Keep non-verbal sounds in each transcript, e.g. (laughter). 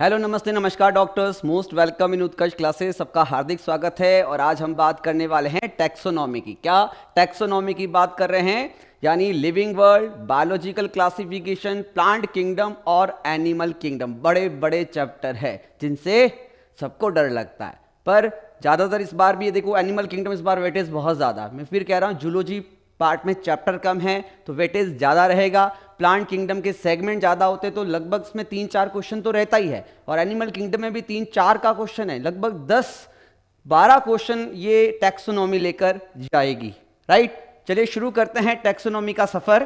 hello नमस्ते नमस्कार doctors most welcome in Utkarsh classes सबका हार्दिक स्वागत है और आज हम बात करने वाले हैं टैक्सोनॉमी की क्या टैक्सोनॉमी की बात कर रहे हैं यानी living world biological classification plant kingdom और एनिमल किंगडम बड़े बड़े चैप्टर है जिनसे सबको डर लगता है पर ज़्यादातर इस बार भी ये देखो एनिमल किंगडम इस बार वेटेज बहुत ज़्यादा मैं फिर कह रहा हूँ जूलॉजी पार्ट में चैप्टर कम है तो वेटेज ज़्यादा रहेगा प्लांट किंगडम के सेगमेंट ज़्यादा होते हैं तो लगभग इसमें तीन चार क्वेश्चन तो रहता ही है और एनिमल किंगडम में भी तीन चार का क्वेश्चन है लगभग दस बारह क्वेश्चन ये टैक्सोनॉमी लेकर जाएगी राइट चलिए शुरू करते हैं टैक्सोनॉमी का सफ़र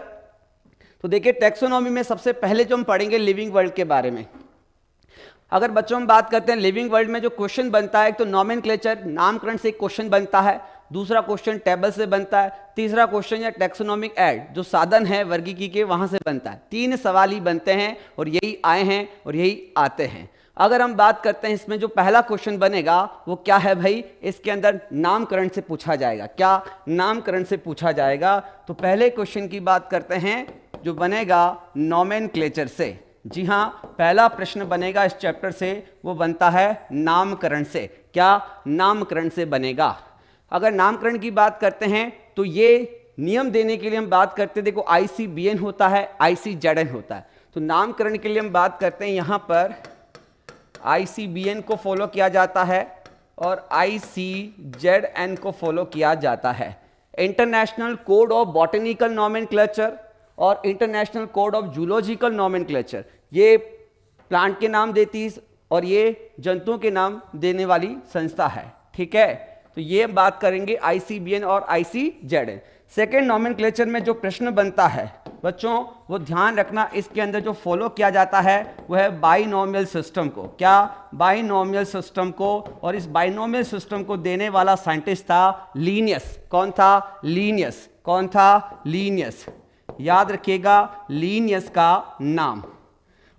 तो देखिए टैक्सोनॉमी में सबसे पहले जो हम पढ़ेंगे लिविंग वर्ल्ड के बारे में अगर बच्चों हम बात करते हैं लिविंग वर्ल्ड में जो क्वेश्चन बनता है तो क्लेचर नामकरण से एक क्वेश्चन बनता है दूसरा क्वेश्चन टेबल से बनता है तीसरा क्वेश्चन या टेक्सोनॉमिक एड जो साधन है वर्गीकी के वहां से बनता है तीन सवाल ही बनते हैं और यही आए हैं और यही आते हैं अगर हम बात करते हैं इसमें जो पहला क्वेश्चन बनेगा वो क्या है भाई इसके अंदर नामकरण से पूछा जाएगा क्या नामकरण से पूछा जाएगा तो पहले क्वेश्चन की बात करते हैं जो बनेगा नॉमेन से जी हाँ पहला प्रश्न बनेगा इस चैप्टर से वो बनता है नामकरण से क्या नामकरण से बनेगा अगर नामकरण की बात करते हैं तो ये नियम देने के लिए हम बात करते हैं देखो आई सी बी एन होता है आई सी जेड एन होता है तो नामकरण के लिए हम बात करते हैं यहाँ पर आई सी बी एन को फॉलो किया जाता है और आई सी जेड एन को फॉलो किया जाता है international code of botanical nomen और international code of zoological nomen ये प्लांट के नाम देती और ये जंतुओं के नाम देने वाली संस्था है ठीक है तो ये बात करेंगे आईसीबीएन और आईसीजेडएन सेकेंड नॉमिन में जो प्रश्न बनता है बच्चों वो ध्यान रखना इसके अंदर जो फॉलो किया जाता है वो है बाइनोमियल सिस्टम को क्या बाइनोमियल सिस्टम को और इस बाइनोमियल सिस्टम को देने वाला साइंटिस्ट था लीनियस कौन था लीनियस कौन था लीनियस याद रखिएगा लीनियस का नाम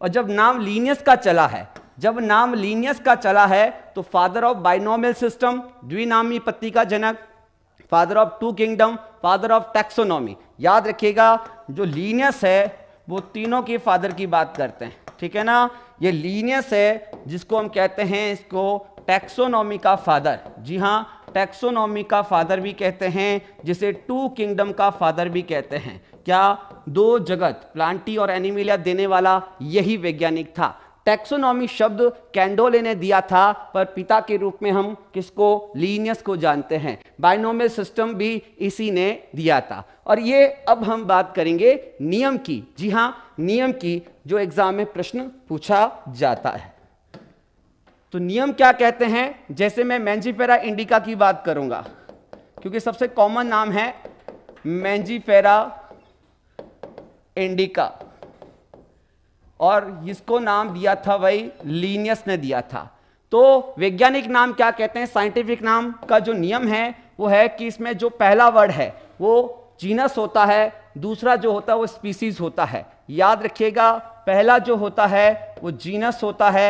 और जब नाम लीनियस का चला है जब नाम लीनियस का चला है तो फादर ऑफ बाइनोमियल सिस्टम द्विनामी पत्ती का जनक father of two kingdom father of taxonomy याद रखिएगा जो लीनियस है वो तीनों के फादर की बात करते हैं ठीक है ना ये लीनियस है जिसको हम कहते हैं इसको टैक्सोनॉमी का फादर जी हाँ टैक्सोनॉमी का फादर भी कहते हैं जिसे टू किंगडम का फादर भी कहते हैं क्या दो जगत प्लांटी और एनिमिलिया देने वाला यही वैज्ञानिक था टेक्सोनॉमी शब्द कैंडोले ने दिया था पर पिता के रूप में हम किसको लीनियस को जानते हैं बाइनोमियल सिस्टम भी इसी ने दिया था और ये अब हम बात करेंगे नियम की जी हाँ नियम की जो एग्जाम में प्रश्न पूछा जाता है तो नियम क्या कहते हैं जैसे मैं मैंजीफेरा इंडिका की बात करूंगा क्योंकि सबसे कॉमन नाम है मैंजीफेरा इंडिका और इसको नाम दिया था भाई लीनियस ने दिया था तो वैज्ञानिक नाम क्या कहते हैं साइंटिफिक नाम का जो नियम है वो है कि इसमें जो पहला वर्ड है वो जीनस होता है दूसरा जो होता है वो स्पीसीज होता है याद रखिएगा पहला जो होता है वो जीनस होता है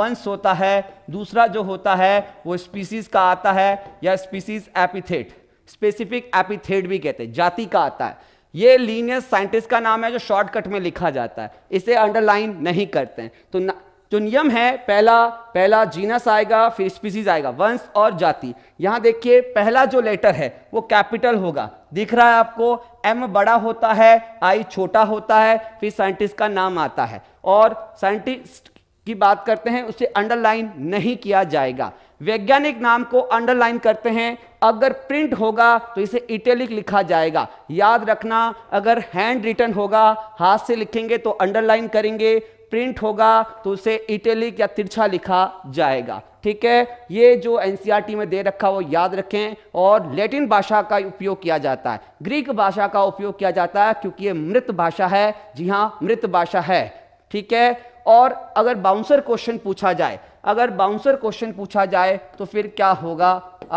वंश होता है दूसरा जो होता है वो स्पीसीज का आता है या स्पीसीज एपिथेट स्पेसिफिक एपिथेट भी कहते हैं जाति का आता है ये लीनियर साइंटिस्ट का नाम है जो शॉर्टकट में लिखा जाता है इसे अंडरलाइन नहीं करते हैं तो न, जो नियम है पहला पहला जीनस आएगा फिर स्पीसीज आएगा वंश और जाति यहाँ देखिए पहला जो लेटर है वो कैपिटल होगा दिख रहा है आपको एम बड़ा होता है आई छोटा होता है फिर साइंटिस्ट का नाम आता है और साइंटिस्ट की बात करते हैं उसे अंडरलाइन नहीं किया जाएगा वैज्ञानिक नाम को अंडरलाइन करते हैं अगर प्रिंट होगा तो इसे इटैलिक लिखा जाएगा याद रखना अगर हैंड रिटर्न होगा हाथ से लिखेंगे तो अंडरलाइन करेंगे प्रिंट होगा तो उसे इटैलिक या तिरछा लिखा जाएगा ठीक है ये जो एन e में दे रखा वो याद रखें और लैटिन भाषा का उपयोग किया जाता है ग्रीक भाषा का उपयोग किया जाता है क्योंकि ये मृत भाषा है जी हाँ मृत भाषा है ठीक है और अगर बाउंसर क्वेश्चन पूछा जाए अगर बाउंसर क्वेश्चन पूछा जाए तो फिर क्या होगा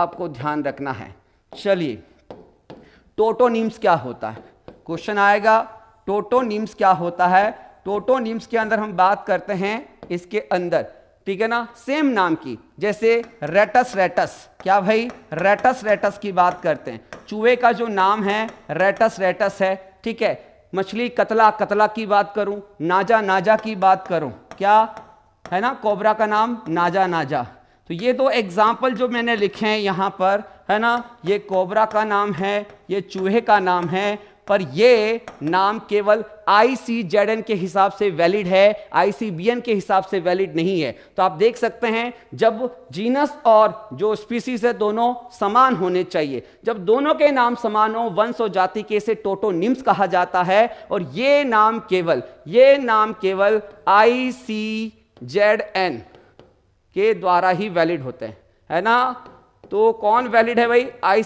आपको ध्यान रखना है चलिए टोटोनिम्स क्या होता है क्वेश्चन आएगा टोटोनिम्स क्या होता है टोटोनिम्स के अंदर हम बात करते हैं इसके अंदर ठीक है ना सेम नाम की जैसे रेटस रेटस क्या भाई रेटस रेटस की बात करते हैं चूहे का जो नाम है रेटस रेटस है ठीक है मछली कतला कतला की बात करूं नाजा नाजा की बात करूं क्या है ना कोबरा का नाम नाजा नाजा तो ये दो एग्जाम्पल जो मैंने लिखे हैं यहाँ पर है ना ये कोबरा का नाम है ये चूहे का नाम है पर ये नाम केवल आईसीजेडएन के हिसाब से वैलिड है आईसीबीएन के हिसाब से वैलिड नहीं है तो आप देख सकते हैं जब जीनस और जो स्पीसीज है दोनों समान होने चाहिए जब दोनों के नाम समान हो वंश और जाति के इसे टोटोनिम्स कहा जाता है और ये नाम केवल ये नाम केवल आई सी जेड एन के द्वारा ही वैलिड होते हैं है ना तो कौन वैलिड है भाई आई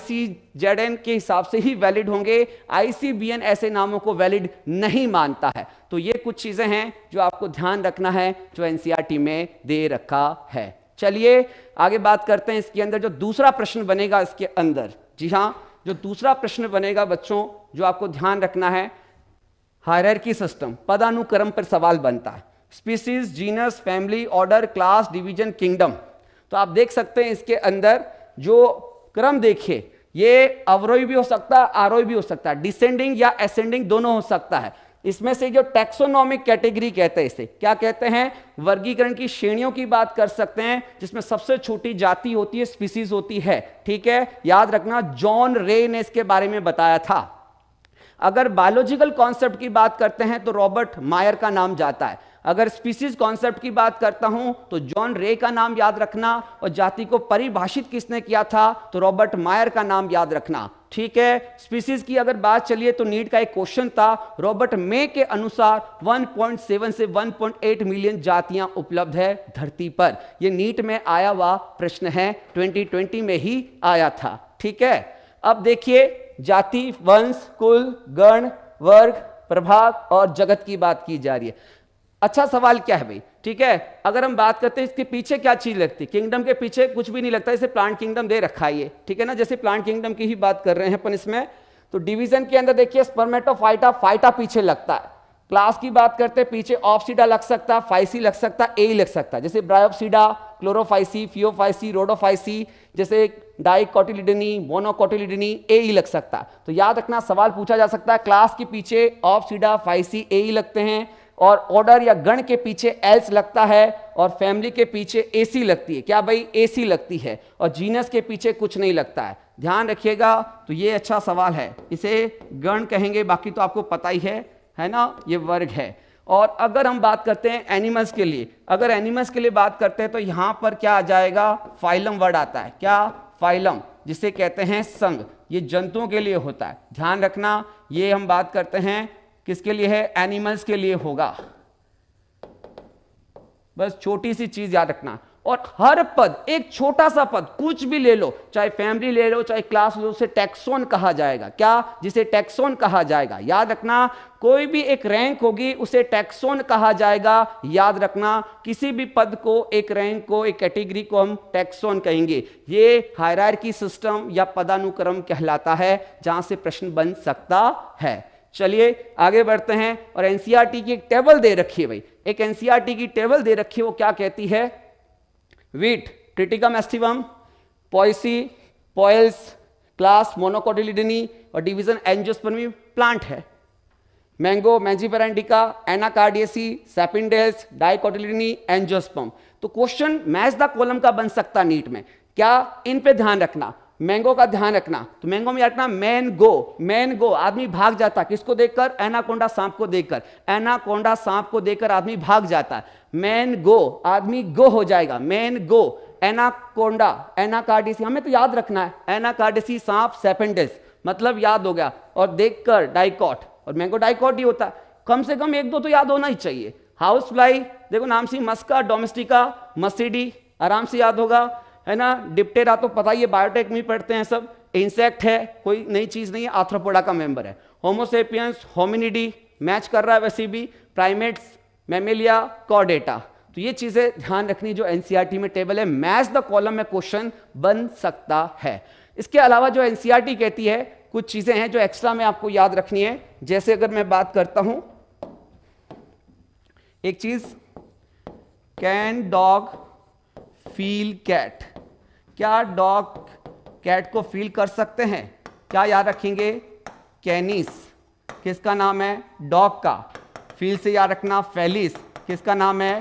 जेड एन के हिसाब से ही वैलिड होंगे आई बी एन ऐसे नामों को वैलिड नहीं मानता है तो ये कुछ चीज़ें हैं जो आपको ध्यान रखना है जो एन e में दे रखा है चलिए आगे बात करते हैं इसके अंदर जो दूसरा प्रश्न बनेगा इसके अंदर जी हाँ जो दूसरा प्रश्न बनेगा बच्चों जो आपको ध्यान रखना है हायरकी सिस्टम पदानुक्रम पर सवाल बनता है species genus family order class division kingdom तो आप देख सकते हैं इसके अंदर जो क्रम देखिए ये अवरोही भी हो सकता है आरोही भी हो सकता है डिसेंडिंग या एसेंडिंग दोनों हो सकता है इसमें से जो टैक्सोनॉमिक कैटेगरी कहते हैं इसे क्या कहते हैं वर्गीकरण की श्रेणियों की बात कर सकते हैं जिसमें सबसे छोटी जाति होती है स्पीसीज होती है ठीक है याद रखना जॉन रे ने इसके बारे में बताया था अगर बायोलॉजिकल कॉन्सेप्ट की बात करते हैं तो रॉबर्ट मायर का नाम जाता है अगर स्पीसीज कॉन्सेप्ट की बात करता हूं तो जॉन रे का नाम याद रखना और जाति को परिभाषित किसने किया था तो रॉबर्ट मायर का नाम याद रखना ठीक है स्पीसीज की अगर बात चलिए तो नीट का एक क्वेश्चन था रॉबर्ट मे के अनुसार 1.7 से 1.8 मिलियन जातियां उपलब्ध है धरती पर यह नीट में आया हुआ प्रश्न है 2020 में ही आया था ठीक है अब देखिए जाति वंश कुल गण वर्ग प्रभाव और जगत की बात की जा रही है अच्छा सवाल क्या है भाई ठीक है अगर हम बात करते हैं इसके पीछे क्या चीज लगती है किंगडम के पीछे कुछ भी नहीं लगता इसे प्लांट किंगडम दे रखा है ये ठीक है ना जैसे प्लांट किंगडम की ही बात कर रहे हैं अपन इसमें तो डिवीजन के अंदर देखिए स्पर्मेटो फाइटा फाइटा पीछे लगता है क्लास की बात करते हैं पीछे ऑफसीडा लग सकता है फाइसी लग सकता है ए लग सकता है जैसे ब्रायोप्सीडा क्लोरोफाइसी फियोफाइसी रोडोफाइसी जैसे डाइकोटिलिडनी मोनोकोटिलिडनी ए ही लग सकता है तो याद रखना सवाल पूछा जा सकता है क्लास के पीछे ऑफसीडा फाइसी ए ही लगते हैं और ऑर्डर या गण के पीछे एल्स लगता है और फैमिली के पीछे एसी लगती है क्या भाई एसी लगती है और जीनस के पीछे कुछ नहीं लगता है ध्यान रखिएगा तो ये अच्छा सवाल है इसे गण कहेंगे बाकी तो आपको पता ही है है ना ये वर्ग है और अगर हम बात करते हैं एनिमल्स के लिए अगर एनिमल्स के लिए बात करते हैं तो यहाँ पर क्या आ जाएगा फाइलम वर्ड आता है क्या फाइलम जिसे कहते हैं संघ ये जंतुओं के लिए होता है ध्यान रखना ये हम बात करते हैं किसके लिए है एनिमल्स के लिए होगा बस छोटी सी चीज याद रखना और हर पद एक छोटा सा पद कुछ भी ले लो चाहे फैमिली ले लो चाहे क्लास लो उसे टैक्सोन कहा जाएगा क्या जिसे टैक्सोन कहा जाएगा याद रखना कोई भी एक रैंक होगी उसे टैक्सोन कहा जाएगा याद रखना किसी भी पद को एक रैंक को एक कैटेगरी को हम टैक्सोन कहेंगे ये हायरकी सिस्टम या पदानुक्रम कहलाता है जहां से प्रश्न बन सकता है चलिए आगे बढ़ते हैं और टी की एक टेबल दे रखी है भाई एक टी की टेबल दे रखी है वो क्या कहती है wheat Triticum aestivum Poaceae Poales class Monocotyledonae और डिवीजन एंजियोस्पर्मी प्लांट है mango Mangifera indica Anacardiaceae Sapindales Dicotyledonae Angiospermae तो क्वेश्चन मैच द कॉलम का बन सकता नीट में क्या इन पे ध्यान रखना मैंगो का ध्यान रखना तो मैंगो में रखना मैन गो मैन गो आदमी भाग जाता किसको देखकर एनाकोंडा सांप को देखकर एनाकोंडा सांप को देखकर आदमी भाग जाता मैन गो आदमी गो हो जाएगा मैन गो एनाकोंडा एनाकार्डिसी हमें तो याद रखना है एनाकार्डिसी सांप सेपेंडेस मतलब याद हो गया और देखकर डाइकॉट और मैंगो डाइकॉट ही होता कम से कम एक दो तो याद होना ही चाहिए हाउस फ्लाई देखो नाम सी मस्का डोमेस्टिका मसीडी आराम से याद होगा है ना डिप्टेरा तो पता ही है बायोटेक में पढ़ते हैं सब इंसेक्ट है कोई नई चीज़ नहीं है आर्थ्रोपोडा का मेंबर है होमोसेपियंस होमिनिडी मैच कर रहा है वैसे भी प्राइमेट्स मेमेलिया कॉडेटा तो ये चीज़ें ध्यान रखनी जो एनसीईआरटी e में टेबल है मैच द कॉलम में क्वेश्चन बन सकता है इसके अलावा जो एनसीईआरटी e कहती है कुछ चीज़ें हैं जो एक्स्ट्रा में आपको याद रखनी है जैसे अगर मैं बात करता हूं एक चीज़ कैन डॉग फील कैट क्या डॉग कैट को फील कर सकते हैं क्या याद रखेंगे कैनिस किसका नाम है डॉग का फील से याद रखना फेलिस किसका नाम है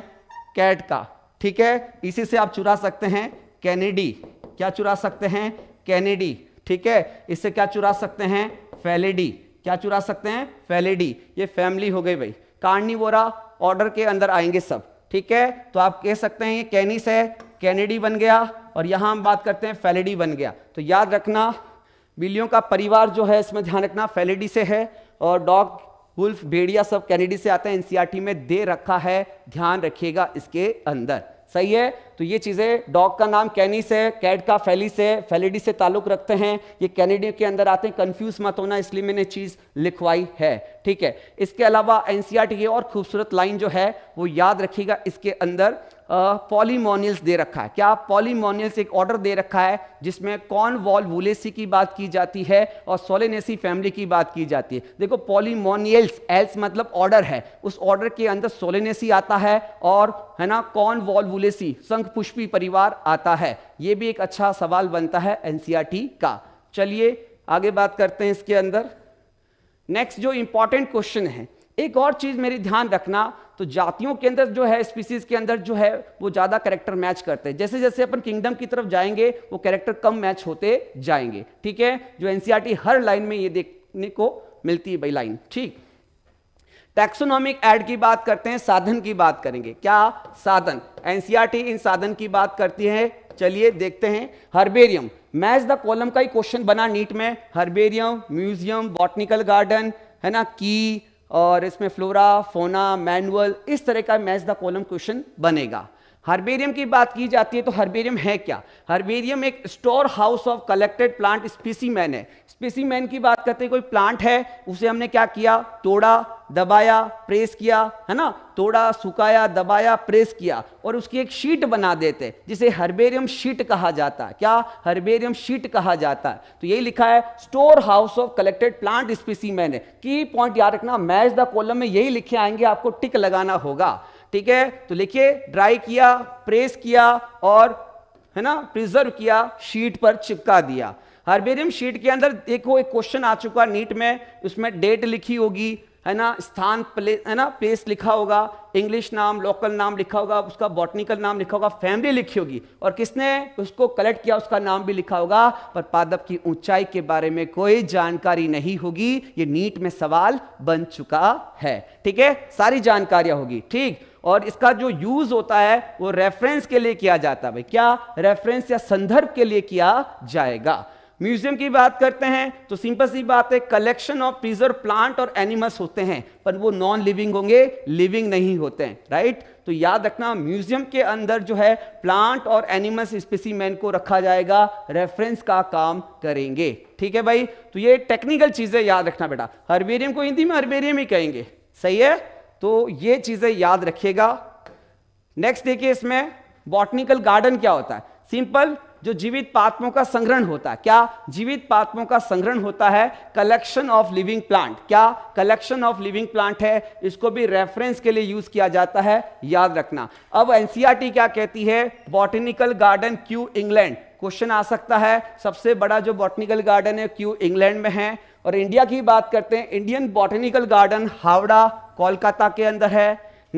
कैट का ठीक है इसी से आप चुरा सकते हैं कैनेडी क्या चुरा सकते हैं कैनेडी ठीक है इससे क्या चुरा सकते हैं फेलेडी क्या चुरा सकते हैं फेलेडी ये फैमिली हो गई भाई कार्निवोरा ऑर्डर के अंदर आएंगे सब ठीक है तो आप कह सकते हैं ये कैनिस है कैनेडी बन गया और यहां हम बात करते हैं फैलेडी बन गया तो याद रखना बिल्लियों का परिवार जो है इसमें ध्यान रखना फैलेडी से है और डॉग वुल्फ भेड़िया सब कैनेडी से आते हैं एनसीआरटी में दे रखा है ध्यान रखिएगा इसके अंदर सही है तो ये चीज़ें डॉग का नाम कैनिस है कैट का फैलिस है फैलिडी से ताल्लुक रखते हैं ये कैनेडियो के अंदर आते हैं कंफ्यूज मत होना इसलिए मैंने चीज़ लिखवाई है ठीक है इसके अलावा एन की और खूबसूरत लाइन जो है वो याद रखिएगा इसके अंदर पॉलीमोनियल्स दे रखा है क्या पॉलीमोनियल्स एक ऑर्डर दे रखा है जिसमें कॉन वॉल वुलेसी की बात की जाती है और सोलेनेसी फैमिली की बात की जाती है देखो पॉलीमोनियल्स एल्स मतलब ऑर्डर है उस ऑर्डर के अंदर सोलेनेसी आता है और है ना कॉन वॉल वुलेसी संघ पुष्पी परिवार आता है यह भी एक अच्छा सवाल बनता है एनसीआरटी e का चलिए आगे बात करते हैं इसके अंदर नेक्स्ट जो इंपॉर्टेंट क्वेश्चन है एक और चीज मेरी ध्यान रखना तो जातियों के अंदर जो है स्पीसीज के अंदर जो है वो ज्यादा कैरेक्टर मैच करते हैं जैसे जैसे अपन किंगडम की तरफ जाएंगे वो कैरेक्टर कम मैच होते जाएंगे ठीक है जो एनसीआरटी e हर लाइन में ये देखने को मिलती है भाई लाइन ठीक टैक्सोनॉमिक एड की बात करते हैं साधन की बात करेंगे क्या साधन एनसीआरटी e इन साधन की बात करती है चलिए देखते हैं हर्बेरियम मैच द कॉलम का ही क्वेश्चन बना नीट में हर्बेरियम म्यूजियम बॉटनिकल गार्डन है ना की और इसमें फ्लोरा फोना मैनुअल इस तरह का मैच द कॉलम क्वेश्चन बनेगा हर्बेरियम की बात की जाती है तो हर्बेरियम है क्या हर्बेरियम एक store house of collected plant specimen है स्पीसीमैन की बात करते हैं कोई प्लांट है उसे हमने क्या किया तोड़ा दबाया प्रेस किया है ना तोड़ा सुखाया दबाया प्रेस किया और उसकी एक शीट बना देते जिसे हर्बेरियम शीट कहा जाता है क्या हर्बेरियम शीट कहा जाता है तो यही लिखा है store house of collected plant specimen है की पॉइंट याद रखना मैच द कॉलम में यही लिखे आएंगे आपको टिक लगाना होगा ठीक है तो लिखिए ड्राई किया प्रेस किया और है ना प्रिजर्व किया शीट पर चिपका दिया हर्बेरियम शीट के अंदर देखो एक क्वेश्चन आ चुका नीट में उसमें डेट लिखी होगी है ना स्थान प्ले है ना प्लेस लिखा होगा इंग्लिश नाम लोकल नाम लिखा होगा उसका बॉटनिकल नाम लिखा होगा फैमिली लिखी होगी और किसने उसको कलेक्ट किया उसका नाम भी लिखा होगा पर पादप की ऊंचाई के बारे में कोई जानकारी नहीं होगी ये नीट में सवाल बन चुका है ठीक है सारी जानकारियां होगी ठीक और इसका जो यूज होता है वो रेफरेंस के लिए किया जाता है क्या रेफरेंस या संदर्भ के लिए किया जाएगा म्यूजियम की बात करते हैं तो सिंपल सी बात है कलेक्शन ऑफ प्रिजर्व प्लांट और एनिमल्स होते हैं पर वो नॉन लिविंग होंगे लिविंग नहीं होते हैं राइट तो याद रखना म्यूजियम के अंदर जो है प्लांट और एनिमल्स स्पेसीमैन को रखा जाएगा रेफरेंस का काम करेंगे ठीक है भाई तो ये टेक्निकल चीजें याद रखना बेटा हर्बेरियम को हिंदी में हर्बेरियम ही कहेंगे सही है तो ये चीज़ें याद रखिएगा नेक्स्ट देखिए इसमें बॉटनिकल गार्डन क्या होता है सिंपल जो जीवित पात्मों का संग्रहण होता है क्या जीवित पात्मों का संग्रहण होता है कलेक्शन ऑफ लिविंग प्लांट क्या कलेक्शन ऑफ लिविंग प्लांट है इसको भी रेफरेंस के लिए यूज किया जाता है याद रखना अब एनसीईआरटी e क्या कहती है botanical garden Kew England question आ सकता है सबसे बड़ा जो बॉटनिकल गार्डन है क्यू इंग्लैंड में है और इंडिया की बात करते हैं Indian botanical garden Howrah Kolkata के अंदर है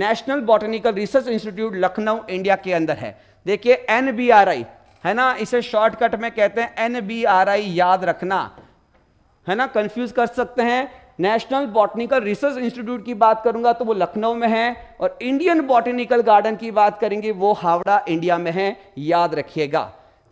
national botanical research institute Lucknow India के अंदर है देखिए एन है ना इसे शॉर्टकट में कहते हैं एन याद रखना है ना कंफ्यूज कर सकते हैं नेशनल बॉटनिकल रिसर्च इंस्टीट्यूट की बात करूंगा तो वो लखनऊ में है और इंडियन बॉटनिकल गार्डन की बात करेंगे वो हावड़ा इंडिया में है याद रखिएगा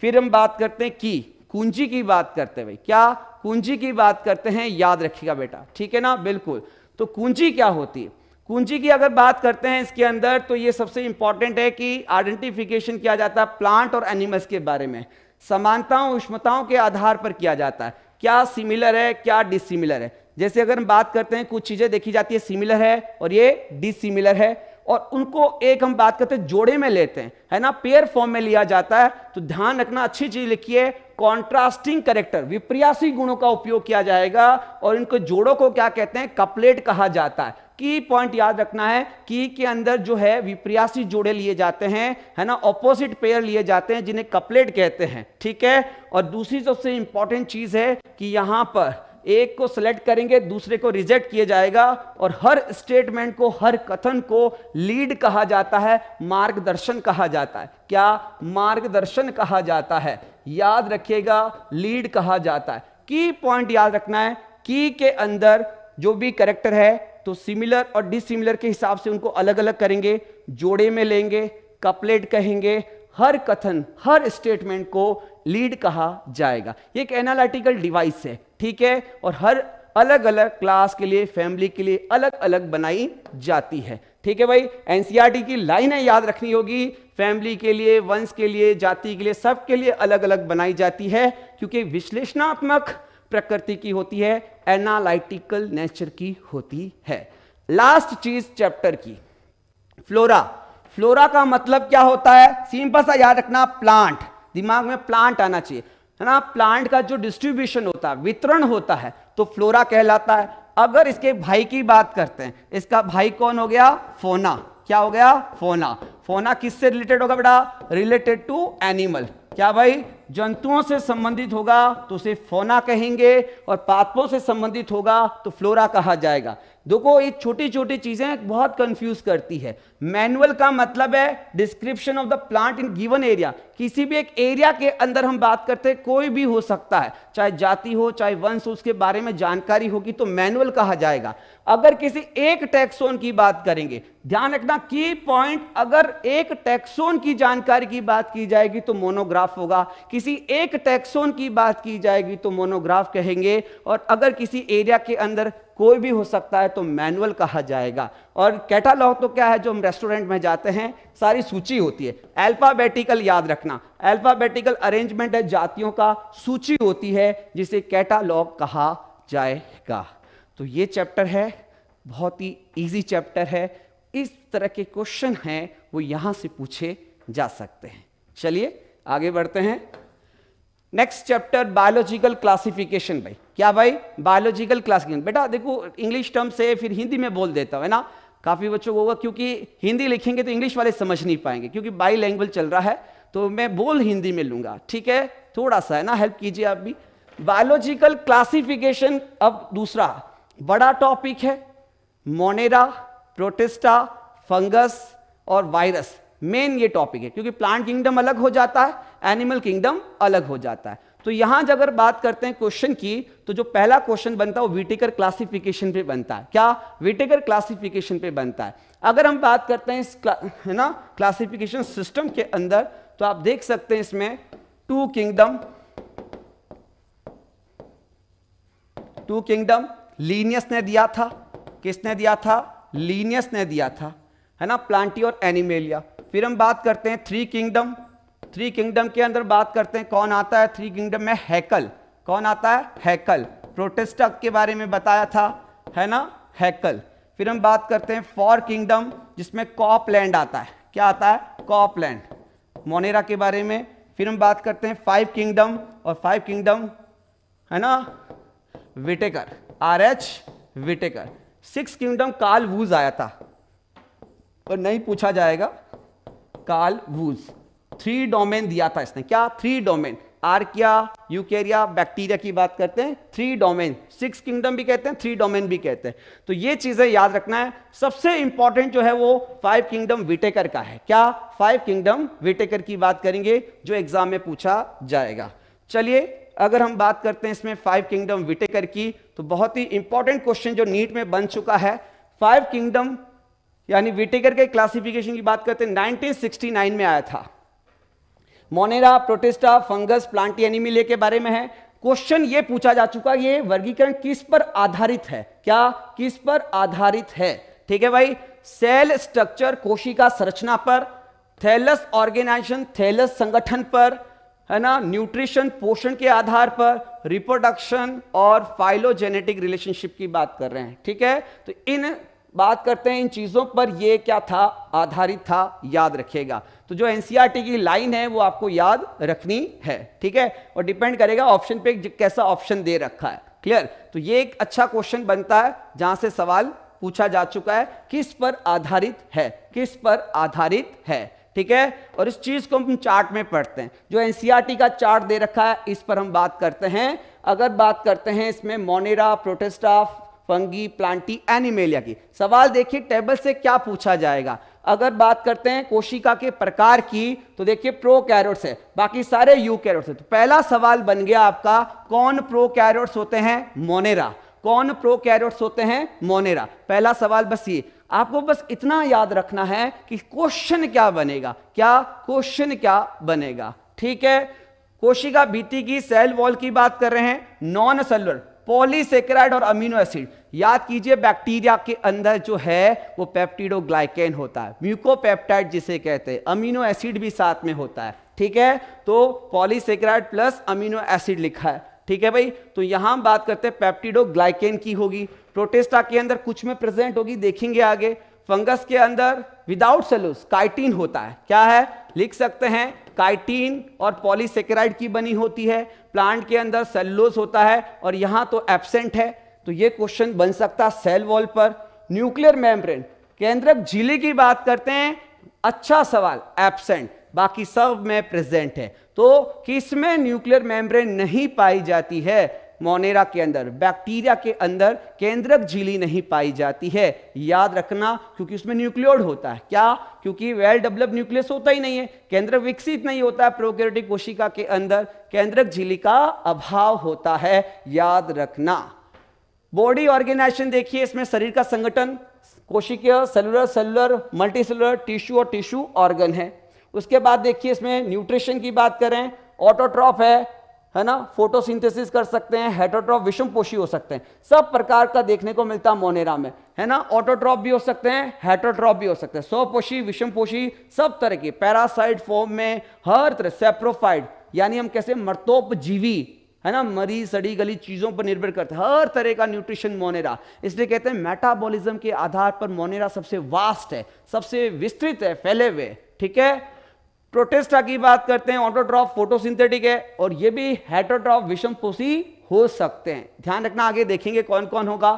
फिर हम बात करते हैं की कुंजी की बात करते हैं भाई क्या कुंजी की बात करते हैं याद रखिएगा बेटा ठीक है ना बिल्कुल तो कुंजी क्या होती है कुंजी की अगर बात करते हैं इसके अंदर तो ये सबसे इंपॉर्टेंट है कि आइडेंटिफिकेशन किया जाता है प्लांट और एनिमल्स के बारे में समानताओं उष्मताओं के आधार पर किया जाता है क्या सिमिलर है क्या डिसिमिलर है जैसे अगर हम बात करते हैं कुछ चीज़ें देखी जाती है सिमिलर है और ये डिसिमिलर है और उनको एक हम बात करते हैं जोड़े में लेते हैं है ना पेयर फॉर्म में लिया जाता है तो ध्यान रखना अच्छी चीज लिखिए कॉन्ट्रास्टिंग करेक्टर विप्रियासी गुणों का उपयोग किया जाएगा और इनको जोड़ों को क्या कहते हैं कपलेट कहा जाता है की पॉइंट याद रखना है की के अंदर जो है विप्रियासी जोड़े लिए जाते हैं है ना ऑपोजिट पेयर लिए जाते हैं जिन्हें कपलेट कहते हैं ठीक है और दूसरी सबसे इंपॉर्टेंट चीज है कि यहां पर एक को सिलेक्ट करेंगे दूसरे को रिजेक्ट किया जाएगा और हर स्टेटमेंट को हर कथन को लीड कहा जाता है मार्गदर्शन कहा जाता है क्या मार्गदर्शन कहा जाता है याद रखिएगा लीड कहा जाता है की पॉइंट याद रखना है की के अंदर जो भी करेक्टर है तो सिमिलर और डिसिमिलर के हिसाब से उनको अलग अलग करेंगे जोड़े में लेंगे कपलेट कहेंगे हर कथन हर स्टेटमेंट को लीड कहा जाएगा ये एक एनालिटिकल डिवाइस है ठीक है और हर अलग अलग क्लास के लिए फैमिली के लिए अलग अलग बनाई जाती है ठीक है भाई एनसीईआरटी e की लाइनें याद रखनी होगी फैमिली के लिए वंश के लिए जाति के लिए सबके लिए अलग अलग बनाई जाती है क्योंकि विश्लेषणात्मक प्रकृति की होती है एनालिटिकल नेचर की होती है लास्ट चीज चैप्टर की फ्लोरा फ्लोरा का मतलब क्या होता है सिंपल सा याद रखना प्लांट दिमाग में प्लांट आना चाहिए है ना प्लांट का जो डिस्ट्रीब्यूशन होता है वितरण होता है तो फ्लोरा कहलाता है अगर इसके भाई की बात करते हैं इसका भाई कौन हो गया फोना क्या हो गया फोना फोना किससे रिलेटेड होगा बेटा रिलेटेड टू एनिमल क्या भाई जंतुओं से संबंधित होगा तो उसे फोना कहेंगे और पात्रों से संबंधित होगा तो फ्लोरा कहा जाएगा देखो ये छोटी छोटी चीज़ें बहुत कंफ्यूज करती है मैनुअल का मतलब है description of the plant in given area किसी भी एक एरिया के अंदर हम बात करते हैं कोई भी हो सकता है चाहे जाति हो चाहे वंश हो उसके बारे में जानकारी होगी तो मैनुअल कहा जाएगा अगर किसी एक टैक्सोन की बात करेंगे ध्यान रखना की पॉइंट अगर एक टैक्सोन की जानकारी की बात की जाएगी तो मोनोग्राफ होगा किसी एक टैक्सोन की बात की जाएगी तो मोनोग्राफ कहेंगे और अगर किसी एरिया के अंदर कोई भी हो सकता है तो मैनुअल कहा जाएगा और कैटालॉग तो क्या है जो हम रेस्टोरेंट में जाते हैं सारी सूची होती है अल्फ़ाबेटिकल याद रखना अल्फ़ाबेटिकल अरेंजमेंट है जातियों का सूची होती है जिसे कैटालॉग कहा जाएगा तो ये चैप्टर है बहुत ही ईजी चैप्टर है इस तरह के क्वेश्चन हैं वो यहाँ से पूछे जा सकते हैं चलिए आगे बढ़ते हैं नेक्स्ट चैप्टर बायोलॉजिकल क्लासिफिकेशन भाई क्या भाई बायोलॉजिकल क्लासिफिकेशन बेटा देखो इंग्लिश टर्म से फिर हिंदी में बोल देता हूँ है ना काफ़ी बच्चों को होगा क्योंकि हिंदी लिखेंगे तो इंग्लिश वाले समझ नहीं पाएंगे क्योंकि बाई लैंग्वेज चल रहा है तो मैं बोल हिंदी में लूँगा ठीक है थोड़ा सा है ना हेल्प कीजिए आप भी बायोलॉजिकल क्लासिफिकेशन अब दूसरा बड़ा टॉपिक है मोनेरा प्रोटेस्टा फंगस और वायरस मेन ये टॉपिक है क्योंकि प्लांट किंगडम अलग हो जाता है एनिमल किंगडम अलग हो जाता है तो यहां जब अगर बात करते हैं क्वेश्चन की तो जो पहला क्वेश्चन बनता है वो विटेकर क्लासिफिकेशन पे बनता है क्या विटेकर क्लासिफिकेशन पे बनता है अगर हम बात करते हैं इस है ना क्लासिफिकेशन सिस्टम के अंदर तो आप देख सकते हैं इसमें two kingdom two kingdom Linnaeus ने दिया था किसने दिया था लीनियस ने दिया था है ना प्लांटी और एनिमेलिया फिर हम बात करते हैं थ्री किंगडम थ्री किंगडम के अंदर बात करते हैं कौन आता है थ्री किंगडम में हैकल कौन आता है हैकल प्रोटेस्ट के बारे में बताया था है ना हैकल फिर हम बात करते हैं फॉर किंगडम जिसमें कॉपलैंड आता है क्या आता है कॉपलैंड मोनेरा के बारे में फिर हम बात करते हैं फाइव किंगडम और फाइव किंगडम है ना Whittaker R H Whittaker six kingdom Carl Woese आया था और नहीं पूछा जाएगा काल वूज थ्री डोमेन दिया था इसने क्या three domain Archaea Eukarya bacteria की बात करते हैं थ्री डोमेन सिक्स किंगडम भी कहते हैं थ्री डोमेन भी कहते हैं तो ये चीजें याद रखना है सबसे इंपॉर्टेंट जो है वो फाइव किंगडम विटेकर का है क्या फाइव किंगडम विटेकर की बात करेंगे जो एग्जाम में पूछा जाएगा चलिए अगर हम बात करते हैं इसमें फाइव किंगडम विटेकर की तो बहुत ही इंपॉर्टेंट क्वेश्चन जो नीट में बन चुका है फाइव किंगडम यानी विटेकर के क्लासिफिकेशन की बात करते हैं 1969 में आया था Monera Protista fungus Plantae Animalia के बारे में है क्वेश्चन ये पूछा जा चुका ये वर्गीकरण किस पर आधारित है क्या किस पर आधारित है ठीक है भाई सेल स्ट्रक्चर कोशिका संरचना पर थैलस ऑर्गेनाइजेशन थैलस संगठन पर है ना न्यूट्रिशन पोषण के आधार पर रिप्रोडक्शन और फाइलोजेनेटिक रिलेशनशिप की बात कर रहे हैं ठीक है तो इन बात करते हैं इन चीज़ों पर ये क्या था आधारित था याद रखिएगा तो जो एनसीईआरटी e की लाइन है वो आपको याद रखनी है ठीक है और डिपेंड करेगा ऑप्शन पे कैसा ऑप्शन दे रखा है क्लियर तो ये एक अच्छा क्वेश्चन बनता है जहां से सवाल पूछा जा चुका है किस पर आधारित है किस पर आधारित है ठीक है और इस चीज को हम चार्ट में पढ़ते हैं जो एनसीईआरटी e का चार्ट दे रखा है इस पर हम बात करते हैं अगर बात करते हैं इसमें Monera Protista Fungi Plantae Animalia की सवाल देखिए टेबल से क्या पूछा जाएगा अगर बात करते हैं कोशिका के प्रकार की तो देखिए प्रो कैरोट्स है बाकी सारे यू कैरोट्स है तो पहला सवाल बन गया आपका कौन प्रो कैरोट्स होते हैं मोनेरा कौन प्रो कैरोट्स होते हैं मोनेरा पहला सवाल बस ये आपको बस इतना याद रखना है कि क्वेश्चन क्या बनेगा क्या क्वेश्चन क्या बनेगा ठीक है कोशिका भीति की सेल वॉल की बात कर रहे हैं नॉन सेलुलर पॉलीसेक्राइड और अमीनो एसिड याद कीजिए बैक्टीरिया के अंदर जो है वो पेप्टिडोग्लाइकेन होता है म्यूकोपेप्टाइड जिसे कहते हैं अमीनो एसिड भी साथ में होता है ठीक है तो पॉलीसेक्राइड प्लस अमीनो एसिड लिखा है ठीक है भाई तो यहां हम बात करते हैं पेप्टिडोग्लाइकेन की होगी प्रोटेस्टा के अंदर कुछ में प्रेजेंट होगी देखेंगे आगे फंगस के अंदर विदाउट सेलुस काइटिन होता है क्या है लिख सकते हैं काइटीन और पॉलीसेकेराइड की बनी होती है प्लांट के अंदर सेल्लोस होता है और यहाँ तो एबसेंट है तो ये क्वेश्चन बन सकता सेल वॉल पर न्यूक्लियर मेम्ब्रेन केंद्रक झीले की बात करते हैं अच्छा सवाल एबसेंट बाकी सब में प्रेजेंट है तो किसमें न्यूक्लियर मेम्ब्रेन नहीं पाई जाती है मोनेरा के अंदर बैक्टीरिया के अंदर केंद्रक झीली नहीं पाई जाती है याद रखना क्योंकि उसमें न्यूक्लियोड होता है क्या क्योंकि वेल डेवलप न्यूक्लियस होता ही नहीं है केंद्र विकसित नहीं होता है प्रोकैरियोटिक कोशिका के अंदर केंद्रक झीली का अभाव होता है याद रखना बॉडी ऑर्गेनाइजेशन देखिए इसमें शरीर का संगठन कोशिकीय cellular cellular multicellular tissue और टिश्यू ऑर्गन है उसके बाद देखिए इसमें न्यूट्रिशन की बात करें ऑटोट्रॉफ है है ना फोटोसिंथेसिस कर सकते हैं हेटोट्रॉप पोषी हो सकते हैं सब प्रकार का देखने को मिलता है मोनेरा में है ना ऑटोट्रॉप भी हो सकते हैं हेटोट्रॉप भी हो सकते हैं स्वपोषी पोषी सब तरह के पैरासाइड फॉर्म में हर तरह सेप्रोफाइड यानी हम कैसे मर्तोपजीवी है ना मरी सड़ी गली चीजों पर निर्भर करते हैं हर तरह का न्यूट्रिशन मोनेरा इसलिए कहते हैं मेटाबोलिज्म के आधार पर मोनेरा सबसे वास्ट है सबसे विस्तृत है फैले हुए ठीक है प्रोटेस्टा की बात करते हैं ऑटोट्रॉफ फोटोसिंथेटिक है और ये भी हेटोट्रॉफ विषमपोषी हो सकते हैं ध्यान रखना आगे देखेंगे कौन कौन होगा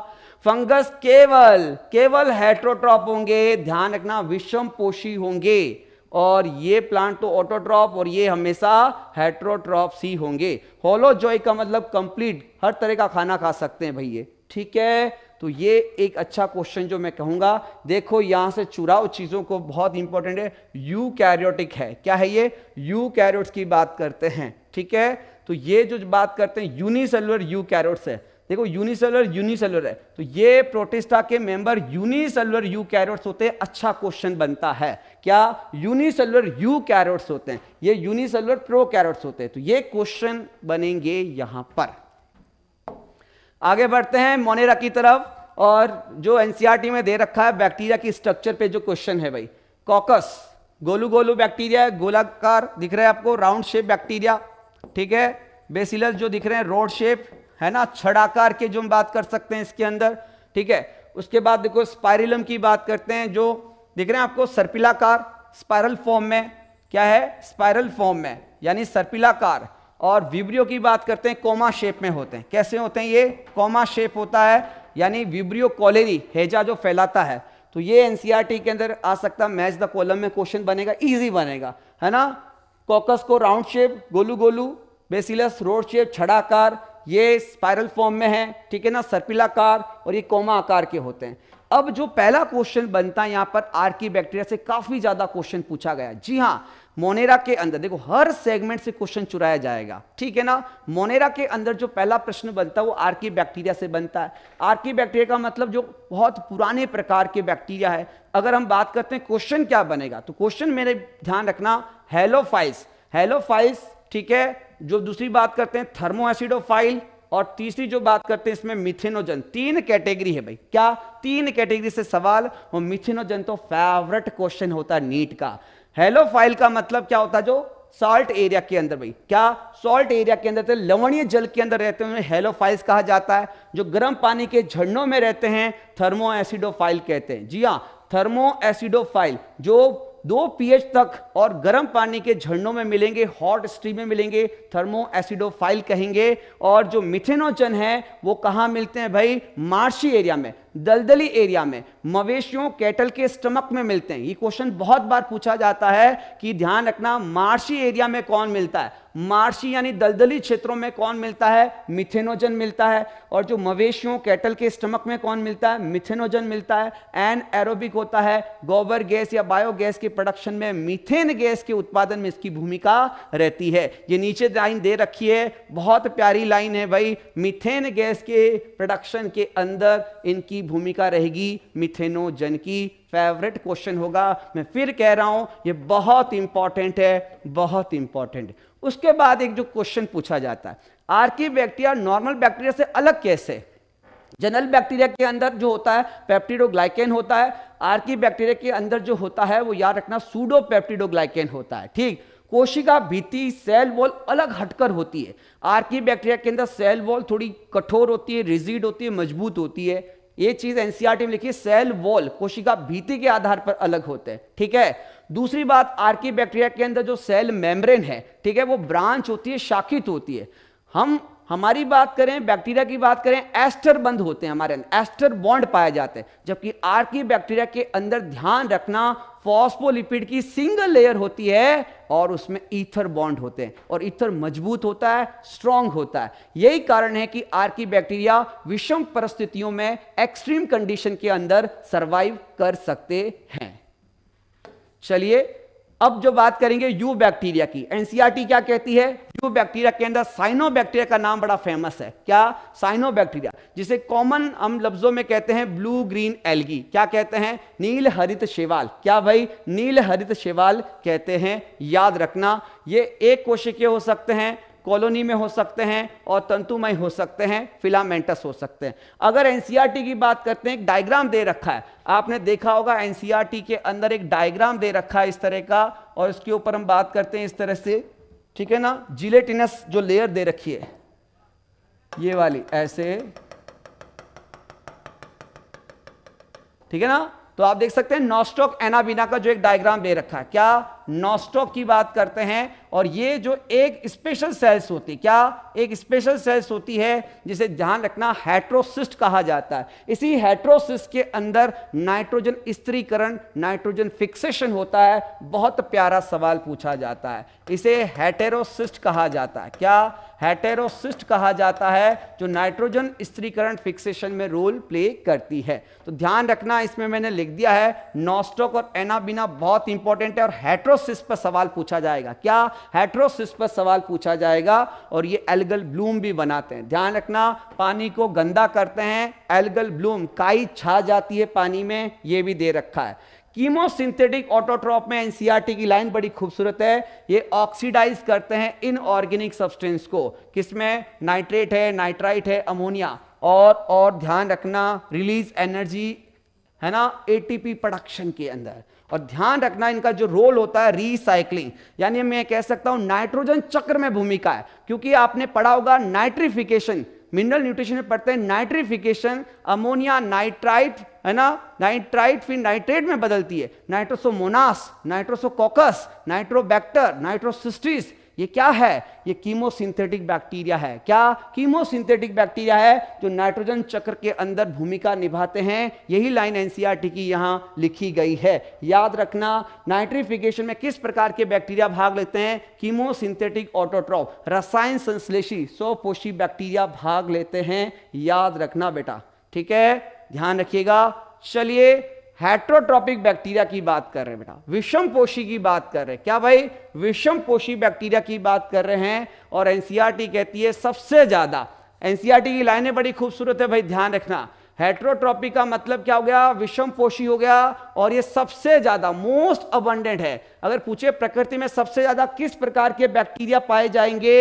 फंगस केवल केवल हेट्रोट्रॉप होंगे ध्यान रखना विषम पोषी होंगे और ये प्लांट तो ऑटोट्रॉप और ये हमेशा हेट्रोट्रॉप ही होंगे होलोजोई का मतलब कंप्लीट हर तरह का खाना खा सकते हैं भैया ठीक है तो ये एक अच्छा क्वेश्चन जो मैं कहूंगा देखो यहां से चुराव चीज़ों को बहुत इंपॉर्टेंट है यू कैरियोटिक है क्या है ये यू कैरियोट्स की बात करते हैं ठीक है तो ये जो बात करते हैं यूनिसेलुलर यू कैरियोट्स है देखो यूनिसेलुलर यूनिसेलुलर है तो ये प्रोटिस्टा के मेंबर यूनिसेलुलर यू कैरोट्स होते हैं अच्छा क्वेश्चन बनता है क्या यूनिसेलुलर यू कैरोट्स होते हैं ये यूनिसेलुलर प्रो कैरोट्स होते हैं तो ये क्वेश्चन बनेंगे यहां पर आगे बढ़ते हैं मोनेरा की तरफ और जो एनसीईआरटी e में दे रखा है बैक्टीरिया की स्ट्रक्चर पे जो क्वेश्चन है भाई कॉकस गोलू गोलू बैक्टीरिया गोलाकार दिख रहा है आपको राउंड शेप बैक्टीरिया ठीक है बेसिलस जो दिख रहे हैं रोड शेप है ना छड़ाकार के जो हम बात कर सकते हैं इसके अंदर ठीक है उसके बाद देखो स्पायरिलम की बात करते हैं जो दिख रहे हैं आपको सर्पिलाकार स्पायरल फॉर्म में क्या है स्पायरल फॉर्म में यानी सर्पिलाकार और विब्रियो की बात करते हैं कोमा शेप में होते हैं कैसे होते हैं ये कोमा शेप होता है यानी विब्रियो कॉलेरी हेजा जो फैलाता है तो ये एनसीईआरटी e के अंदर आ सकता मैच द कॉलम में क्वेश्चन बनेगा इजी बनेगा है ना कॉकस को राउंड शेप गोलू गोलू बेसिलस रोड शेप छड़ाकार ये स्पायरल फॉर्म में है ठीक है ना सर्पिलाकार और ये कोमा आकार के होते हैं अब जो पहला क्वेश्चन बनता है यहाँ पर आर्की बैक्टीरिया से काफी ज्यादा क्वेश्चन पूछा गया जी हाँ मोनेरा के अंदर देखो हर सेगमेंट से क्वेश्चन चुराया जाएगा ठीक है ना मोनेरा के अंदर जो पहला प्रश्न बनता है वो आर्की बैक्टीरिया से बनता है आर्की बैक्टीरिया का मतलब जो बहुत पुराने प्रकार के बैक्टीरिया है अगर हम बात करते हैं क्वेश्चन क्या बनेगा तो क्वेश्चन मेरे ध्यान रखना हेलोफाइल्स हेलोफाइल्स ठीक है जो दूसरी बात करते हैं थर्मो एसिडोफाइल और तीसरी जो बात करते हैं इसमें मिथेनोजन तीन कैटेगरी है भाई क्या तीन कैटेगरी से सवाल और मिथेनोजन तो फेवरेट क्वेश्चन होता है नीट का हेलोफाइल का मतलब क्या होता है जो सॉल्ट एरिया के अंदर भाई क्या सॉल्ट एरिया के अंदर तो लवणीय जल के अंदर रहते हैं फाइल्स कहा जाता है जो गर्म पानी के झरनों में रहते हैं थर्मो एसिडोफाइल कहते हैं जी हाँ थर्मो एसिडोफाइल जो दो पीएच तक और गर्म पानी के झरनों में मिलेंगे हॉट स्ट्रीम में मिलेंगे थर्मो एसिडोफाइल कहेंगे और जो मिथेनोजन है वो कहाँ मिलते हैं भाई मार्शी एरिया में दलदली एरिया में मवेशियों कैटल के स्टमक में मिलते हैं ये क्वेश्चन बहुत बार पूछा जाता है कि ध्यान रखना मार्शी एरिया में कौन मिलता है मार्शी यानी दलदली क्षेत्रों में कौन मिलता है मिथेनोजन मिलता है और जो मवेशियों कैटल के स्टमक में कौन मिलता है मिथेनोजन मिलता है एन एरोबिक होता है गोबर गैस या बायोगैस के प्रोडक्शन में मिथेन गैस के उत्पादन में इसकी भूमिका रहती है ये नीचे लाइन दे रखी है बहुत प्यारी लाइन है भाई मिथेन गैस के प्रोडक्शन के अंदर इनकी की भूमिका रहेगी मिथेनोजन की फेवरेट क्वेश्चन होगा मैं फिर कह रहा हूं ये बहुत इंपॉर्टेंट है बहुत इंपॉर्टेंट उसके बाद एक जो क्वेश्चन पूछा जाता है आर्की बैक्टीरिया नॉर्मल बैक्टीरिया से अलग कैसे जनरल बैक्टीरिया के अंदर जो होता है पेप्टिडोग्लाइकेन होता है आर्की बैक्टीरिया के अंदर जो होता है वो याद रखना सूडो पेप्टिडोग्लाइकेन होता है ठीक कोशिका भीति सेल वॉल अलग हटकर होती है आर्की बैक्टीरिया के अंदर सेल वॉल थोड़ी कठोर होती है रिजिड होती है मजबूत होती है ये चीज एनसीआरटी e में लिखी सेल वॉल कोशिका भीति के आधार पर अलग होते हैं ठीक है दूसरी बात आर्की बैक्टीरिया के अंदर जो सेल मेम्ब्रेन है ठीक है वो ब्रांच होती है शाखित होती है हम हमारी बात करें बैक्टीरिया की बात करें एस्टर बंद होते हैं हमारे अंदर एस्टर बॉन्ड पाए जाते हैं जबकि आर्की बैक्टीरिया के अंदर ध्यान रखना फॉस्फोलिपिड की सिंगल लेयर होती है और उसमें ईथर बॉन्ड होते हैं और ईथर मजबूत होता है स्ट्रांग होता है यही कारण है कि आर्की बैक्टीरिया विषम परिस्थितियों में एक्सट्रीम कंडीशन के अंदर सर्वाइव कर सकते हैं चलिए अब जो बात करेंगे यू बैक्टीरिया की एनसीआरटी e क्या कहती है यू बैक्टीरिया के अंदर साइनो बैक्टीरिया का नाम बड़ा फेमस है क्या साइनो बैक्टीरिया जिसे कॉमन हम लफ्जों में कहते हैं ब्लू ग्रीन एल्गी क्या कहते हैं नील हरित शेवाल क्या भाई नील हरित शेवाल कहते हैं याद रखना ये एक कोशिके हो सकते हैं कॉलोनी में हो सकते हैं और तंतुमय हो सकते हैं फिलामेंटस हो सकते हैं अगर एनसीईआरटी e की बात करते हैं एक डायग्राम दे रखा है आपने देखा होगा एनसीईआरटी e के अंदर एक डायग्राम दे रखा है इस तरह का और इसके ऊपर हम बात करते हैं इस तरह से ठीक है ना जिलेटिनस जो लेयर दे रखी है ये वाली ऐसे ठीक है ना तो आप देख सकते हैं नॉस्टॉक एनाबीना का जो एक डायग्राम दे रखा है क्या नॉस्टॉक की बात करते हैं और ये जो एक स्पेशल सेल्स होती है क्या एक स्पेशल सेल्स होती है जिसे ध्यान रखना हेट्रोसिस्ट कहा जाता है इसी हेट्रोसिस्ट के अंदर नाइट्रोजन स्त्रीकरण नाइट्रोजन फिक्सेशन होता है बहुत प्यारा सवाल पूछा जाता है इसे हेटेरोसिस्ट कहा जाता है क्या हेटेरोसिस्ट कहा जाता है जो नाइट्रोजन स्त्रीकरण फिक्सेशन में रोल प्ले करती है तो ध्यान रखना इसमें मैंने लिख दिया है नॉस्टॉक और एनाबिना बहुत इंपॉर्टेंट है और हेट्रो हेट्रोसिस पर सवाल पूछा जाएगा क्या हेट्रोसिस पर सवाल पूछा जाएगा और ये एल्गल ब्लूम भी बनाते हैं ध्यान रखना पानी को गंदा करते हैं एल्गल ब्लूम काई छा जाती है पानी में ये भी दे रखा है कीमोसिंथेटिक ऑटोट्रॉप में एनसीईआरटी e की लाइन बड़ी खूबसूरत है ये ऑक्सीडाइज करते हैं इन ऑर्गेनिक सब्सटेंस को किसमें नाइट्रेट है नाइट्राइट है अमोनिया और और ध्यान रखना रिलीज एनर्जी है ना एटीपी प्रोडक्शन के अंदर और ध्यान रखना इनका जो रोल होता है रिसाइकलिंग यानी मैं कह सकता हूं नाइट्रोजन चक्र में भूमिका है क्योंकि आपने पढ़ा होगा नाइट्रिफिकेशन मिनरल न्यूट्रिशन में पढ़ते हैं नाइट्रिफिकेशन अमोनिया नाइट्राइट है ना नाइट्राइट फिर नाइट्रेट में बदलती है नाइट्रोसोमोनास नाइट्रोसोकॉकस नाइट्रोबैक्टर नाइट्रोसिस्टिस ये क्या है ये कीमोसिंथेटिक बैक्टीरिया है क्या कीमोसिंथेटिक बैक्टीरिया है जो नाइट्रोजन चक्र के अंदर भूमिका निभाते हैं यही लाइन एनसीईआरटी e की यहां लिखी गई है याद रखना नाइट्रिफिकेशन में किस प्रकार के बैक्टीरिया भाग लेते हैं कीमोसिंथेटिक ऑटोट्रॉप रसायन संश्लेषी सोपोशी बैक्टीरिया भाग लेते हैं याद रखना बेटा ठीक है ध्यान रखिएगा चलिए हेट्रोट्रॉपिक बैक्टीरिया की बात कर रहे हैं बेटा विषम पोषी की बात कर रहे हैं क्या भाई विषम पोषी बैक्टीरिया की बात कर रहे हैं और एनसीआरटी कहती है सबसे ज्यादा एनसीआरटी की लाइनें बड़ी खूबसूरत है भाई ध्यान रखना हेट्रोट्रॉपी का मतलब क्या हो गया विषम पोषी हो गया और ये सबसे ज्यादा मोस्ट अबंडेंट है अगर पूछे प्रकृति में सबसे ज्यादा किस प्रकार के बैक्टीरिया पाए जाएंगे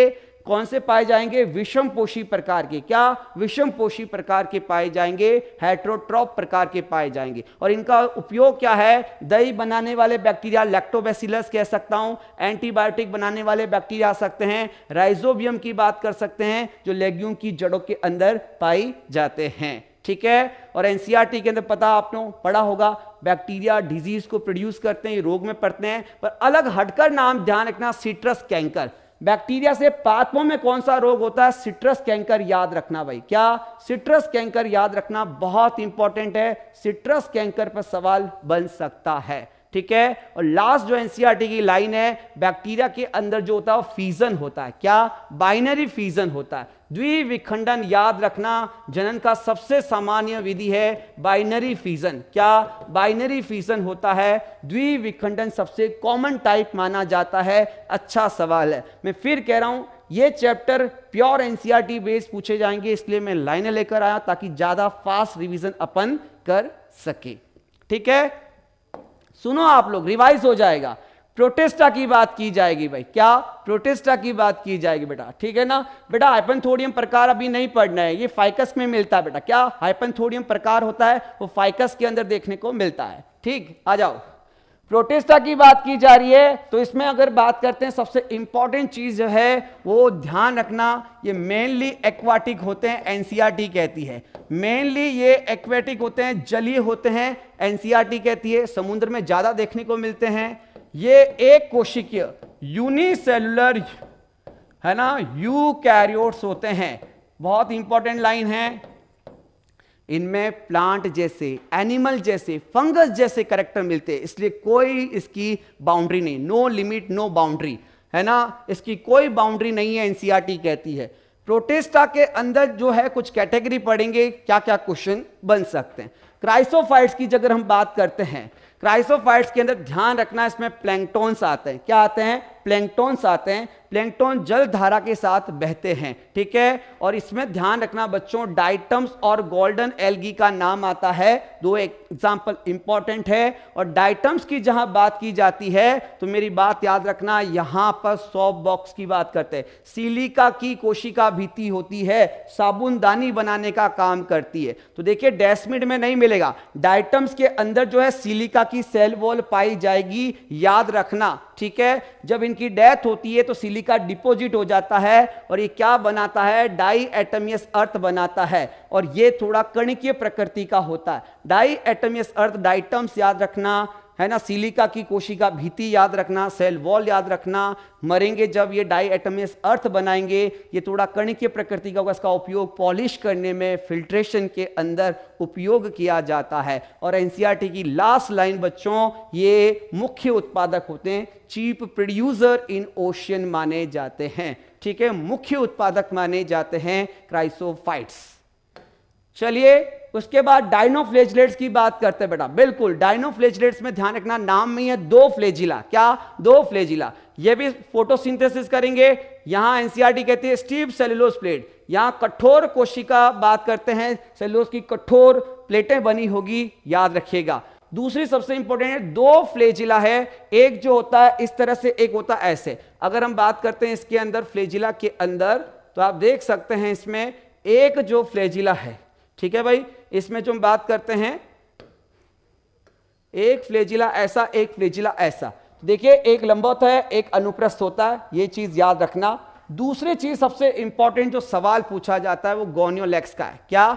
कौन से पाए जाएंगे विषम पोषी प्रकार के क्या विषम पोषी प्रकार के पाए जाएंगे हेट्रोट्रॉप प्रकार के पाए जाएंगे और इनका उपयोग क्या है दही बनाने वाले बैक्टीरिया लैक्टोबैसिलस कह सकता हूं एंटीबायोटिक बनाने वाले बैक्टीरिया आ सकते हैं राइजोबियम की बात कर सकते हैं जो लेग्यूम की जड़ों के अंदर पाई जाते हैं ठीक है और एनसीआरटी e के अंदर पता आपने पढ़ा होगा बैक्टीरिया डिजीज को प्रोड्यूस करते हैं रोग में पड़ते हैं पर अलग हटकर नाम ध्यान रखना सिट्रस कैंकर बैक्टीरिया से पादपों में कौन सा रोग होता है सिट्रस कैंकर याद रखना भाई क्या सिट्रस कैंकर याद रखना बहुत इंपॉर्टेंट है सिट्रस कैंकर पर सवाल बन सकता है ठीक है और लास्ट जो एनसीआरटी की लाइन है बैक्टीरिया के अंदर जो होता है फीजन होता है क्या बाइनरी फीजन होता है द्विविखंडन याद रखना जनन का सबसे सामान्य विधि है बाइनरी फीजन क्या बाइनरी फीजन होता है द्विविखंडन सबसे कॉमन टाइप माना जाता है अच्छा सवाल है मैं फिर कह रहा हूं ये चैप्टर प्योर एनसीईआरटी बेस पूछे जाएंगे इसलिए मैं लाइनें लेकर आया ताकि ज्यादा फास्ट रिविजन अपन कर सके ठीक है सुनो आप लोग रिवाइज हो जाएगा प्रोटेस्टा की बात की जाएगी भाई क्या प्रोटेस्टा की बात की जाएगी बेटा ठीक है ना बेटा हाइपनथोडियम प्रकार अभी नहीं पढ़ना है ये फाइकस में मिलता है बेटा क्या हाइपनथोडियम प्रकार होता है वो फाइकस के अंदर देखने को मिलता है ठीक आ जाओ प्रोटेस्टा की बात की जा रही है तो इसमें अगर बात करते हैं सबसे इंपॉर्टेंट चीज जो है वो ध्यान रखना ये मेनली एक्वाटिक होते हैं एनसीआरटी e कहती है मेनली ये एक्वेटिक होते हैं जलीय होते हैं एनसीआरटी e कहती है समुद्र में ज्यादा देखने को मिलते हैं ये एक कोशिकीय यूनिसेलुलर है ना यू कैरियोट्स होते हैं बहुत इंपॉर्टेंट लाइन है इनमें प्लांट जैसे एनिमल जैसे फंगस जैसे करेक्टर मिलते हैं इसलिए कोई इसकी बाउंड्री नहीं नो लिमिट नो बाउंड्री है ना इसकी कोई बाउंड्री नहीं है एनसीईआरटी e कहती है प्रोटेस्टा के अंदर जो है कुछ कैटेगरी पढ़ेंगे क्या क्या क्वेश्चन बन सकते हैं क्राइसोफाइट्स की अगर हम बात करते हैं क्राइसोफाइट्स के अंदर ध्यान रखना इसमें प्लैंगटोन्स आते हैं क्या आते हैं प्लैंक्टॉन्स आते हैं प्लैंक्टॉन जल धारा के साथ बहते हैं ठीक है और इसमें ध्यान रखना बच्चों डाइटम्स और गोल्डन एल्गी का नाम आता है दो एग्जाम्पल इंपॉर्टेंट है और डाइटम्स की जहां बात की जाती है तो मेरी बात याद रखना यहां पर सॉफ्ट बॉक्स की बात करते हैं सिलिका की कोशिका भीती होती है साबुनदानी बनाने का काम करती है तो देखिए डेस्मिड में नहीं मिलेगा डाइटम्स के अंदर जो है सिलिका की सेल वॉल पाई जाएगी याद रखना ठीक है जब इनकी डेथ होती है तो सिलिका डिपोजिट हो जाता है और ये क्या बनाता है डाई एटमियस अर्थ बनाता है और ये थोड़ा कणिकीय प्रकृति का होता है डाई एटमियस अर्थ डाइटम्स याद रखना है ना सिलिका की कोशिका भीति याद रखना सेल वॉल याद रखना मरेंगे जब ये डाई एटमियस अर्थ बनाएंगे ये थोड़ा कणिक प्रकृति का होगा इसका उपयोग पॉलिश करने में फिल्ट्रेशन के अंदर उपयोग किया जाता है और एनसीईआरटी की लास्ट लाइन बच्चों ये मुख्य उत्पादक होते हैं चीप प्रोड्यूसर इन ओशियन माने जाते हैं ठीक है मुख्य उत्पादक माने जाते हैं क्राइसोफाइट्स चलिए उसके बाद डायनो फ्लेजलेट्स की बात करते हैं बेटा बिल्कुल डायनो फ्लेजलेट्स में ध्यान रखना नाम में है दो फ्लेजिला क्या दो फ्लेजिला ये भी फोटोसिंथेसिस करेंगे यहां एनसीआरटी e कहती है स्टीव सेलुलोज प्लेट यहां कठोर कोशिका बात करते हैं सेलुलोज की कठोर प्लेटें बनी होगी याद रखिएगा दूसरी सबसे इंपॉर्टेंट है दो फ्लेजिला है एक जो होता है इस तरह से एक होता है ऐसे अगर हम बात करते हैं इसके अंदर फ्लेजिला के अंदर तो आप देख सकते हैं इसमें एक जो फ्लेजिला है ठीक है भाई इसमें जो हम बात करते हैं एक फ्लेजिला ऐसा एक फ्लेजिला ऐसा तो देखिए एक लंबा होता है एक अनुप्रस्थ होता है ये चीज याद रखना दूसरी चीज सबसे इंपॉर्टेंट जो सवाल पूछा जाता है वो गोनियोलेक्स का है क्या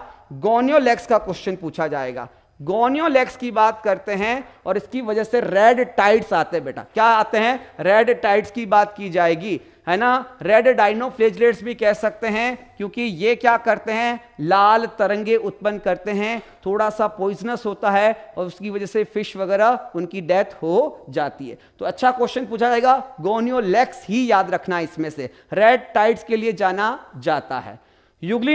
गोनियोलेक्स का क्वेश्चन पूछा जाएगा गोनियोलेक्स की बात करते हैं और इसकी वजह से रेड टाइड्स आते हैं बेटा क्या आते हैं रेड टाइड्स की बात की जाएगी है ना रेड डाइनोफ्लेजलेट्स भी कह सकते हैं क्योंकि ये क्या करते हैं लाल तरंगे उत्पन्न करते हैं थोड़ा सा पॉइजनस होता है और उसकी वजह से फिश वगैरह उनकी डेथ हो जाती है तो अच्छा क्वेश्चन पूछा जाएगा गोनियोलेक्स ही याद रखना इसमें से रेड टाइड्स के लिए जाना जाता है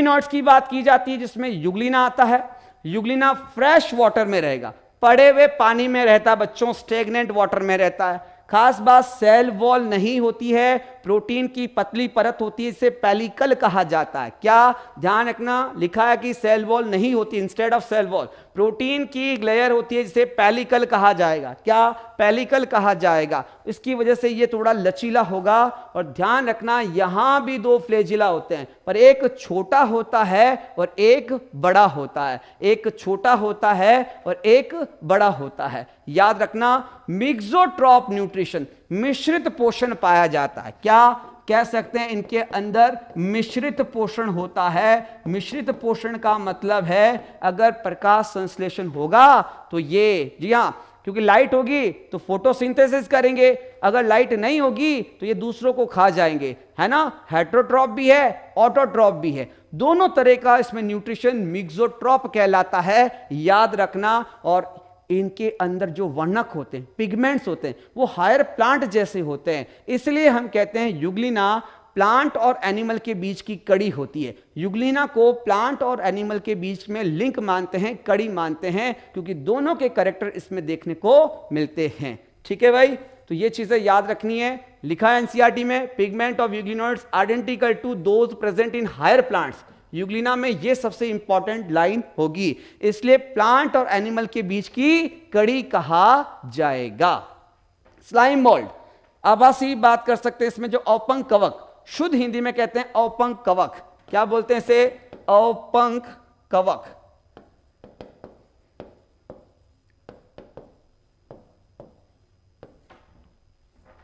नॉट्स की बात की जाती है जिसमें युगलीना आता है युगलिना फ्रेश वाटर में रहेगा पड़े हुए पानी में रहता बच्चों स्टेगनेंट वाटर में रहता है खास बात सेल वॉल नहीं होती है प्रोटीन की पतली परत होती है इसे पेलिकल कहा जाता है क्या ध्यान रखना लिखा है कि सेल वॉल नहीं होती instead of cell wall protein की एक लेयर होती है जिसे पैलिकल कहा जाएगा क्या पैलिकल कहा जाएगा इसकी वजह से ये थोड़ा लचीला होगा और ध्यान रखना यहां भी दो फ्लेजिला होते हैं पर एक छोटा होता है और एक बड़ा होता है एक छोटा होता है और एक बड़ा होता है याद रखना मिक्सोट्रॉप न्यूट्रिशन मिश्रित पोषण पाया जाता है क्या कह सकते हैं इनके अंदर मिश्रित पोषण होता है मिश्रित पोषण का मतलब है अगर प्रकाश संश्लेषण होगा तो ये जी हाँ क्योंकि लाइट होगी तो फोटोसिंथेसिस करेंगे अगर लाइट नहीं होगी तो ये दूसरों को खा जाएंगे है ना हेट्रोट्रॉप भी है ऑटोट्रॉप भी है दोनों तरह का इसमें न्यूट्रिशन मिक्सोट्रॉप कहलाता है याद रखना और इनके अंदर जो वर्णक होते हैं पिगमेंट्स होते हैं वो हायर प्लांट जैसे होते हैं इसलिए हम कहते हैं युगलिना प्लांट और एनिमल के बीच की कड़ी होती है युगलिना को प्लांट और एनिमल के बीच में लिंक मानते हैं कड़ी मानते हैं क्योंकि दोनों के करेक्टर इसमें देखने को मिलते हैं ठीक है भाई तो ये चीजें याद रखनी है लिखा है एनसीआरटी e में pigment of euglenoids identical to those present in higher plants Euglena में ये सबसे इंपॉर्टेंट लाइन होगी इसलिए प्लांट और एनिमल के बीच की कड़ी कहा जाएगा स्लाइम मोल्ड अब ही बात कर सकते हैं इसमें जो औपंक कवक शुद्ध हिंदी में कहते हैं औपंक कवक क्या बोलते हैं इसे औपंक कवक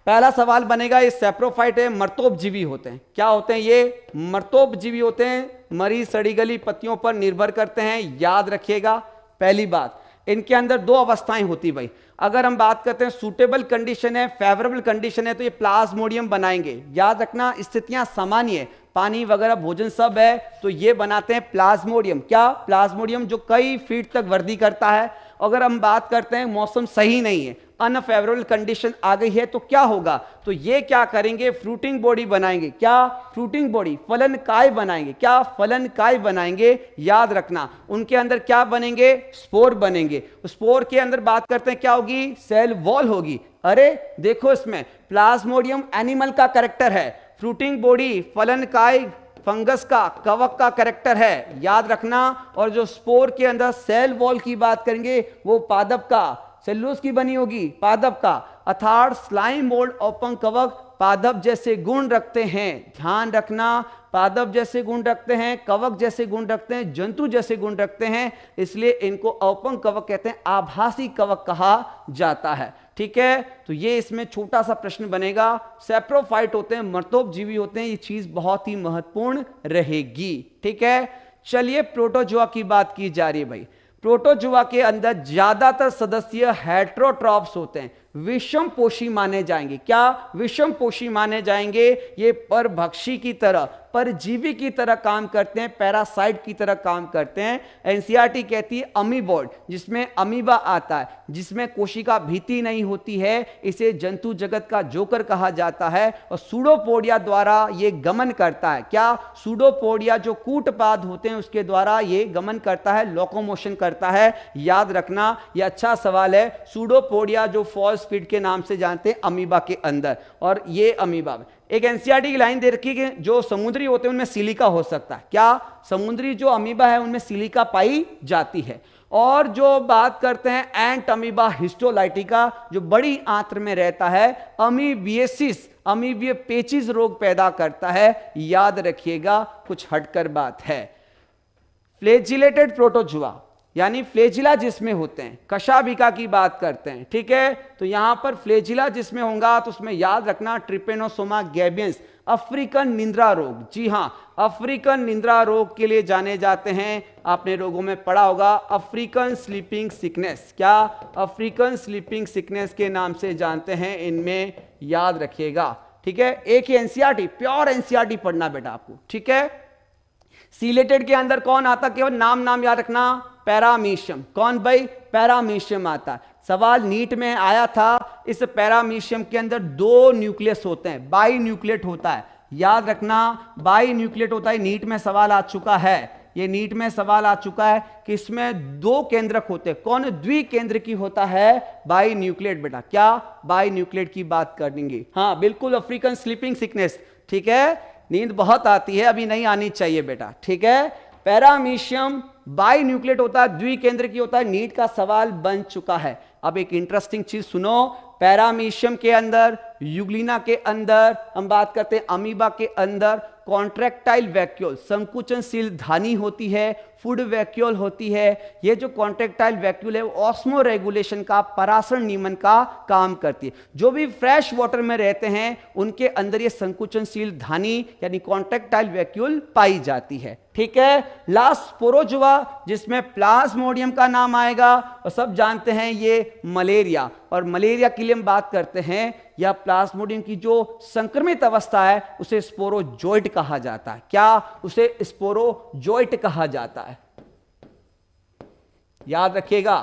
पहला सवाल बनेगा ये सेप्रोफाइट है मर्तोपजीवी होते हैं क्या होते हैं ये मर्तोपजीवी होते हैं मरी सड़ी गली पत्तियों पर निर्भर करते हैं याद रखिएगा पहली बात इनके अंदर दो अवस्थाएं होती भाई अगर हम बात करते हैं सूटेबल कंडीशन है फेवरेबल कंडीशन है तो ये प्लाज्मोडियम बनाएंगे याद रखना स्थितियां सामान्य है पानी वगैरह भोजन सब है तो ये बनाते हैं प्लाज्मोडियम क्या प्लाज्मोडियम जो कई फीट तक वर्दी करता है अगर हम बात करते हैं मौसम सही नहीं है अनफेवरेबल कंडीशन आ गई है तो क्या होगा तो ये क्या करेंगे फ्रूटिंग बॉडी बनाएंगे क्या फ्रूटिंग बॉडी फलन काय बनाएंगे क्या फलन काय बनाएंगे याद रखना उनके अंदर क्या बनेंगे स्पोर बनेंगे स्पोर के अंदर बात करते हैं क्या होगी सेल वॉल होगी अरे देखो इसमें प्लाज्मोडियम एनिमल का करेक्टर है फ्रूटिंग बॉडी फलन काय फंगस का कवक का करेक्टर है याद रखना और जो स्पोर के अंदर सेल वॉल की बात करेंगे वो पादप का सेल्यूलोस की बनी होगी पादप का अथार स्लाइम बोल्ड और कवक पादप जैसे गुण रखते हैं ध्यान रखना पादप जैसे गुण रखते हैं कवक जैसे गुण रखते हैं जंतु जैसे गुण रखते हैं इसलिए इनको औपंग कवक कहते हैं आभासी कवक कहा जाता है ठीक है तो ये इसमें छोटा सा प्रश्न बनेगा सेप्रोफाइट होते हैं मर्तोपजीवी होते हैं ये चीज बहुत ही महत्वपूर्ण रहेगी ठीक है चलिए प्रोटोजोआ की बात की जा रही है भाई प्रोटोजुआ के अंदर ज्यादातर सदस्य हेट्रोट्रॉप्स होते हैं विषम पोषी माने जाएंगे क्या विषम पोषी माने जाएंगे ये परभक्षी की तरह परजीवी की तरह काम करते हैं पैरासाइट की तरह काम करते हैं एनसीईआरटी कहती है अमीबॉड जिसमें अमीबा आता है जिसमें कोशिका भीति नहीं होती है इसे जंतु जगत का जोकर कहा जाता है और सूडोपोडिया द्वारा ये गमन करता है क्या सूडोपोडिया जो कूटपाद होते हैं उसके द्वारा ये गमन करता है लोकोमोशन करता है याद रखना ये अच्छा सवाल है सूडोपोडिया जो फॉल्स फीड के नाम से जानते हैं अमीबा के अंदर और ये अमीबा एक एनसीआरटी e की लाइन दे रखी है जो समुद्री होते हैं उनमें सिलिका हो सकता है क्या समुद्री जो अमीबा है उनमें सिलिका पाई जाती है और जो बात करते हैं एंट अमीबा हिस्टोलाइटिका जो बड़ी आंत्र में रहता है अमीबियसिस अमीबिय पेचिस रोग पैदा करता है याद रखिएगा कुछ हटकर बात है फ्लेजिलेटेड प्रोटोजुआ यानी फ्लेजिला जिसमें होते हैं कशाबिका की बात करते हैं ठीक है तो यहां पर फ्लेजिला जिसमें होगा तो उसमें याद रखना ट्रिपेनोसोमा गैबियंस अफ्रीकन निंद्रा रोग जी हाँ अफ्रीकन निंद्रा रोग के लिए जाने जाते हैं आपने रोगों में पढ़ा होगा अफ्रीकन स्लीपिंग सिकनेस क्या अफ्रीकन स्लीपिंग सिकनेस के नाम से जानते हैं इनमें याद रखिएगा ठीक है एक ही एनसीआरटी प्योर एनसीआरटी पढ़ना बेटा आपको ठीक है सीलेटेड के अंदर कौन आता केवल नाम नाम याद रखना पैरामीशियम कौन भाई पैरामीशियम आता है सवाल नीट में आया था इस पैरामीशियम के अंदर दो न्यूक्लियस होते हैं बाई न्यूक्लियट होता है याद रखना बाई न्यूक्लियट होता है नीट में सवाल आ चुका है ये नीट में सवाल आ चुका है कि इसमें दो केंद्रक होते हैं कौन द्विकेंद्र की होता है बाई न्यूक्लियट बेटा क्या बाई न्यूक्लियट की बात करेंगे हाँ बिल्कुल अफ्रीकन स्लीपिंग सिकनेस ठीक है नींद बहुत आती है अभी नहीं आनी चाहिए बेटा ठीक है पैरामीशियम बाई न्यूक्लियट होता है द्विकेंद्र की होता है नीट का सवाल बन चुका है अब एक इंटरेस्टिंग चीज सुनो पैरामीशियम के अंदर युगलिना के अंदर हम बात करते हैं अमीबा के अंदर कॉन्ट्रैक्टाइल वैक्यूल संकुचनशील धानी होती है फूड वैक्यूल होती है ये जो कॉन्ट्रैक्टाइल वैक्यूल है वो ऑस्मो रेगुलेशन का परासरण नियमन का काम करती है जो भी फ्रेश वाटर में रहते हैं उनके अंदर ये संकुचनशील धानी यानी कॉन्ट्रैक्टाइल वैक्यूल पाई जाती है ठीक है लास्ट पोरोजुआ जिसमें प्लाज्मोडियम का नाम आएगा और सब जानते हैं ये मलेरिया और मलेरिया के लिए हम बात करते हैं या प्लास्मोडियम की जो संक्रमित अवस्था है उसे स्पोरोजोइट कहा जाता है क्या उसे स्पोरोजोइट कहा जाता है याद रखिएगा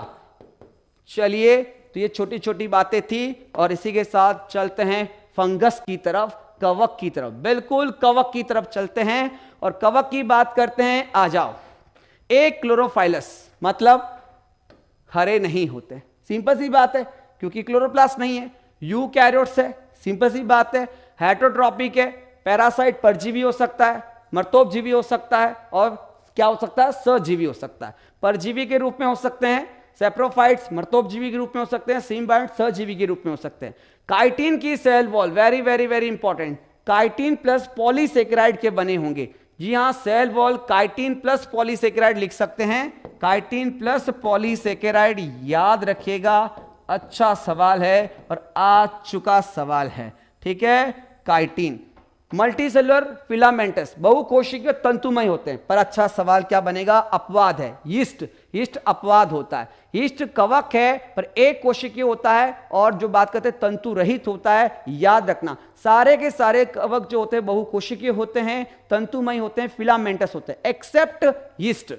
चलिए तो ये छोटी छोटी बातें थी और इसी के साथ चलते हैं फंगस की तरफ कवक की तरफ बिल्कुल कवक की तरफ चलते हैं और कवक की बात करते हैं आ जाओ एक क्लोरोफाइलस मतलब हरे नहीं होते सिंपल सी बात है क्योंकि क्लोरोप्लास्ट नहीं है यू कैरियोट्स है सिंपल सी बात है हेटरोट्रॉपिक है पैरासाइट परजीवी हो सकता है मर्तोपजीवी हो सकता है और क्या हो सकता है सजीवी हो सकता है परजीवी के रूप में हो सकते हैं सेप्रोफाइट्स मर्तोपजीवी के रूप में हो सकते हैं सिम्बाइट सजीवी के रूप में हो सकते हैं काइटिन की cell wall very very very important chitin plus polysaccharide के बने होंगे जी हाँ cell wall chitin plus polysaccharide लिख सकते हैं काइटिन प्लस पॉलीसेक्राइड याद रखिएगा अच्छा सवाल है और आ चुका सवाल है ठीक है मल्टी सेलर फिलामेंटस बहुकोशिकीय तंतुमय होते हैं पर अच्छा सवाल क्या बनेगा अपवाद है यीस्ट यीस्ट अपवाद होता है यीस्ट कवक है पर एक कोशिकीय होता है और जो बात करते हैं तंतु रहित होता है याद रखना सारे के सारे कवक जो होते हैं बहुकोशिकीय होते हैं तंतुमय होते हैं फिलामेंटस होते हैं एक्सेप्ट यीस्ट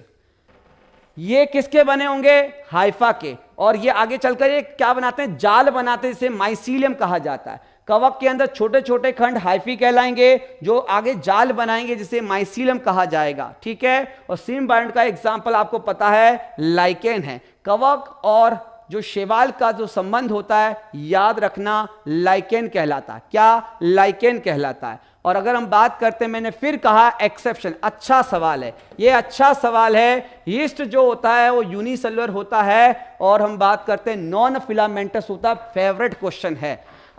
ये किसके बने होंगे हाइफा के और ये आगे चलकर ये क्या बनाते हैं जाल बनाते हैं जिसे माइसीलियम कहा जाता है कवक के अंदर छोटे छोटे खंड हाइफी कहलाएंगे जो आगे जाल बनाएंगे जिसे माइसीलियम कहा जाएगा ठीक है और सिम बाइंड का एग्जाम्पल आपको पता है लाइकेन है कवक और जो शेवाल का जो संबंध होता है याद रखना लाइकेन कहलाता है क्या लाइकेन कहलाता है और अगर हम बात करते मैंने फिर कहा एक्सेप्शन अच्छा सवाल है ये अच्छा सवाल है यीस्ट जो होता है वो यूनिसेलुलर होता है और हम बात करते हैं नॉन फिलामेंटस होता फेवरेट क्वेश्चन है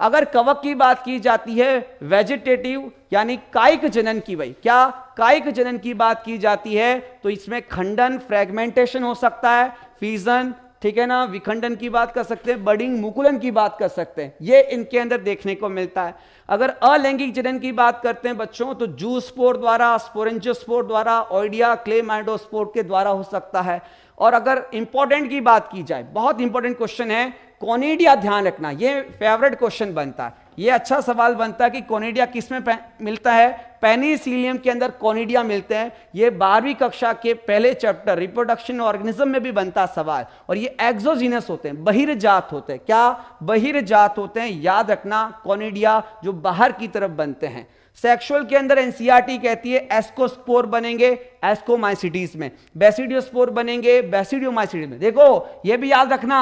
अगर कवक की बात की जाती है वेजिटेटिव यानी कायिक जनन की भाई क्या कायिक जनन की बात की जाती है तो इसमें खंडन फ्रेगमेंटेशन हो सकता है फीजन ठीक है ना विखंडन की बात कर सकते हैं बडिंग मुकुलन की बात कर सकते हैं ये इनके अंदर देखने को मिलता है अगर अलैंगिक जनन की बात करते हैं बच्चों तो जू स्पोर द्वारा स्पोरेंजोस्पोर द्वारा ओइडिया क्ले माइडोस्पोर के द्वारा हो सकता है और अगर इंपॉर्टेंट की बात की जाए बहुत इंपॉर्टेंट क्वेश्चन है कॉनेडिया ध्यान रखना ये फेवरेट क्वेश्चन बनता है ये अच्छा सवाल बनता है कि कॉनेडिया किसमें मिलता है पेनिसिलियम के अंदर कॉनिडिया मिलते हैं ये बारहवीं कक्षा के पहले चैप्टर रिप्रोडक्शन ऑर्गेनिज्म में भी बनता सवाल और ये एक्सोजीनस होते हैं बहिर्जात होते हैं क्या बहिर्जात होते हैं याद रखना कॉनिडिया जो बाहर की तरफ बनते हैं सेक्सुअल के अंदर एनसीईआरटी कहती है एस्कोस्पोर बनेंगे एस्कोमाइसिटीज में बेसिडियोस्पोर बनेंगे बेसिडियोमाइसिटीज में देखो ये भी याद रखना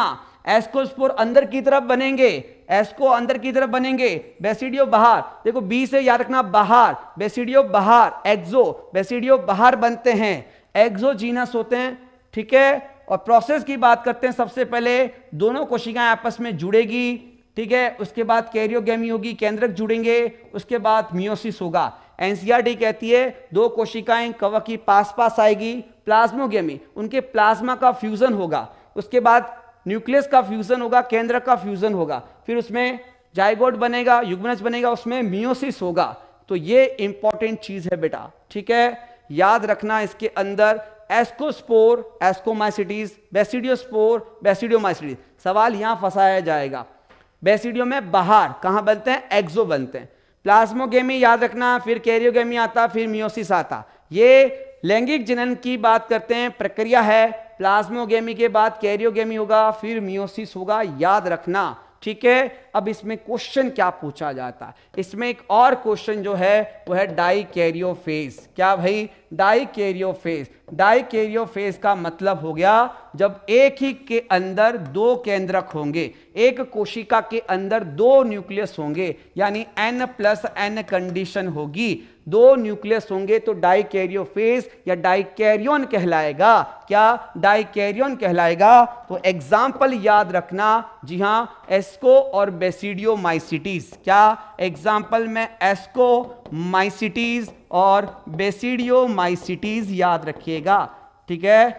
एस्कोस्पोर अंदर की तरफ बनेंगे एस्को अंदर की तरफ बनेंगे बेसिडियो बाहर देखो बी से याद रखना बाहर बेसिडियो बाहर एक्जो बेसिडियो बाहर बनते हैं एक्जो जीनस होते हैं ठीक है और प्रोसेस की बात करते हैं सबसे पहले दोनों कोशिकाएं आपस में जुड़ेगी ठीक है उसके बाद कैरियोगेमी होगी केंद्रक जुड़ेंगे उसके बाद मियोसिस होगा एनसीआरटी कहती है दो कोशिकाएं कवक की पास पास आएगी प्लाज्मोगेमी उनके प्लाज्मा का फ्यूजन होगा उसके बाद न्यूक्लियस का फ्यूजन होगा केंद्र का फ्यूजन होगा फिर उसमें जायगोड बनेगा युग्मनज बनेगा उसमें मियोसिस होगा तो ये इंपॉर्टेंट चीज है बेटा ठीक है याद रखना इसके अंदर एस्कोस्पोर एस्कोमाइसिटीज बेसिडियोस्पोर बेसिडियोमाइसिटीज सवाल यहां फंसाया जाएगा बेसिडियो में बाहर कहां बनते हैं एक्सो बनते हैं प्लाज्मोगेमी याद रखना फिर कैरियोगेमी आता फिर मियोसिस आता ये लैंगिक जनन की बात करते हैं प्रक्रिया है प्लाज्मोगेमी के बाद कैरियोगेमी होगा फिर मियोसिस होगा याद रखना ठीक है अब इसमें क्वेश्चन क्या पूछा जाता है इसमें एक और क्वेश्चन जो है वो है डाई कैरियो फेज क्या भाई डाई कैरियो फेज डाइकेरियोफेज का मतलब हो गया जब एक ही के अंदर दो केंद्रक होंगे एक कोशिका के अंदर दो न्यूक्लियस होंगे यानी एन प्लस एन कंडीशन होगी दो न्यूक्लियस होंगे तो डाइकेरियोफेज या डाइकेरियन कहलाएगा क्या डाइकेरियन कहलाएगा तो एग्जाम्पल याद रखना जी हाँ एस्को और बेसिडियोमाइसिटीज क्या एग्जाम्पल में एस्को माइसिटीज और बेसिडियो माइसिटीज याद रखिएगा ठीक है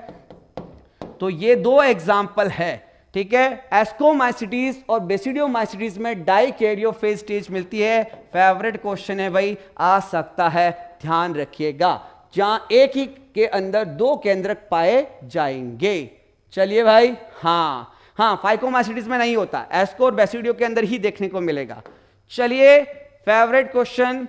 तो ये दो एग्जाम्पल है ठीक है एस्कोमाइसिटीज और माइसिटीज में फेज स्टेज मिलती है फेवरेट क्वेश्चन है भाई आ सकता है ध्यान रखिएगा जहां एक ही के अंदर दो केंद्रक पाए जाएंगे चलिए भाई हाँ हाँ फाइकोमाइसिटीज में नहीं होता एस्को और बेसिडियो के अंदर ही देखने को मिलेगा चलिए फेवरेट क्वेश्चन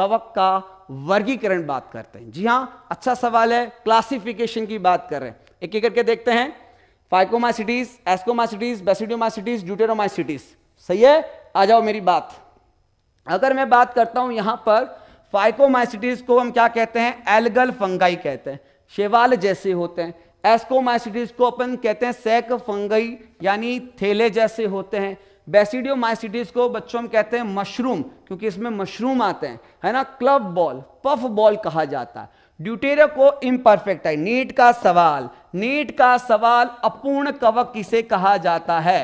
कवक का वर्गीकरण बात करते हैं जी हाँ अच्छा सवाल है क्लासिफिकेशन की बात कर रहे हैं एक एक करके देखते हैं फाइकोमाइसिटीज एस्कोमाइसिटीज बेसिडियोमाइसिटीज ड्यूटेरोमाइसिटीज सही है आ जाओ मेरी बात अगर मैं बात करता हूं यहां पर फाइकोमाइसिटीज को हम क्या कहते हैं एलगल फंगाई कहते हैं शेवाल जैसे होते हैं एस्कोमाइसिटीज को अपन कहते हैं सैक फंगई यानी थेले जैसे होते हैं बेसिडियो को बच्चों हम कहते हैं मशरूम क्योंकि इसमें मशरूम आते हैं है ना क्लब बॉल पफ बॉल कहा जाता है ड्यूटेरिया को इम्परफेक्ट है नीट का सवाल नीट का सवाल अपूर्ण कवक किसे कहा जाता है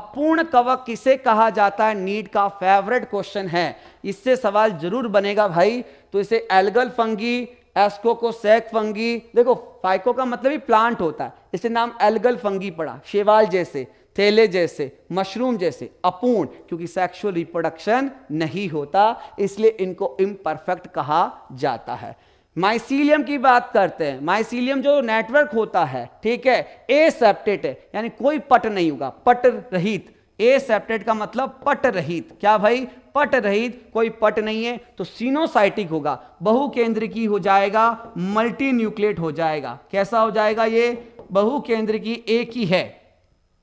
अपूर्ण कवक किसे कहा जाता है नीट का फेवरेट क्वेश्चन है इससे सवाल जरूर बनेगा भाई तो इसे एल्गल फंगी एस्को को सैक फंगी देखो फाइको का मतलब ही प्लांट होता है इसे नाम एल्गल फंगी पड़ा शेवाल जैसे थैले जैसे मशरूम जैसे अपूर्ण क्योंकि सेक्सुअल रिप्रोडक्शन नहीं होता इसलिए इनको इम्परफेक्ट कहा जाता है माइसीलियम की बात करते हैं माइसीलियम जो नेटवर्क होता है ठीक है ए सेप्टेट यानी कोई पट नहीं होगा पट रहित ए सेप्टेट का मतलब पट रहित क्या भाई पट रहित कोई पट नहीं है तो सीनोसाइटिक होगा बहु केंद्र की हो जाएगा मल्टी न्यूक्लेट हो जाएगा कैसा हो जाएगा ये बहु केंद्र की एक ही है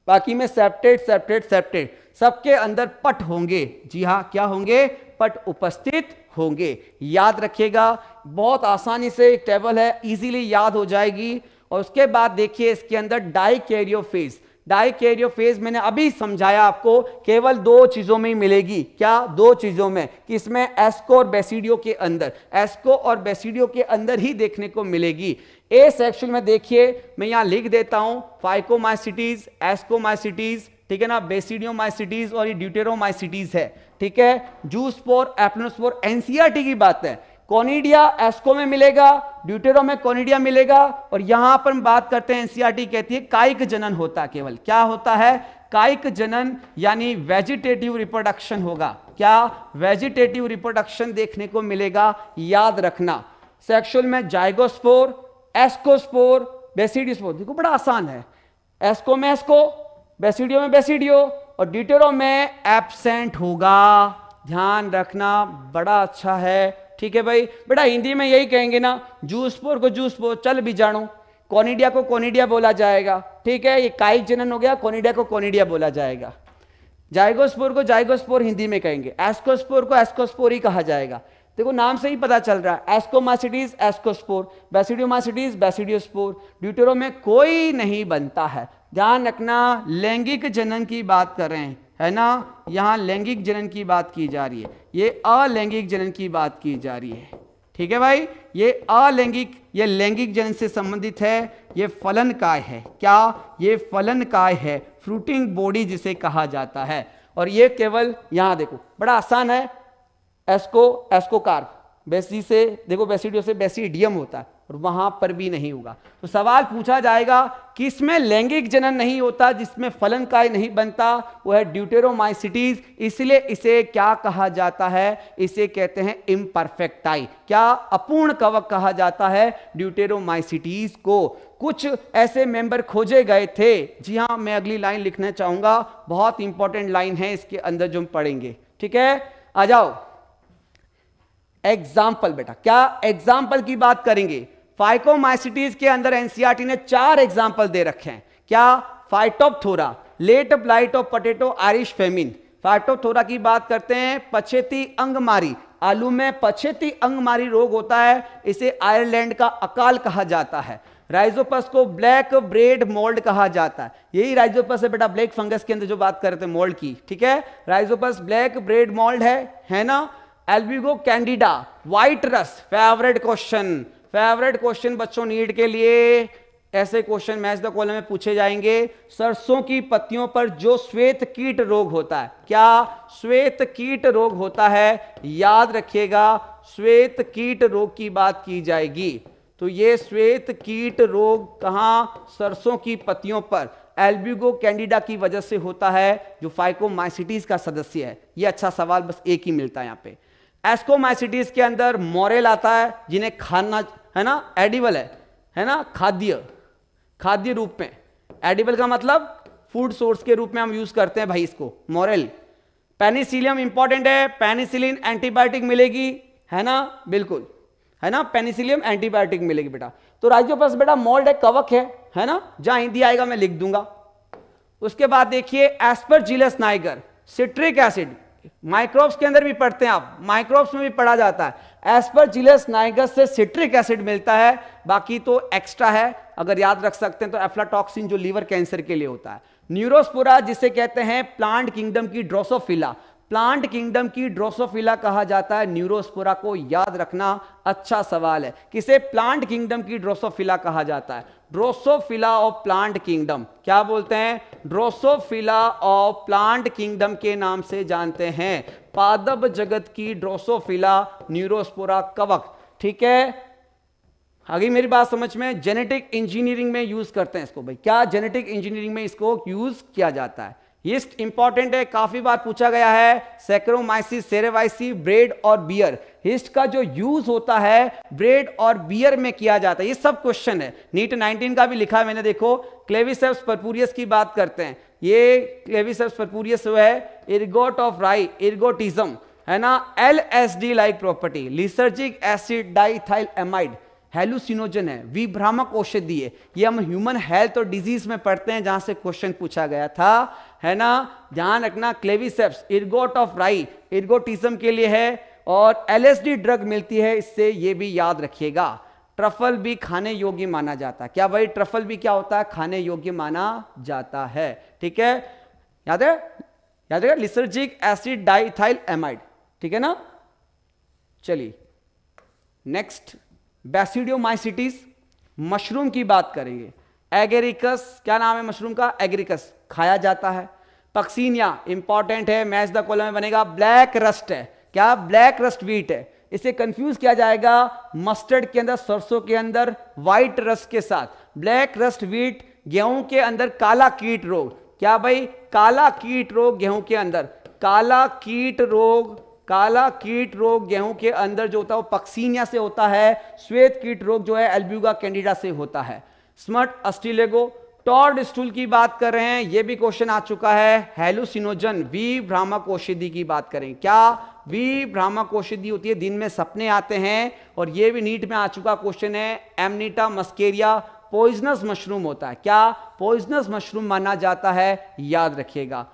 बाकी में सेप्टेट सेप्टेट सेप्टेट सबके अंदर पट होंगे जी हाँ क्या होंगे पट उपस्थित होंगे याद रखिएगा बहुत आसानी से एक टेबल है इजीली याद हो जाएगी और उसके बाद देखिए इसके अंदर फेज कैरियो फेज मैंने अभी समझाया आपको केवल दो चीजों में ही मिलेगी क्या दो चीजों में कि इसमें एस्को और बेसिडियो के अंदर एस्को और बेसिडियो के अंदर ही देखने को मिलेगी ए सेक्शन में देखिए मैं यहां लिख देता हूं फाइको हूँ फाइकोमाइसिटीज एस्कोमाइसिटीज ठीक है ना बेसिडियो बेसिडियोमाइसिटीज और ये ड्यूटेरोमाइसिटीज है ठीक है जूस जूस्पोर एप्लोस्पोर एनसीआरटी की बात है कॉनिडिया एस्को में मिलेगा ड्यूटेरो में कॉनिडिया मिलेगा और यहां पर हम बात करते हैं एनसीआरटी e कहती है कायिक जनन होता केवल क्या होता है कायिक जनन यानी वेजिटेटिव रिप्रोडक्शन होगा क्या वेजिटेटिव रिप्रोडक्शन देखने को मिलेगा याद रखना सेक्सुअल में जाइगोस्पोर एस्कोस्पोर बेसिडियोस्पोर देखो बड़ा आसान है एस्को में एस्को बेसिडियो में बेसिडियो और डिटेरो में एबसेंट होगा ध्यान रखना बड़ा अच्छा है ठीक है भाई बेटा हिंदी में यही कहेंगे ना जूसपोर को जूसपोर चल भी जानो कॉनिडिया को कॉनिडिया बोला जाएगा ठीक है ये काइक जनन हो गया कॉनिडिया को कॉनिडिया बोला जाएगा जाइगोस्पोर को जाइगोस्पोर हिंदी में कहेंगे एस्कोस्पोर को एस्कोस्पोर ही कहा जाएगा देखो नाम से ही पता चल रहा है ascomycetes ascospore basidiomycetes basidiospore deutero में कोई नहीं बनता है ध्यान रखना लैंगिक जनन की बात कर रहे हैं है ना यहाँ लैंगिक जनन की बात की जा रही है ये अलैंगिक जनन की बात की जा रही है ठीक है भाई ये अलैंगिक ये लैंगिक जनन से संबंधित है ये फलन काय है क्या ये फलन काय है फ्रूटिंग बॉडी जिसे कहा जाता है और ये केवल यहाँ देखो बड़ा आसान है एस्को एस्कोकार्प बेसी से देखो बेसिडियो से बेसिडियम होता है और वहां पर भी नहीं होगा तो सवाल पूछा जाएगा कि इसमें लैंगिक जनन नहीं होता जिसमें फलन काय नहीं बनता वो है ड्यूटेरोमाइसिटीज इसलिए इसे क्या कहा जाता है इसे कहते हैं इम्परफेक्टाई क्या अपूर्ण कवक कहा जाता है ड्यूटेरोमाइसिटीज को कुछ ऐसे मेंबर खोजे गए थे जी हाँ मैं अगली लाइन लिखना चाहूंगा बहुत इंपॉर्टेंट लाइन है इसके अंदर जो हम पढ़ेंगे ठीक है आ जाओ एग्जाम्पल बेटा क्या एग्जाम्पल की बात करेंगे फाइकोमाइसिटीज के अंदर एनसीआरटी e ने चार एग्जाम्पल दे रखे हैं क्या Phytophthora late blight of potato Irish famine Phytophthora की बात करते हैं पछेती अंगमारी आलू में पछेती अंगमारी रोग होता है इसे आयरलैंड का अकाल कहा जाता है राइजोपस को ब्लैक ब्रेड मोल्ड कहा जाता है यही राइजोपस है बेटा ब्लैक फंगस के अंदर जो बात करते हैं मोल्ड की ठीक है राइजोपस ब्लैक ब्रेड मोल्ड है है ना Albugo candida white rust favourite question favourite question बच्चों नीड के लिए ऐसे क्वेश्चन मैच द कॉलम में पूछे जाएंगे सरसों की पत्तियों पर जो श्वेत कीट रोग होता है क्या श्वेत कीट रोग होता है याद रखिएगा श्वेत कीट रोग की बात की जाएगी तो ये श्वेत कीट रोग कहा सरसों की पत्तियों पर एल्ब्यूगो कैंडिडा की वजह से होता है जो फाइकोमाइसिटीज का सदस्य है ये अच्छा सवाल बस एक ही मिलता है यहाँ पे एस्कोमाइसिटीज के अंदर मोरेल आता है जिन्हें खाना है ना एडिबल है है ना खाद्य खाद्य रूप में एडिबल का मतलब फूड सोर्स के रूप में हम यूज करते हैं भाई इसको मोरेल पेनिसिलियम इंपॉर्टेंट है पेनिसिलिन एंटीबायोटिक मिलेगी है ना बिल्कुल है ना पेनिसिलियम एंटीबायोटिक मिलेगी बेटा तो राजो पास बेटा मोल्ड है कवक है है ना जहां हिंदी आएगा मैं लिख दूंगा उसके बाद देखिए Aspergillus niger citric acid microbes के अंदर भी पढ़ते हैं आप माइक्रोब्स में भी पढ़ा जाता है जिलस नाइगस से सिट्रिक एसिड मिलता है बाकी तो एक्स्ट्रा है अगर याद रख सकते हैं तो एफ्लाटॉक्सिन जो लीवर कैंसर के लिए होता है न्यूरोस्पोरा जिसे कहते हैं प्लांट किंगडम की ड्रोसोफिला प्लांट किंगडम की ड्रोसोफिला कहा जाता है न्यूरोस्पोरा को याद रखना अच्छा सवाल है किसे प्लांट किंगडम की ड्रोसोफिला कहा जाता है ड्रोसोफिला ऑफ प्लांट किंगडम क्या बोलते हैं ड्रोसोफिला ऑफ प्लांट किंगडम के नाम से जानते हैं पादब जगत की ड्रोसोफिला न्यूरोस्पोरा कवक ठीक है आगे मेरी बात समझ में जेनेटिक इंजीनियरिंग में यूज करते हैं इसको भाई क्या जेनेटिक इंजीनियरिंग में इसको यूज किया जाता है इंपॉर्टेंट है काफी बार पूछा गया है सेक्रोमाइसिस सेरेवाइसी ब्रेड और बियर हिस्ट का जो यूज होता है ब्रेड और बियर में किया जाता है ये सब क्वेश्चन है नीट 19 का भी लिखा है मैंने देखो क्लेविसेप्स परपूरियस की बात करते हैं ये क्लेविसेप्स परपूरियस वो है इर्गोट ऑफ राई इर्गोटिज्म है ना L S D like property lysergic acid diethyl amide hallucinogen है विभ्रामक औषधि है ये हम ह्यूमन हेल्थ और डिजीज में पढ़ते हैं जहां से क्वेश्चन पूछा गया था है ना ध्यान रखना क्लेविसेप्स इर्गोट ऑफ राई इर्गोटिज्म के लिए है और एलएसडी ड्रग मिलती है इससे ये भी याद रखिएगा ट्रफल भी खाने योग्य माना जाता है क्या भाई ट्रफल भी क्या होता है खाने योग्य माना जाता है ठीक है याद है याद है लिसर्जिक एसिड डाइथाइल एमाइड ठीक है ना चलिए नेक्स्ट बैसिडियोमाइसिटीज मशरूम की बात करेंगे एगेरिकस क्या नाम है मशरूम का एगेरिकस खाया जाता है पक्सीनिया इंपॉर्टेंट है मैच द कोलम में बनेगा ब्लैक रस्ट है क्या ब्लैक रस्ट वीट है इसे कंफ्यूज किया जाएगा मस्टर्ड के अंदर सरसों के अंदर व्हाइट रस के साथ ब्लैक रस्ट व्हीट गेहूं के अंदर काला कीट रोग क्या भाई काला कीट रोग गेहूं के अंदर काला कीट रोग काला कीट रोग गेहूं के अंदर जो होता है वो पक्सीनिया से होता है श्वेत कीट रोग जो है एल्ब्यूगा कैंडिडा से होता है स्मर्ट अस्टिलेगो टॉर्ड स्टूल की बात कर रहे हैं यह भी क्वेश्चन आ चुका है हेलुसिनोजन वी भ्रामक औषधि की बात करें क्या वी भ्रामक औषधि होती है दिन में सपने आते हैं और यह भी नीट में आ चुका क्वेश्चन है एमनीटा मस्केरिया पॉइजनस मशरूम होता है क्या पॉइजनस मशरूम माना जाता है याद रखिएगा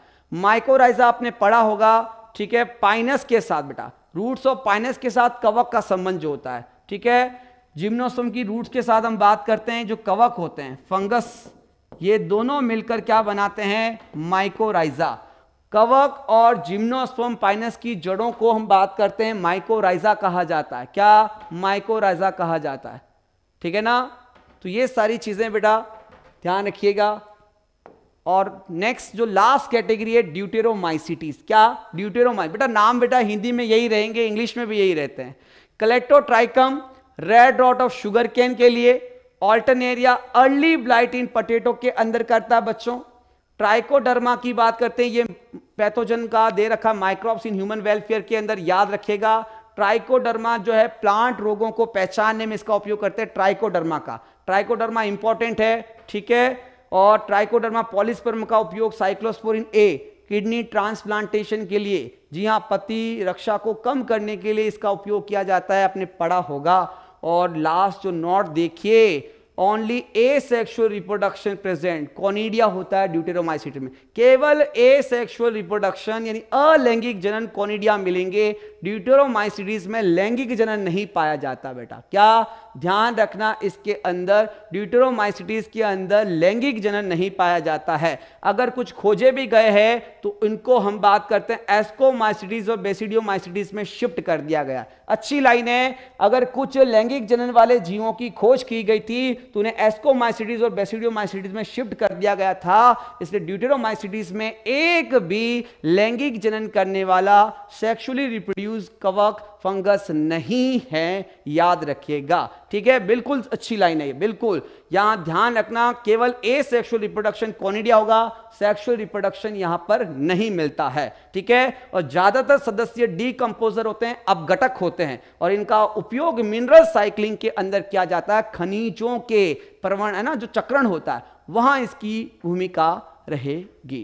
माइकोराइजा आपने पढ़ा होगा ठीक है पाइनस के साथ बेटा रूट्स ऑफ पाइनस के साथ कवक का संबंध जो होता है ठीक है जिम्नोसम की रूट्स के साथ हम बात करते हैं जो कवक होते हैं फंगस ये दोनों मिलकर क्या बनाते हैं माइकोराइजा कवक और जिम्नोस्पोम पाइनस की जड़ों को हम बात करते हैं माइकोराइजा कहा जाता है क्या माइकोराइजा कहा जाता है ठीक है ना तो ये सारी चीजें बेटा ध्यान रखिएगा और नेक्स्ट जो लास्ट कैटेगरी है ड्यूटेरोमाइसिटीज क्या ड्यूटेरोमाइ बेटा नाम बेटा हिंदी में यही रहेंगे इंग्लिश में भी यही रहते हैं Colletotrichum red rot of sugar cane के लिए Alternaria early blight in potato के अंदर करता है बच्चों ट्राइकोडर्मा की बात करते हैं ये पैथोजन का दे रखा माइक्रोब्स इन ह्यूमन वेलफेयर के अंदर याद रखेगा ट्राइकोडर्मा जो है प्लांट रोगों को पहचानने में इसका उपयोग करते हैं ट्राइकोडर्मा का ट्राइकोडर्मा इंपॉर्टेंट है ठीक है और ट्राइकोडर्मा पॉलिस्पर्म का उपयोग साइक्लोस्पोरिन ए किडनी ट्रांसप्लांटेशन के लिए जी हाँ पति रक्षा को कम करने के लिए इसका उपयोग किया जाता है आपने पढ़ा होगा और लास्ट जो नॉट देखिए only asexual reproduction present conidia होता है ड्यूटेरोमाइसिट में केवल ए सेक्शुअल रिप्रोडक्शन यानी अलैंगिक जनन कॉनिडिया मिलेंगे ड्यूटेरोमाइसिटीज में लैंगिक जनन नहीं पाया जाता बेटा क्या ध्यान रखना इसके अंदर ड्यूटेरोमाइसिटीज के अंदर लैंगिक जनन नहीं पाया जाता है अगर कुछ खोजे भी गए हैं तो इनको हम बात करते हैं एस्कोमाइसिटीज और बेसिडियोमाइसिटीज में शिफ्ट कर दिया गया अच्छी लाइन है अगर कुछ लैंगिक जनन वाले जीवों की खोज की गई थी तो उन्हें एस्कोमाइसिटीज और बेसिडियो माइसिटीज में शिफ्ट कर दिया गया था इसलिए माइसिटीज में एक भी लैंगिक जनन करने वाला सेक्सुअली रिप्रोड्यूस कवक फंगस नहीं है याद रखिएगा ठीक है बिल्कुल अच्छी लाइन है बिल्कुल यहां ध्यान रखना केवल ए सेक्सुअल रिप्रोडक्शन कॉनिडिया होगा सेक्सुअल रिप्रोडक्शन यहां पर नहीं मिलता है ठीक है और ज्यादातर सदस्य डीकंपोजर होते हैं अब घटक होते हैं और इनका उपयोग मिनरल साइक्लिंग के अंदर किया जाता है खनिजों के प्रवण है ना जो चक्रण होता है वहां इसकी भूमिका रहेगी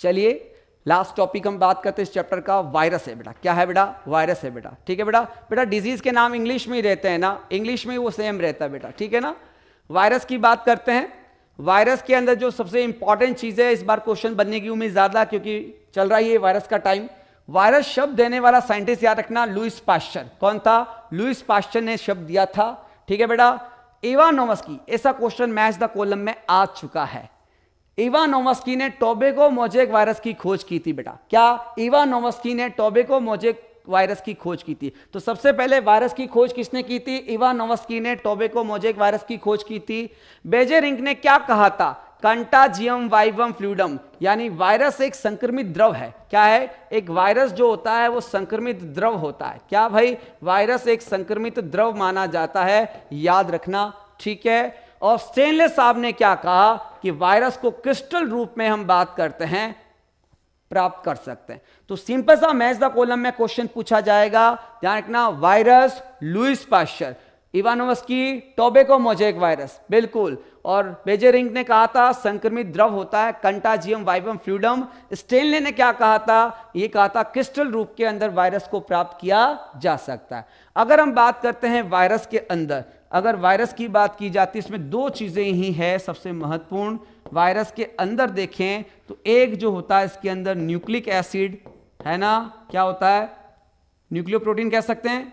चलिए लास्ट टॉपिक हम बात करते हैं इस चैप्टर का वायरस है बेटा क्या है बेटा वायरस है बेटा ठीक है बेटा बेटा डिजीज के नाम इंग्लिश में ही रहते हैं ना इंग्लिश में वो सेम रहता है बेटा ठीक है ना वायरस की बात करते हैं वायरस के अंदर जो सबसे इंपॉर्टेंट चीज़ है इस बार क्वेश्चन बनने की उम्मीद ज़्यादा क्योंकि चल रहा है वायरस का टाइम वायरस शब्द देने वाला साइंटिस्ट याद रखना लुइस पाश्चर कौन था लुइस पाश्चर ने शब्द दिया था ठीक है बेटा एवानोमस की ऐसा क्वेश्चन मैच द कोलम में आ चुका है इवा नोवस्की ने टोबेको मोजेक वायरस की खोज की थी बेटा क्या इवा नोवस्की ने टोबेको मोजेक वायरस की खोज की थी तो सबसे पहले वायरस की खोज किसने की थी इवा नोवस्की ने टोबेको मोजेक वायरस की खोज की थी बेजे रिंक ने क्या कहा था कंटाजियम वाइवम फ्लूडम यानी वायरस एक संक्रमित द्रव है क्या है एक वायरस जो होता है वो संक्रमित द्रव होता है क्या भाई वायरस एक संक्रमित द्रव माना जाता है याद रखना ठीक है और स्टेनलेस साहब ने क्या कहा कि वायरस को क्रिस्टल रूप में हम बात करते हैं प्राप्त कर सकते हैं तो सिंपल सा मैच द कोलम में क्वेश्चन पूछा जाएगा ध्यान रखना वायरस लुइस पाश्चर की टोबेको मोजेक वायरस बिल्कुल और बेजेरिंग ने कहा था संक्रमित द्रव होता है कंटाजियम वाइबम फ्लूडम स्टेनले ने क्या कहा था ये कहा था क्रिस्टल रूप के अंदर वायरस को प्राप्त किया जा सकता है अगर हम बात करते हैं वायरस के अंदर अगर वायरस की बात की जाती है इसमें दो चीज़ें ही है सबसे महत्वपूर्ण वायरस के अंदर देखें तो एक जो होता है इसके अंदर न्यूक्लिक एसिड है ना क्या होता है न्यूक्लियो प्रोटीन कह सकते हैं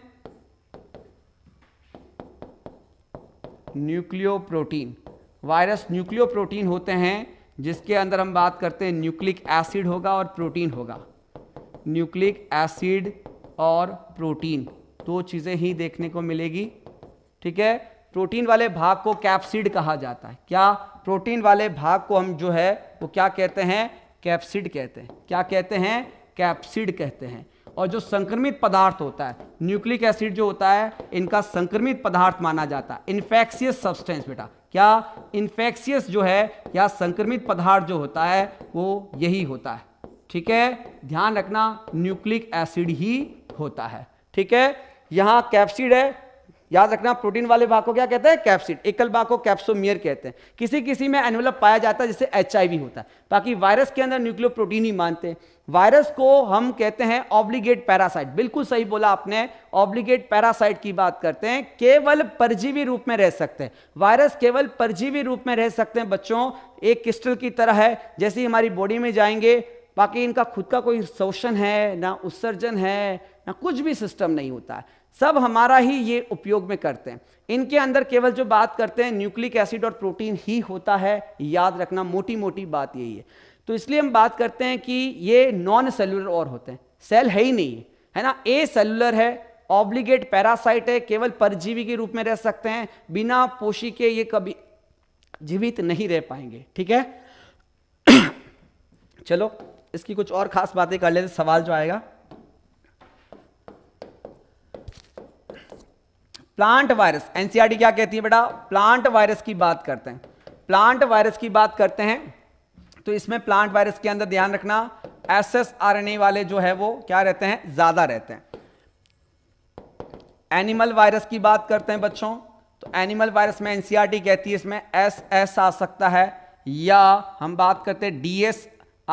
nucleoprotein virus nucleoprotein होते हैं जिसके अंदर हम बात करते हैं न्यूक्लिक एसिड होगा और प्रोटीन होगा न्यूक्लिक एसिड और प्रोटीन दो चीज़ें ही देखने को मिलेगी ठीक है प्रोटीन वाले भाग को कैप्सिड कहा जाता है क्या प्रोटीन वाले भाग को हम जो है वो क्या कहते हैं कैप्सिड कहते हैं क्या कहते हैं कैप्सिड कहते हैं और जो संक्रमित पदार्थ होता है न्यूक्लिक एसिड जो होता है इनका संक्रमित पदार्थ माना जाता है इन्फेक्शियस सब्सटेंस बेटा क्या इन्फेक्शियस जो है या संक्रमित पदार्थ जो होता है वो यही होता है ठीक है ध्यान रखना न्यूक्लिक एसिड ही होता है ठीक है यहाँ कैप्सिड है याद रखना प्रोटीन वाले भाग को क्या कहते हैं कैप्सिड एकल भाग को कैप्सोमियर कहते हैं किसी किसी में एनवेलप पाया जाता है जिसे एच होता है बाकी वायरस के अंदर न्यूक्लियो प्रोटीन ही मानते हैं वायरस को हम कहते हैं ऑब्लिगेट पैरासाइट बिल्कुल सही बोला आपने ऑब्लिगेट पैरासाइट की बात करते हैं केवल परजीवी रूप में रह सकते हैं वायरस केवल परजीवी रूप में रह सकते हैं बच्चों एक क्रिस्टल की तरह है जैसे ही हमारी बॉडी में जाएंगे बाकी इनका खुद का कोई शोषण है ना उत्सर्जन है ना कुछ भी सिस्टम नहीं होता है सब हमारा ही ये उपयोग में करते हैं इनके अंदर केवल जो बात करते हैं न्यूक्लिक एसिड और प्रोटीन ही होता है याद रखना मोटी मोटी बात यही है तो इसलिए हम बात करते हैं कि ये नॉन सेलुलर और होते हैं सेल है ही नहीं है ना ए सेलुलर है ऑब्लिगेट पैरासाइट है केवल परजीवी के रूप में रह सकते हैं बिना पोषी के ये कभी जीवित नहीं रह पाएंगे ठीक है (clears throat) चलो इसकी कुछ और खास बातें कर लेते सवाल जो आएगा प्लांट वायरस एनसीआरटी क्या कहती है बेटा प्लांट वायरस की बात करते हैं प्लांट वायरस की बात करते हैं तो इसमें प्लांट वायरस के अंदर ध्यान रखना S S R N A वाले जो है वो क्या रहते हैं ज्यादा रहते हैं एनिमल वायरस की बात करते हैं बच्चों तो एनिमल वायरस में एनसीआरटी कहती है इसमें एस एस आ सकता है या हम बात करते हैं D S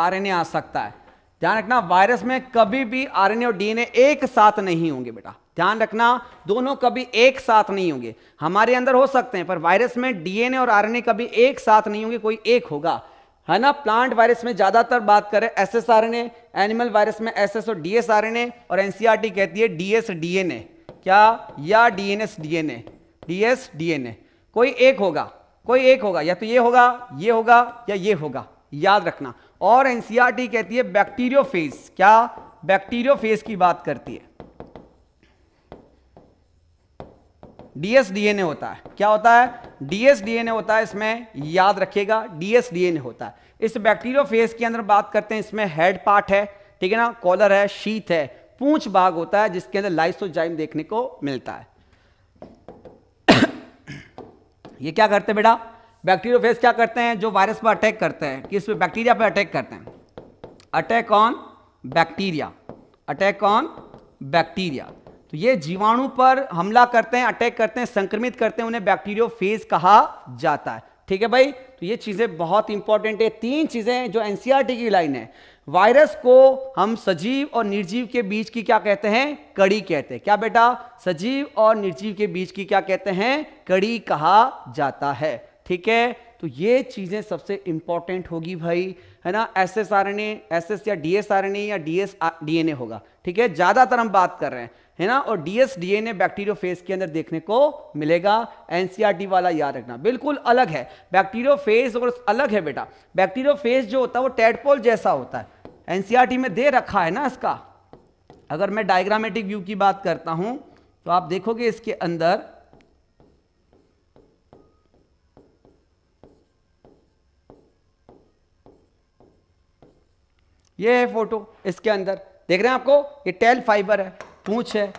R N A आ सकता है ध्यान रखना वायरस में कभी भी आरएनए और डीएनए एक साथ नहीं होंगे बेटा ध्यान रखना दोनों कभी एक साथ नहीं होंगे हमारे अंदर हो सकते हैं पर वायरस में डीएनए और आरएनए कभी एक साथ नहीं होंगे कोई एक होगा है ना प्लांट वायरस में ज्यादातर बात करें S S R N A animal virus में एस एस और D S R N A और एनसीआरटी कहती है D S D N A क्या या D N S D N A D S D N A कोई एक होगा कोई एक होगा या तो ये होगा ये होगा या ये होगा याद रखना और एनसीईआरटी e कहती है बैक्टीरियो फेज क्या बैक्टीरियो फेज की बात करती है डीएस डीएनए होता है क्या होता है डीएस डीएनए होता है इसमें याद रखिएगा डीएस डीएनए होता है इस बैक्टीरियो फेज के अंदर बात करते हैं इसमें हेड पार्ट है ठीक है ना कॉलर है शीत है पूंछ भाग होता है जिसके अंदर लाइसोजाइम देखने को मिलता है (coughs) ये क्या करते बेटा बैक्टीरियोफेज क्या करते हैं जो वायरस पर अटैक करते हैं किस पे बैक्टीरिया पे अटैक करते हैं attack on bacteria attack on bacteria तो ये जीवाणु पर हमला करते हैं अटैक करते हैं संक्रमित करते हैं उन्हें बैक्टीरियोफेज कहा जाता है ठीक है भाई तो ये चीज़ें बहुत इंपॉर्टेंट है तीन चीज़ें जो एनसीआरटी e की लाइन है वायरस को हम सजीव और निर्जीव के बीच की क्या कहते हैं कड़ी कहते हैं क्या बेटा सजीव और निर्जीव के बीच की क्या कहते हैं कड़ी कहा जाता है ठीक है तो ये चीज़ें सबसे इंपॉर्टेंट होगी भाई है ना S S R N S S या डी एस आर एन या D S D N A होगा ठीक है ज़्यादातर हम बात कर रहे हैं है ना और D S D N A phage के अंदर देखने को मिलेगा टी e वाला याद रखना बिल्कुल अलग है बैक्टीरियो फेज और अलग है बेटा बैक्टीरियो फेज जो होता है वो टेडपोल जैसा होता है एनसीआरटी e में दे रखा है ना इसका अगर मैं डायग्रामेटिक व्यू की बात करता हूँ तो आप देखोगे इसके अंदर ये है फोटो इसके अंदर देख रहे हैं आपको ये टेल फाइबर है पूछ है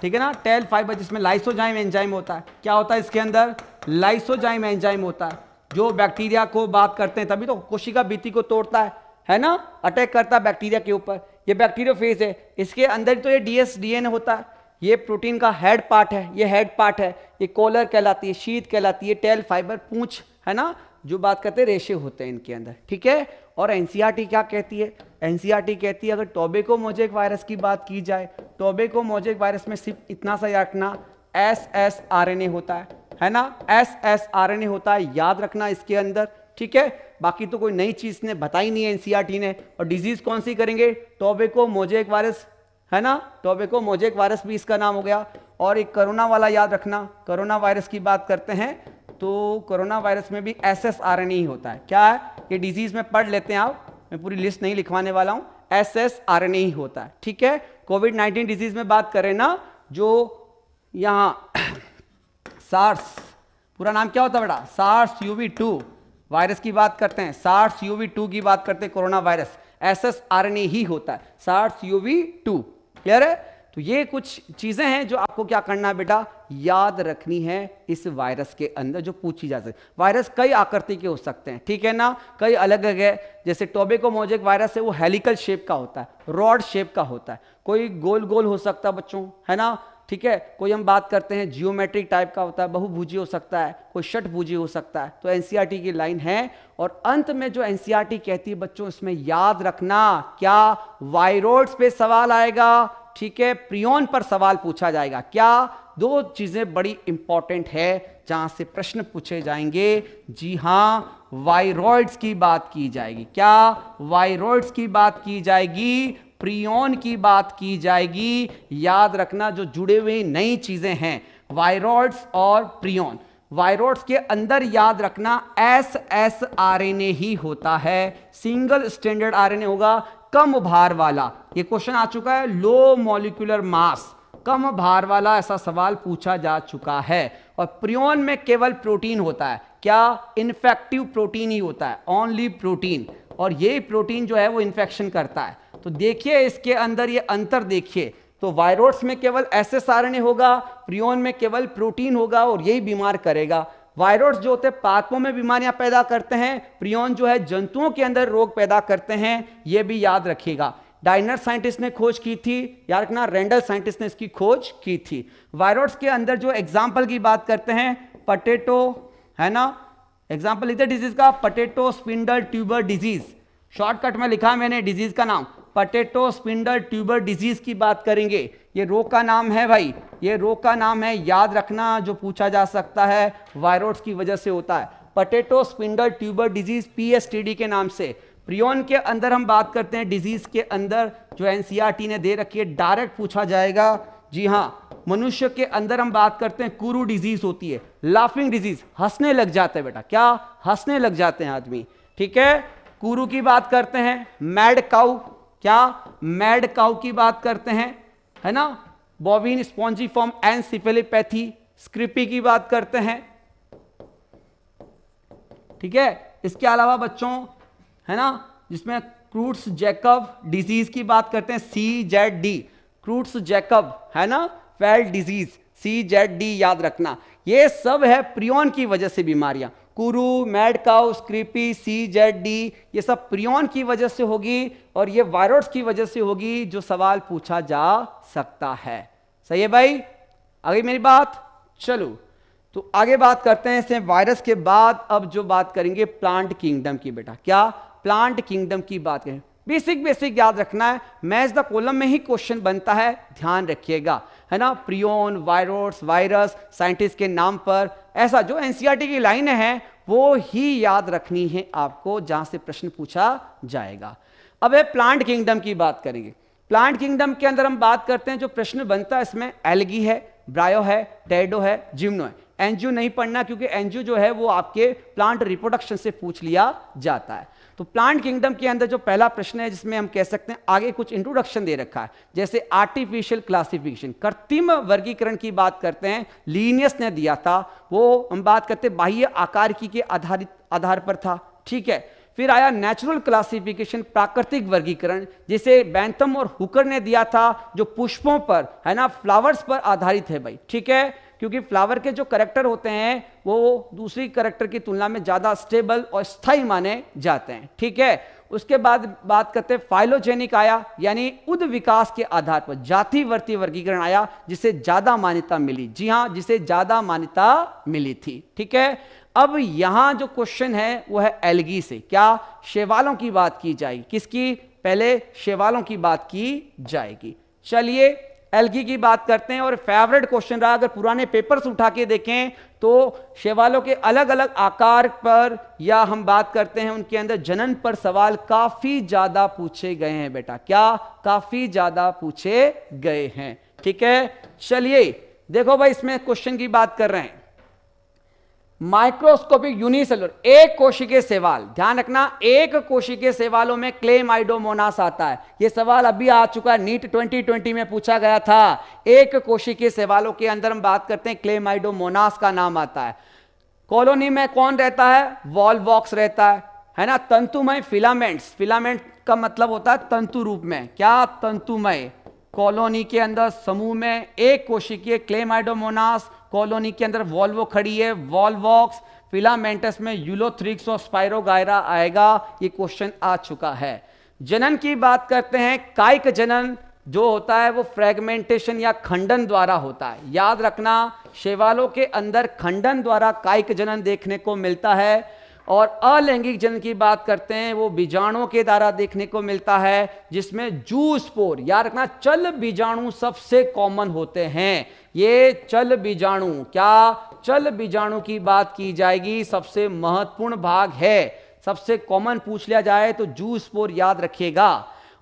ठीक है ना टेल फाइबर जिसमें लाइसोजाइम एंजाइम होता है क्या होता है इसके अंदर लाइसोजाइम एंजाइम होता है जो बैक्टीरिया को बात करते हैं तभी तो कोशिका बीती को तोड़ता है है ना अटैक करता है बैक्टीरिया के ऊपर ये बैक्टीरियो फेज है इसके अंदर तो ये डीएस डीएनए होता है ये प्रोटीन का हेड पार्ट है ये हेड पार्ट है ये कॉलर कहलाती है शीत कहलाती है टेल फाइबर पूछ है ना जो बात करते हैं रेशे होते हैं इनके अंदर ठीक है और एनसीईआरटी क्या कहती है एनसीईआरटी कहती है अगर टोबेको मोजेक वायरस की बात की जाए टोबेको मोजेक वायरस में सिर्फ इतना सा याद रखना S S R N A होता है है ना S S R N A होता है याद रखना इसके अंदर ठीक है बाकी तो कोई नई चीज ने बताई नहीं है एनसीईआरटी ने और डिजीज कौन सी करेंगे टोबेको मोजेक वायरस है ना टोबेको मोजेक वायरस भी इसका नाम हो गया और एक कोरोना वाला याद रखना कोरोना वायरस की बात करते हैं तो कोरोना वायरस में भी S S R N A होता है क्या है ये डिजीज में पढ़ लेते हैं आप मैं पूरी लिस्ट नहीं लिखवाने वाला हूं S S R N A ही होता है ठीक है कोविड नाइनटीन डिजीज में बात करें ना जो यहां सार्स (coughs) पूरा नाम क्या होता है बेटा सार्स यूवी टू वायरस की बात करते हैं सार्स यूवी टू की बात करते हैं coronavirus S S R N A ही होता है सार्स यूवी टू क्लियर है तो ये कुछ चीज़ें हैं जो आपको क्या करना है बेटा याद रखनी है इस वायरस के अंदर जो पूछी जा सकती वायरस कई आकृति के हो सकते हैं ठीक है ना कई अलग अलग है जैसे टोबेको मोजेक वायरस है वो हेलिकल शेप का होता है रॉड शेप का होता है कोई गोल गोल हो सकता है बच्चों है ना ठीक है कोई हम बात करते हैं जियोमेट्रिक टाइप का होता है बहुभुजी हो सकता है कोई षटभुजी हो सकता है तो एनसीआरटी की लाइन है और अंत में जो एनसीआरटी कहती है बच्चों इसमें याद रखना क्या वायरोड्स पे सवाल आएगा ठीक है प्रियोन पर सवाल पूछा जाएगा क्या दो चीजें बड़ी इंपॉर्टेंट है जहां से प्रश्न पूछे जाएंगे जी हां वायरॉइड्स की बात की जाएगी क्या वायरॉइड्स की बात की जाएगी प्रियोन की बात की जाएगी याद रखना जो जुड़े हुए नई चीजें हैं वायरॉइड्स और प्रियोन वायरोड्स के अंदर याद रखना एस एस आर ही होता है सिंगल स्टैंडर्ड आर होगा कम भार वाला ये क्वेश्चन आ चुका है लो मॉलिकुलर मास कम भार वाला ऐसा सवाल पूछा जा चुका है और प्रियोन में केवल प्रोटीन होता है क्या इन्फेक्टिव प्रोटीन ही होता है ओनली प्रोटीन और ये प्रोटीन जो है वो इन्फेक्शन करता है तो देखिए इसके अंदर ये अंतर देखिए तो वायरोट्स में केवल ऐसे सारणी होगा प्रियोन में केवल प्रोटीन होगा और यही बीमार करेगा वायरोड्स जो होते हैं पादपों में बीमारियां पैदा करते हैं प्रियोन जो है जंतुओं के अंदर रोग पैदा करते हैं ये भी याद रखिएगा डाइनर साइंटिस्ट ने खोज की थी याद रखना रेंडल साइंटिस्ट ने इसकी खोज की थी वायरोड्स के अंदर जो एग्जाम्पल की बात करते हैं पटेटो है ना एग्जाम्पल इधर डिजीज का potato spindle tuber disease shortcut में लिखा मैंने डिजीज का नाम पटेटो स्पिंडल ट्यूबर डिजीज की बात करेंगे ये रोग का नाम है भाई ये रोग का नाम है याद रखना जो पूछा जा सकता है वायरोड्स की वजह से होता है potato spindle tuber disease PSTD के नाम से प्रियोन के अंदर हम बात करते हैं डिजीज के अंदर जो एनसीआरटी e ने दे रखी है डायरेक्ट पूछा जाएगा जी हाँ मनुष्य के अंदर हम बात करते हैं कुरु डिजीज होती है लाफिंग डिजीज हंसने लग जाते हैं बेटा क्या हंसने लग जाते हैं आदमी ठीक है कुरु की बात करते हैं मैड काउ क्या मैड काउ की बात करते हैं है ना bovine spongiform encephalopathy scrapie की बात करते हैं ठीक है इसके अलावा बच्चों है ना जिसमें क्रूट्स जैकब डिजीज की बात करते हैं C Z D Creutzfeldt Jakob है ना फेल डिजीज सी जेड डी याद रखना ये सब है प्रियोन की वजह से बीमारियां kuru mad cow scrapie C Z D ये सब प्रियोन की वजह से होगी और ये वायरोड्स की वजह से होगी जो सवाल पूछा जा सकता है सही है भाई आगे मेरी बात चलो तो आगे बात करते हैं इसे वायरस के बाद अब जो बात करेंगे प्लांट किंगडम की बेटा क्या प्लांट किंगडम की बात करें बेसिक बेसिक याद रखना है मैच द कॉलम में ही क्वेश्चन बनता है ध्यान रखिएगा है ना प्रियोन वायरोस वायरस साइंटिस्ट के नाम पर ऐसा जो एनसीईआरटी की लाइन है वो ही याद रखनी है आपको जहां से प्रश्न पूछा जाएगा अब है प्लांट किंगडम की बात करेंगे प्लांट किंगडम के अंदर हम बात करते हैं जो प्रश्न बनता है इसमें एलगी है ब्रायो है डेडो है जिम्नो है एनजीओ नहीं पढ़ना क्योंकि एनजीओ जो है वो आपके प्लांट रिप्रोडक्शन से पूछ लिया जाता है तो प्लांट किंगडम के अंदर जो पहला प्रश्न है जिसमें हम कह सकते हैं आगे कुछ इंट्रोडक्शन दे रखा है जैसे आर्टिफिशियल क्लासिफिकेशन कृत्रिम वर्गीकरण की बात करते हैं लीनियस ने दिया था वो हम बात करते हैं बाह्य आकार की के आधारित आधार पर था ठीक है फिर आया नेचुरल क्लासिफिकेशन प्राकृतिक वर्गीकरण जिसे बैंथम और हुकर ने दिया था जो पुष्पों पर है ना फ्लावर्स पर आधारित है भाई ठीक है क्योंकि फ्लावर के जो करेक्टर होते हैं वो दूसरी करेक्टर की तुलना में ज़्यादा स्टेबल और स्थायी माने जाते हैं ठीक है उसके बाद बात करते हैं फाइलोजेनिक आया यानी उद विकास के आधार पर जातिवर्ती वर्गीकरण आया जिसे ज़्यादा मान्यता मिली जी हाँ जिसे ज़्यादा मान्यता मिली थी ठीक है अब यहाँ जो क्वेश्चन है वो है एलगी से क्या शेवालों की बात की जाएगी किसकी पहले शेवालों की बात की जाएगी चलिए एलगी की बात करते हैं और फेवरेट क्वेश्चन रहा अगर पुराने पेपर्स उठा के देखें तो शेवालों के अलग अलग आकार पर या हम बात करते हैं उनके अंदर जनन पर सवाल काफ़ी ज़्यादा पूछे गए हैं बेटा क्या काफ़ी ज़्यादा पूछे गए हैं ठीक है चलिए देखो भाई इसमें क्वेश्चन की बात कर रहे हैं माइक्रोस्कोपिक यूनिसेलर एक कोशिकीय सेवाल ध्यान रखना एक कोशिकीय सेवालों में क्लेम आइडोमोनास आता है यह सवाल अभी आ चुका है नीट 2020 में पूछा गया था एक कोशिकीय सेवालों के अंदर हम बात करते हैं क्लेम आइडोमोनास का नाम आता है कॉलोनी में कौन रहता है वॉल बॉक्स रहता है है ना तंतुमय फिलामेंट्स फिलामेंट का मतलब होता है तंतु रूप में क्या तंतुमय कॉलोनी के अंदर समूह में एक कोशिकीय क्लेमाइडोमोनास कॉलोनी के अंदर वॉल्वो खड़ी है वॉल्वॉक्स फिलामेंटस में यूलोथ्रिक्स और स्पायरोगायरा आएगा ये क्वेश्चन आ चुका है जनन की बात करते हैं कायिक जनन जो होता है वो फ्रेगमेंटेशन या खंडन द्वारा होता है याद रखना शेवालों के अंदर खंडन द्वारा कायिक जनन देखने को मिलता है और अलैंगिक जन की बात करते हैं वो बीजाणु के द्वारा देखने को मिलता है जिसमें जूस पोर याद रखना चल बीजाणु सबसे कॉमन होते हैं ये चल बीजाणु क्या चल बीजाणु की बात की जाएगी सबसे महत्वपूर्ण भाग है सबसे कॉमन पूछ लिया जाए तो जूस पोर याद रखिएगा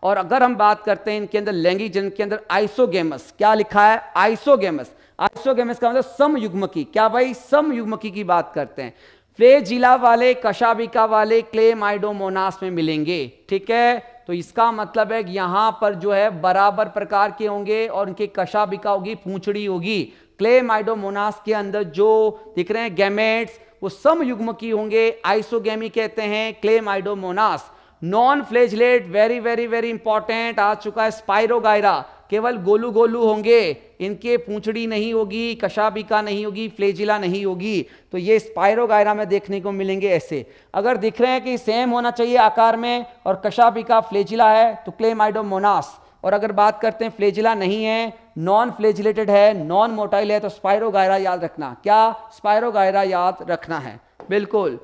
और अगर हम बात करते हैं इनके अंदर लैंगिक जन के अंदर आइसोगेमस क्या लिखा है आइसोगेमस आइसोगेमस का मतलब समयुग्मकी क्या भाई समयुग्मकी की बात करते हैं फ्लेजिला वाले कशाबिका वाले क्ले माइडोमोनास में मिलेंगे ठीक है तो इसका मतलब है यहां पर जो है बराबर प्रकार के होंगे और उनकी कशाबिका होगी पूछड़ी होगी क्ले माइडोमोनास के अंदर जो दिख रहे हैं गैमेट्स वो युग्म की होंगे आइसोगेमी कहते हैं Chlamydomonas non flagellate very very very important आ चुका है स्पाइरोगायरा केवल गोलू गोलू होंगे इनके पूंछड़ी नहीं होगी कशाबिका नहीं होगी फ्लेजिला नहीं होगी तो ये स्पायरोगायरा में देखने को मिलेंगे ऐसे अगर दिख रहे हैं कि सेम होना चाहिए आकार में और कशाबिका फ्लेजिला है तो क्लेमाइडोमोनास और अगर बात करते हैं फ्लेजिला नहीं है नॉन फ्लेजिलेटेड है नॉन मोटाइल है तो स्पायरोगायरा याद रखना क्या स्पायरोगायरा याद रखना है बिल्कुल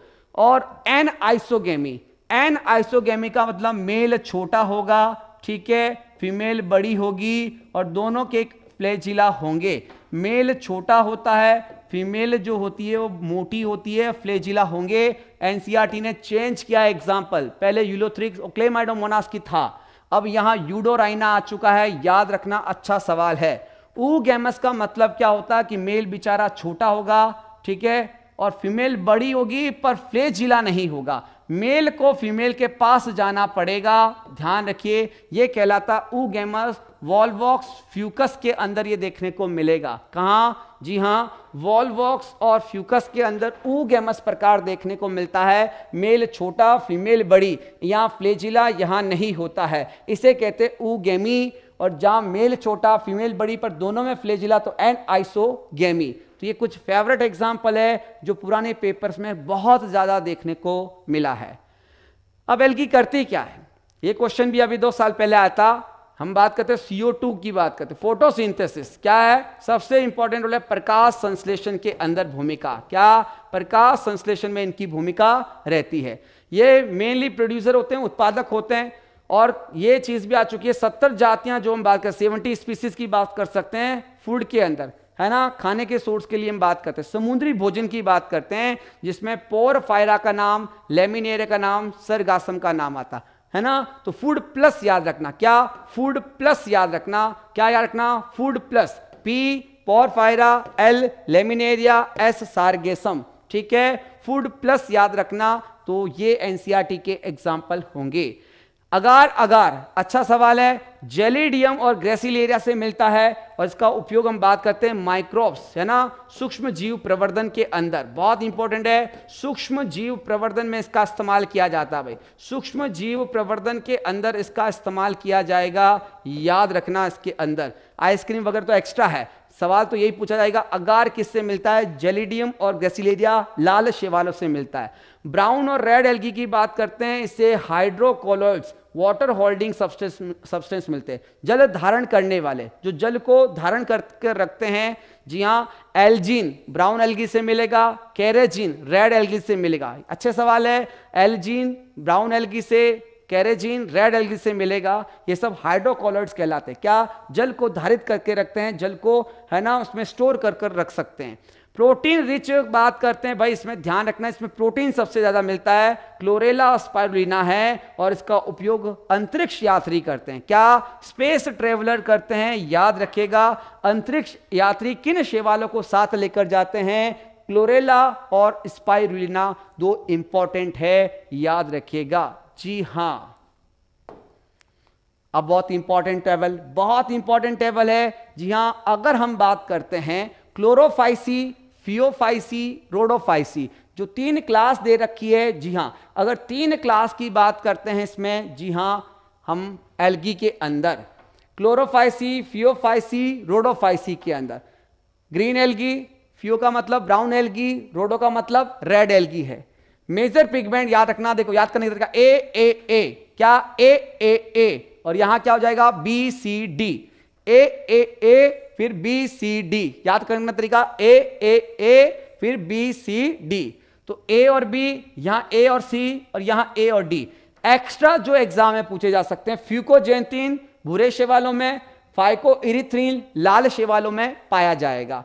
और एन आइसोगेमी एन आइसोगेमी का मतलब मेल छोटा होगा ठीक है फीमेल बड़ी होगी और दोनों के फ्लैजिला होंगे मेल छोटा होता है फीमेल जो होती है वो मोटी होती है फ्लेजिला होंगे एनसीईआरटी e ने चेंज किया एग्जाम्पल पहले यूलोथ्रिक्स ओक्लेमाइडोमोनास की था अब यहाँ यूडोराइना आ चुका है याद रखना अच्छा सवाल है ऊ गैमस का मतलब क्या होता है कि मेल बेचारा छोटा होगा ठीक है और फीमेल बड़ी होगी पर फ्लेजिला नहीं होगा मेल को फीमेल के पास जाना पड़ेगा ध्यान रखिए ये कहलाता गेमस वॉलवॉक्स फ्यूकस के अंदर ये देखने को मिलेगा कहाँ जी हाँ वॉलवॉक्स और फ्यूकस के अंदर ऊगेमस प्रकार देखने को मिलता है मेल छोटा फीमेल बड़ी यहाँ फ्लेजिला यहाँ नहीं होता है इसे कहते गेमी और जहाँ मेल छोटा फीमेल बड़ी पर दोनों में फ्लेजिला तो एंड गैमी तो ये कुछ फेवरेट एग्जाम्पल है जो पुराने पेपर्स में बहुत ज़्यादा देखने को मिला है अब एल्गी करती क्या है ये क्वेश्चन भी अभी दो साल पहले आया था हम बात करते हैं सीओ की बात करते हैं फोटोसिंथेसिस क्या है सबसे इंपॉर्टेंट रोल है प्रकाश संश्लेषण के अंदर भूमिका क्या प्रकाश संश्लेषण में इनकी भूमिका रहती है ये मेनली प्रोड्यूसर होते हैं उत्पादक होते हैं और ये चीज़ भी आ चुकी है सत्तर जातियां जो हम बात करें सेवेंटी स्पीसीज की बात कर सकते हैं फूड के अंदर है ना खाने के सोर्स के लिए हम बात करते हैं समुद्री भोजन की बात करते हैं जिसमें पोर फायरा का नाम लेमिनेरे का नाम सरगासम का नाम आता है ना तो फूड प्लस याद रखना क्या फूड प्लस याद रखना क्या याद रखना food plus P Porphyra L Laminaria S Sargassum ठीक है फूड प्लस याद रखना तो ये एनसीआरटी e के एग्जाम्पल होंगे अगार अगार अच्छा सवाल है जेलिडियम और ग्रेसिलेरिया से मिलता है और इसका उपयोग हम बात करते हैं माइक्रोब्स है ना सूक्ष्म जीव प्रवर्धन के अंदर बहुत इंपॉर्टेंट है सूक्ष्म जीव प्रवर्धन में इसका इस्तेमाल किया जाता है भाई सूक्ष्म जीव प्रवर्धन के अंदर इसका इस्तेमाल किया जाएगा याद रखना इसके अंदर आइसक्रीम वगैरह तो एक्स्ट्रा है सवाल तो यही पूछा जाएगा अगार किससे मिलता है जेलिडियम और ग्रेसिलेरिया लाल शेवालों से मिलता है ब्राउन और रेड एल्गी की बात करते हैं इससे hydrocolloids water holding substance substance मिलते हैं जल धारण करने वाले जो जल को धारण करके रखते हैं जी हाँ एलजीन ब्राउन एल्गी से मिलेगा कैरेजीन रेड एल्गी से मिलेगा अच्छे सवाल है एलजीन ब्राउन एल्गी से कैरेजीन रेड एल्गी से मिलेगा ये सब हाइड्रोकॉलर्ड्स कहलाते हैं क्या जल को धारित करके रखते हैं जल को है ना उसमें स्टोर कर कर रख सकते हैं प्रोटीन रिच बात करते हैं भाई इसमें ध्यान रखना इसमें प्रोटीन सबसे ज़्यादा मिलता है क्लोरेला और स्पायरुलिना है और इसका उपयोग अंतरिक्ष यात्री करते हैं क्या स्पेस ट्रेवलर करते हैं याद रखिएगा अंतरिक्ष यात्री किन शेवालों को साथ लेकर जाते हैं क्लोरेला और स्पायरुलिना दो इंपॉर्टेंट है याद रखिएगा जी हां अब बहुत इंपॉर्टेंट टेबल बहुत इंपॉर्टेंट टेबल है जी हां अगर हम बात करते हैं क्लोरोफाइसी फियोफाइसी रोडोफाइसी जो तीन क्लास दे रखी है जी हां अगर तीन क्लास की बात करते हैं इसमें जी हां हम एल्गी के अंदर क्लोरोफाइसी फियोफाइसी रोडोफाइसी के अंदर ग्रीन एल्गी फियो का मतलब ब्राउन एल्गी रोडो का मतलब रेड एल्गी है मेजर पिगमेंट याद रखना देखो याद करने का तरीका ए ए ए क्या ए ए ए और यहां क्या हो जाएगा बी सी डी ए ए ए फिर बी सी डी याद करने का तरीका ए ए ए फिर बी सी डी तो ए और बी यहां ए और सी और यहां ए और डी एक्स्ट्रा जो एग्जाम में पूछे जा सकते हैं फ्यूकोजेंथिन भूरे शेवालों में फाइको इरिथ्रीन लाल शेवालों में पाया जाएगा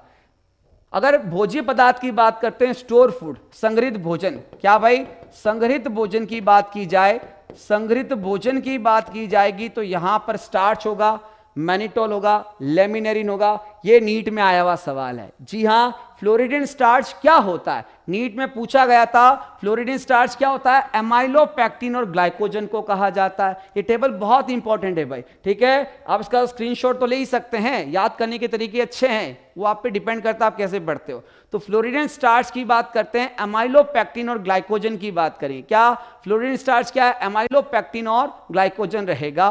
अगर भोज्य पदार्थ की बात करते हैं स्टोर फूड संग्रहित भोजन क्या भाई संग्रहित भोजन की बात की जाए संग्रहित भोजन की बात की जाएगी तो यहां पर स्टार्च होगा मैनिटोल होगा लेमिनेरिन होगा ये नीट में आया हुआ सवाल है जी हाँ फ्लोरिडिन स्टार्च क्या होता है नीट में पूछा गया था फ्लोरिडिन स्टार्च क्या होता है एमाइलोपैक्टिन और ग्लाइकोजन को कहा जाता है ये टेबल बहुत इंपॉर्टेंट है भाई ठीक है आप इसका स्क्रीनशॉट तो ले ही सकते हैं याद करने के तरीके अच्छे हैं वो आप पे डिपेंड करता है आप कैसे बढ़ते हो तो फ्लोरिडिन स्टार्च की बात करते हैं एमाइलोपैक्टिन और ग्लाइकोजन की बात करें क्या फ्लोरिडिन स्टार्च क्या है एमाइलोपैक्टिन और ग्लाइकोजन रहेगा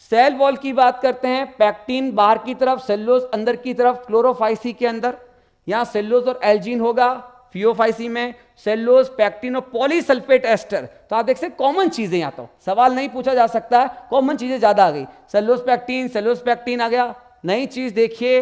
सेल वॉल की बात करते हैं पैक्टिन बाहर की तरफ सेल्लोज अंदर की तरफ क्लोरोफाइसी के अंदर यहां सेल्लोज और एल्जीन होगा फियोफाइसी में सेल्लोज पैक्टिन और पॉलीसल्फेट एस्टर तो आप देख सकते कॉमन चीजें यहां तो सवाल नहीं पूछा जा सकता है कॉमन चीजें ज्यादा आ गई सेल्लोज पैक्टीन सेल्लोज पैक्टीन आ गया नई चीज देखिए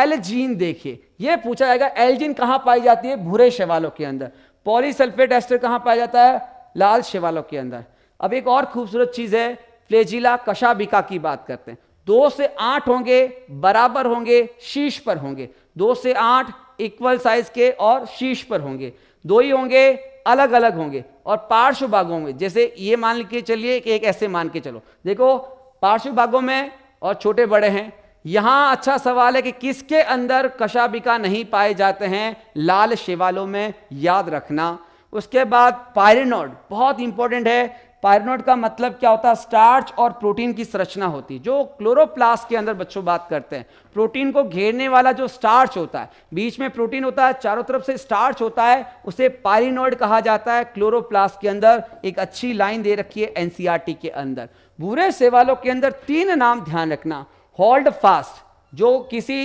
एलजीन देखिए यह पूछा जाएगा एलजीन कहां पाई जाती है भूरे शैवालों के अंदर पॉलीसल्फेट एस्टर कहां पाया जाता है लाल शैवालों के अंदर अब एक और खूबसूरत चीज है फ्लेजिला कशाबिका की बात करते हैं दो से आठ होंगे बराबर होंगे शीश पर होंगे दो से आठ इक्वल साइज के और शीश पर होंगे दो ही होंगे अलग अलग होंगे और पार्श्व भागों में जैसे ये मान के चलिए कि एक ऐसे मान के चलो देखो पार्श्व भागों में और छोटे बड़े हैं यहां अच्छा सवाल है कि किसके अंदर कशाबिका नहीं पाए जाते हैं लाल शेवालों में याद रखना उसके बाद पायरेनॉड बहुत इंपॉर्टेंट है पायरनोट का मतलब क्या होता है स्टार्च और प्रोटीन की संरचना होती है जो क्लोरोप्लास्ट के अंदर बच्चों बात करते हैं प्रोटीन को घेरने वाला जो स्टार्च होता है बीच में प्रोटीन होता है चारों तरफ से स्टार्च होता है उसे पायरिनोइड कहा जाता है क्लोरोप्लास्ट के अंदर एक अच्छी लाइन दे रखी है एनसीईआरटी के अंदर बुरे सेवालों के अंदर तीन नाम ध्यान रखना होल्ड फास्ट जो किसी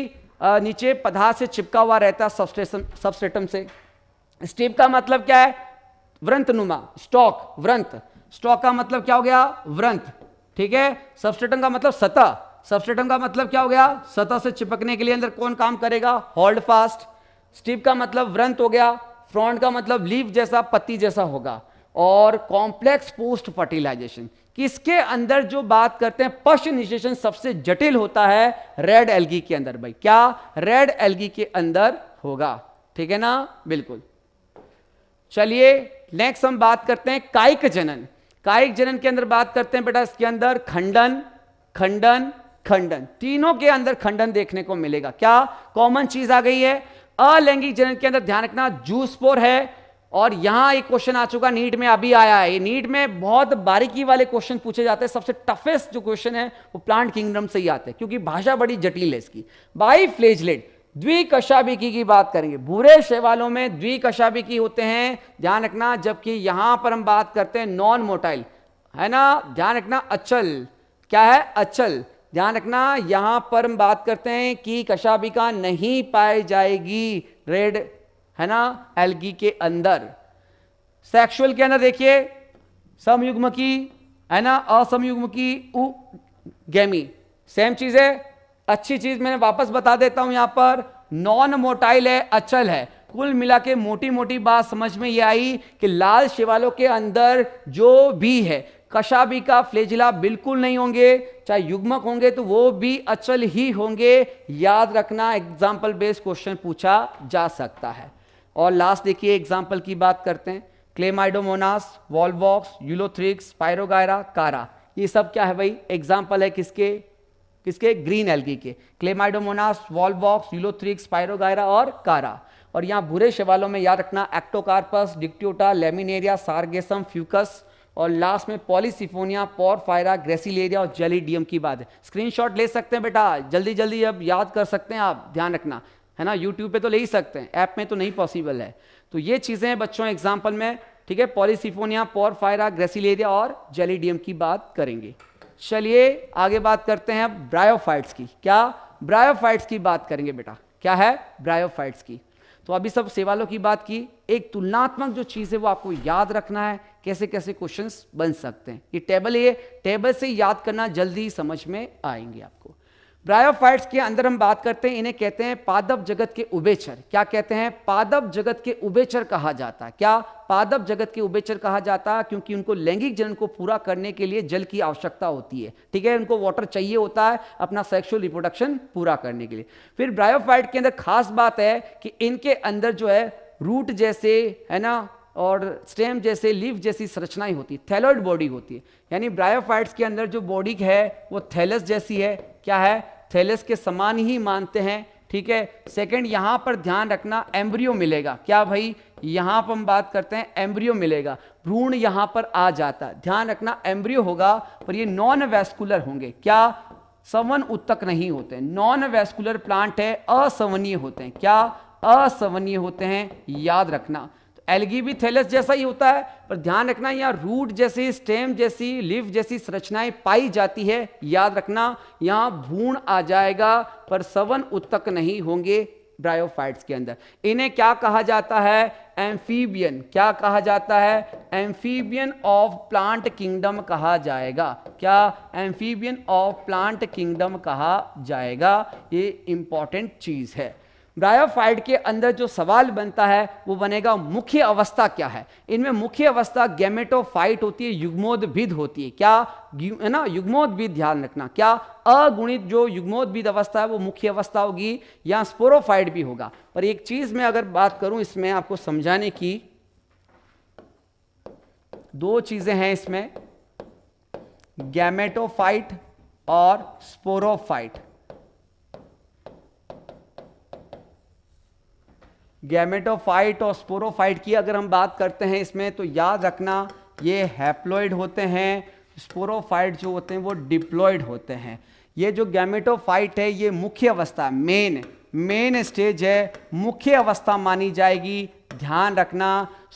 नीचे पदार्थ से चिपका हुआ रहता है सबस्टेटम से स्टीप का मतलब क्या है व्रंतनुमा स्टॉक व्रंत स्टॉक का मतलब क्या हो गया व्रंथ ठीक है सबस्टेटम का मतलब सतह सबस्टेटम का मतलब क्या हो गया सतह से चिपकने के लिए अंदर कौन काम करेगा होल्ड फास्ट स्टीप का मतलब व्रंथ हो गया फ्रॉन्ट का मतलब लीव जैसा पत्ती जैसा होगा और कॉम्प्लेक्स पोस्ट फर्टिलाइजेशन किसके अंदर जो बात करते हैं पश्च निशेषण सबसे जटिल होता है रेड एलगी के अंदर भाई क्या रेड एलगी के अंदर होगा ठीक है ना बिल्कुल चलिए नेक्स्ट हम बात करते हैं कायिक जनन कायिक जनन के अंदर बात करते हैं बेटा इसके अंदर खंडन खंडन खंडन तीनों के अंदर खंडन देखने को मिलेगा क्या कॉमन चीज आ गई है अलैंगिक जनन के अंदर ध्यान रखना जूसपोर है और यहां एक क्वेश्चन आ चुका नीट में अभी आया है नीट में बहुत बारीकी वाले क्वेश्चन पूछे जाते हैं सबसे टफेस्ट जो क्वेश्चन है वो प्लांट किंगडम से ही आते हैं क्योंकि भाषा बड़ी जटिल है इसकी बाई फ्लेजलेट द्विकशाबिकी की बात करेंगे भूरे शैवालों में द्विकशाबिकी होते हैं ध्यान रखना जबकि यहां पर हम बात करते हैं नॉन मोटाइल है ना ध्यान रखना अचल क्या है अचल ध्यान रखना यहां पर हम बात करते हैं कि कशाबिका नहीं पाई जाएगी रेड है ना एलगी के अंदर सेक्सुअल के अंदर देखिए समयुग्म की है ना असमयुग्म की उ गैमी सेम चीज़ है अच्छी चीज़ मैंने वापस बता देता हूं यहाँ पर नॉन मोटाइल है अचल है कुल मिला के मोटी मोटी बात समझ में ये आई कि लाल शिवालों के अंदर जो भी है कशाबी का फ्लेजिला बिल्कुल नहीं होंगे चाहे युग्मक होंगे तो वो भी अचल ही होंगे याद रखना एग्जाम्पल बेस्ड क्वेश्चन पूछा जा सकता है और लास्ट देखिए एग्जाम्पल की बात करते हैं क्लेमाइडोमोनास वॉल्वॉक्स यूलोथ्रिक्स पायरोगायरा कारा ये सब क्या है भाई एग्जाम्पल है किसके किसके ग्रीन एल्गी के क्लेमाइडोमोनास वॉलबॉक्स यूलोथ्रिक्स पायरोगायरा और कारा और यहाँ भूरे शवालों में याद रखना Ectocarpus Dictyota Laminaria Sargassum Fucus और लास्ट में पॉलीसिफोनिया पॉरफायरा ग्रेसिलेरिया और जेलीडियम की बात है स्क्रीनशॉट ले सकते हैं बेटा जल्दी जल्दी अब याद कर सकते हैं आप ध्यान रखना है ना यूट्यूब पे तो ले ही सकते हैं ऐप में तो नहीं पॉसिबल है तो ये चीज़ें बच्चों एग्जाम्पल में ठीक है पॉलीसिफोनिया पॉरफायरा ग्रेसिलेरिया और जेलीडियम की बात करेंगे चलिए आगे बात करते हैं ब्रायोफाइट्स की क्या ब्रायोफाइट्स की बात करेंगे बेटा क्या है ब्रायोफाइट्स की तो अभी सब सेवालों की बात की एक तुलनात्मक जो चीज़ है वो आपको याद रखना है कैसे कैसे क्वेश्चंस बन सकते हैं ये टेबल ये टेबल से याद करना जल्दी समझ में आएंगे आपको ब्रायोफाइट्स के अंदर हम बात करते हैं इन्हें कहते हैं पादप जगत के उबेचर क्या कहते हैं पादप जगत के उबेचर कहा जाता है क्या पादप जगत के उबेचर कहा जाता है क्योंकि उनको लैंगिक जन को पूरा करने के लिए जल की आवश्यकता होती है ठीक है उनको वाटर चाहिए होता है अपना सेक्सुअल रिप्रोडक्शन पूरा करने के लिए फिर ब्रायोफाइट के अंदर खास बात है कि इनके अंदर जो है रूट जैसे है ना और स्टेम जैसे लीव जैसी संरचनाएं होती है थैलॉइड बॉडी होती है यानी ब्रायोफाइट्स के अंदर जो बॉडी है वो थैलस जैसी है क्या है थैलेस के समान ही मानते हैं ठीक है सेकंड यहां पर ध्यान रखना एम्ब्रियो मिलेगा क्या भाई यहां पर हम बात करते हैं एम्ब्रियो मिलेगा भ्रूण यहां पर आ जाता है ध्यान रखना एम्ब्रियो होगा पर ये नॉन वेस्कुलर होंगे क्या सवन उत्तक नहीं होते नॉन वेस्कुलर प्लांट है असवनीय होते हैं क्या असवनीय होते हैं याद रखना एलगी भी थैलस जैसा ही होता है पर ध्यान रखना यहाँ रूट जैसी स्टेम जैसी लिव जैसी संरचनाएं पाई जाती है याद रखना यहाँ भूण आ जाएगा पर सवन उत्तक नहीं होंगे ब्रायोफाइट्स के अंदर इन्हें क्या कहा जाता है एम्फीबियन क्या कहा जाता है एम्फीबियन ऑफ प्लांट किंगडम कहा जाएगा क्या एम्फीबियन ऑफ प्लांट किंगडम कहा जाएगा ये इंपॉर्टेंट चीज़ है ब्रायोफाइट के अंदर जो सवाल बनता है वो बनेगा मुख्य अवस्था क्या है इनमें मुख्य अवस्था गैमेटोफाइट होती है युग्मोदिद होती है क्या है ना युग्मोदभिद ध्यान रखना क्या अगुणित जो युग्मोदभिद अवस्था है वो मुख्य अवस्था होगी या स्पोरोफाइट भी होगा पर एक चीज में अगर बात करूं इसमें आपको समझाने की दो चीजें हैं इसमें गैमेटोफाइट और स्पोरोफाइट गैमेटोफाइट और स्पोरोफाइट की अगर हम बात करते हैं इसमें तो याद रखना ये हैप्लोइड होते हैं स्पोरोफाइट जो होते हैं वो डिप्लॉयड होते हैं ये जो गैमेटोफाइट है ये मुख्य अवस्था मेन मेन स्टेज है मुख्य अवस्था मानी जाएगी ध्यान रखना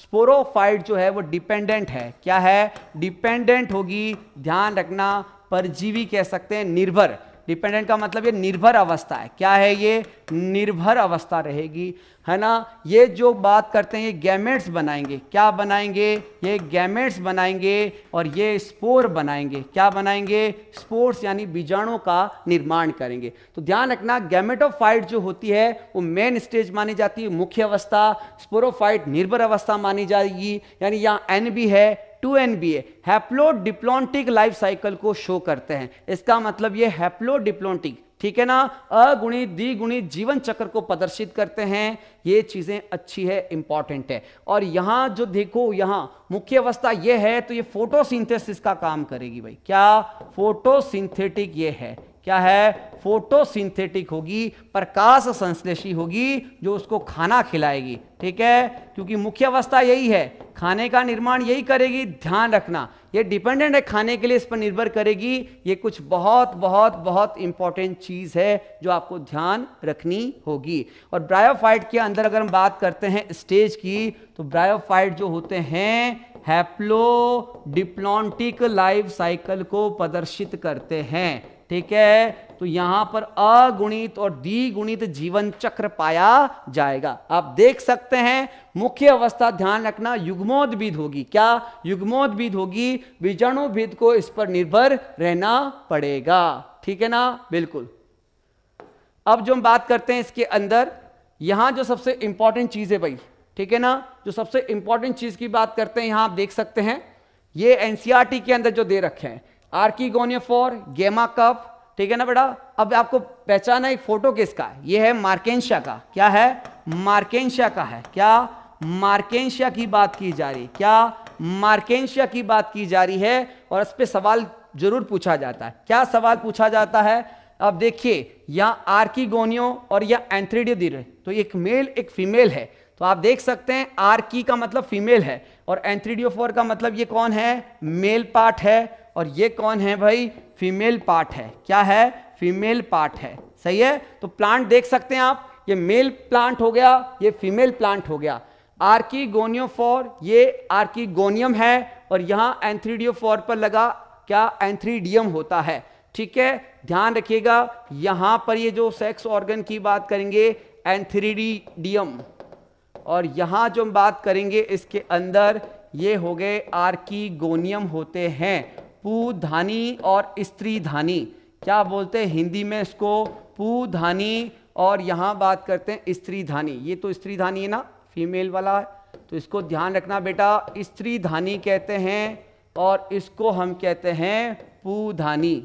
स्पोरोफाइट जो है वो डिपेंडेंट है क्या है डिपेंडेंट होगी ध्यान रखना परजीवी कह सकते हैं निर्भर डिपेंडेंट का मतलब ये निर्भर अवस्था है क्या है ये निर्भर अवस्था रहेगी है ना ये जो बात करते हैं ये गैमेट्स बनाएंगे क्या बनाएंगे ये गैमेट्स बनाएंगे और ये स्पोर बनाएंगे क्या बनाएंगे स्पोर्स यानी बीजाणु का निर्माण करेंगे तो ध्यान रखना गैमेटोफाइट जो होती है वो मेन स्टेज मानी जाती है मुख्य अवस्था स्पोरोफाइट निर्भर अवस्था मानी जाएगी यानी यहाँ एन भी है टू एन बी ए लाइफ साइकिल को शो करते हैं इसका मतलब ये हैप्लोडिप्लोन्टिक ठीक है ना अगुणित द्विगुणित जीवन चक्र को प्रदर्शित करते हैं ये चीजें अच्छी है इंपॉर्टेंट है और यहां जो देखो यहां मुख्य अवस्था ये है तो ये फोटोसिंथेसिस का काम करेगी भाई क्या फोटोसिंथेटिक ये है क्या है फोटोसिंथेटिक होगी प्रकाश संश्लेषी होगी जो उसको खाना खिलाएगी ठीक है क्योंकि मुख्य अवस्था यही है खाने का निर्माण यही करेगी ध्यान रखना ये डिपेंडेंट है खाने के लिए इस पर निर्भर करेगी ये कुछ बहुत बहुत बहुत इंपॉर्टेंट चीज़ है जो आपको ध्यान रखनी होगी और ब्रायोफाइट के अंदर अगर हम बात करते हैं स्टेज की तो ब्रायोफाइट जो होते हैं हैप्लो डिप्लॉन्टिक लाइफ साइकिल को प्रदर्शित करते हैं ठीक है तो यहां पर अगुणित और द्विगुणित जीवन चक्र पाया जाएगा आप देख सकते हैं मुख्य अवस्था ध्यान रखना युग्मोद्भिद होगी क्या युग्मोद्भिद होगी बीजाणुभिद को इस पर निर्भर रहना पड़ेगा ठीक है ना बिल्कुल अब जो हम बात करते हैं इसके अंदर यहां जो सबसे इंपॉर्टेंट चीज है भाई ठीक है ना जो सबसे इंपॉर्टेंट चीज की बात करते हैं यहां आप देख सकते हैं ये एनसीआरटी e के अंदर जो दे रखे हैं आर्कीगोनियोफोर गेमा कप ठीक है ना बेटा अब आपको पहचाना एक फोटो किसका है ये है मार्केशिया का क्या है मार्केशिया का है क्या मार्केशिया की बात की जा रही क्या मार्केशिया की बात की जा रही है और इस पर सवाल जरूर पूछा जाता है क्या सवाल पूछा जाता है अब देखिए यहाँ आर्कीगोनियो और यह एंथ्रीडियो दी तो एक मेल एक फीमेल है तो आप देख सकते हैं आर्की का मतलब फीमेल है और एंथ्रीडियो फोर का मतलब ये कौन है मेल पार्ट है और ये कौन है भाई फीमेल पार्ट है क्या है फीमेल पार्ट है सही है तो प्लांट देख सकते हैं आप ये मेल प्लांट हो गया ये फीमेल प्लांट हो गया आर्कीगोनियोफोर ये आर्कीगोनियम है और यहाँ एंथ्रीडियोफोर पर लगा क्या एंथ्रीडियम होता है ठीक है ध्यान रखिएगा यहां पर ये जो सेक्स ऑर्गन की बात करेंगे एंथ्रीडियम और यहां जो हम बात करेंगे इसके अंदर ये हो गए आर्कीगोनियम होते हैं पूधानी और स्त्री धानी क्या बोलते हैं हिंदी में इसको पूधानी और यहाँ बात करते हैं स्त्री धानी ये तो स्त्री धानी है ना फीमेल वाला है तो इसको ध्यान रखना बेटा स्त्री धानी कहते हैं और इसको हम कहते हैं पूधानी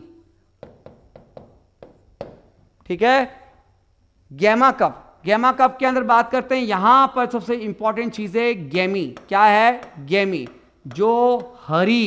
ठीक है गैमा कप गैमा कप के अंदर बात करते हैं यहां पर सबसे इंपॉर्टेंट चीज है गैमी क्या है गैमी जो हरी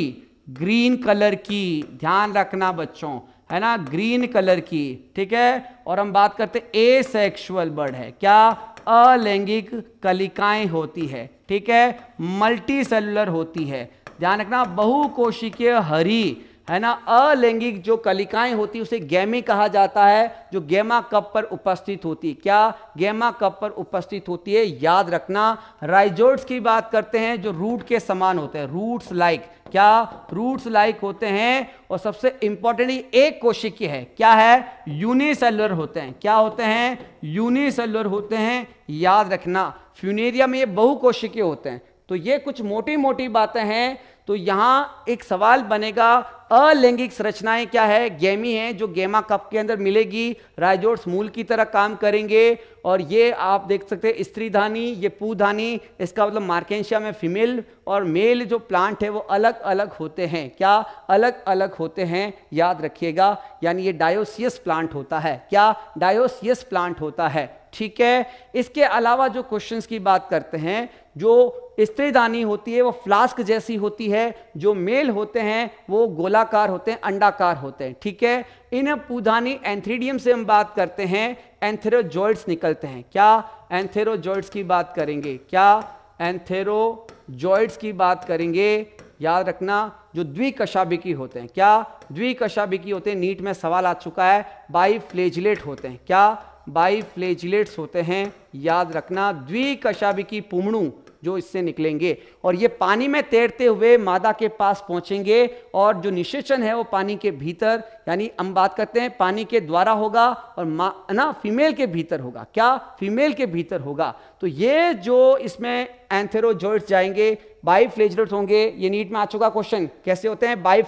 ग्रीन कलर की ध्यान रखना बच्चों है ना ग्रीन कलर की ठीक है और हम बात करते ए सेक्शुअल बर्ड है क्या अलैंगिक कलिकाएं होती है ठीक है मल्टी सेलुलर होती है ध्यान रखना बहुकोशिकीय हरी है ना अलैंगिक जो कलिकाएं होती उसे गैमी कहा जाता है जो गैमा कप पर उपस्थित होती है क्या गैमा कप पर उपस्थित होती है याद रखना राइजोड्स की बात करते हैं जो रूट के समान होते हैं रूट्स लाइक क्या रूट्स लाइक होते हैं और सबसे इंपॉर्टेंट एक कोशिक है क्या है यूनिसेलुलर होते हैं क्या होते हैं यूनिसेलुलर होते हैं याद रखना फ्यूनेरिया में ये बहुकोशिकीय होते हैं तो ये कुछ मोटी मोटी बातें हैं तो यहाँ एक सवाल बनेगा अलैंगिक संरचनाएं क्या है गेमी हैं जो गेमा कप के अंदर मिलेगी राइजोट्स मूल की तरह काम करेंगे और ये आप देख सकते हैं स्त्रीधानी ये पूधानी इसका मतलब मार्केशिया में फीमेल और मेल जो प्लांट है वो अलग अलग होते हैं क्या अलग अलग होते हैं याद रखिएगा यानी ये डायोसियस प्लांट होता है क्या डायोसियस प्लांट होता है ठीक है इसके अलावा जो क्वेश्चंस की बात करते हैं जो स्त्रीदानी होती है वो फ्लास्क जैसी होती है जो मेल होते हैं वो गोलाकार होते हैं अंडाकार होते हैं ठीक है इन पुधानी एंथ्रीडियम से हम बात करते हैं एंथेरोजॉइड्स निकलते हैं क्या एंथेरोजॉइड्स की बात करेंगे क्या एंथेरोजॉइड्स की बात करेंगे याद रखना जो द्विकशाबिकी होते हैं क्या द्विकशाबिकी होते हैं नीट में सवाल आ चुका है बाई फ्लेजिलेट होते हैं क्या बाई फ्लेजिलेट्स होते हैं याद रखना द्विकशाबिकी पुमणु जो इससे निकलेंगे और ये पानी में तैरते हुए मादा के पास पहुंचेंगे और जो निषेचन है वो पानी के भीतर यानी हम बात करते हैं पानी के द्वारा होगा और मा ना फीमेल के भीतर होगा क्या फीमेल के भीतर होगा तो ये जो इसमें एंथेरोजोइड्स जाएंगे बाई होंगे ये नीट में आ चुका क्वेश्चन कैसे होते हैं बाई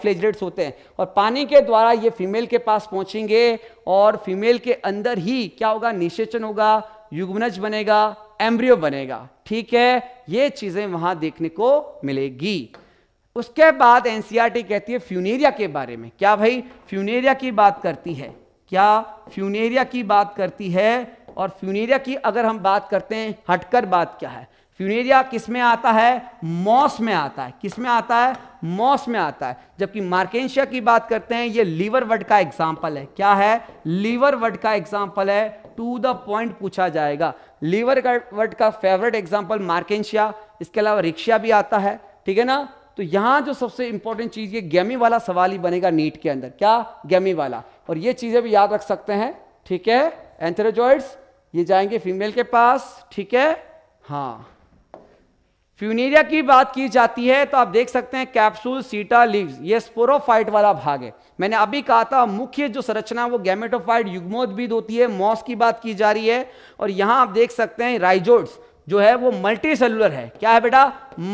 होते हैं और पानी के द्वारा ये फीमेल के पास पहुंचेंगे और फीमेल के अंदर ही क्या होगा निषेचन होगा युग्मनज बनेगा एम्ब्रियो बनेगा ठीक है ये चीजें वहां देखने को मिलेगी उसके बाद एनसीआरटी कहती है फ्यूनेरिया के बारे में क्या भाई फ्यूनेरिया की बात करती है क्या फ्यूनेरिया की बात करती है और फ्यूनेरिया की अगर हम बात करते हैं हटकर बात क्या है फ्यूनेरिया किस में आता है मॉस में आता है किस में आता है मॉस में आता है जबकि मार्केशिया की बात करते हैं ये लीवर वर्ड का एग्जाम्पल है क्या है लीवर वर्ड का एग्जाम्पल है टू द पॉइंट पूछा जाएगा लीवर वर्ड का फेवरेट एग्जाम्पल मार्केशिया इसके अलावा रिक्शा भी आता है ठीक है ना तो यहां जो सबसे इंपॉर्टेंट चीज़ ये गैमी वाला सवाल ही बनेगा नीट के अंदर क्या गैमी वाला और ये चीज़ें भी याद रख सकते हैं ठीक है एंथेरोजॉइड्स ये जाएंगे फीमेल के पास ठीक है हाँ फ्यूनेरिया की बात की जाती है तो आप देख सकते हैं कैप्सूल सीटा लीव्स ये स्पोरोफाइट वाला भाग है मैंने अभी कहा था मुख्य जो संरचना वो गैमेटोफाइट युग्मोद्भिद होती है मॉस की बात की जा रही है और यहां आप देख सकते हैं राइजोड्स जो है वो मल्टी सेलुलर है क्या है बेटा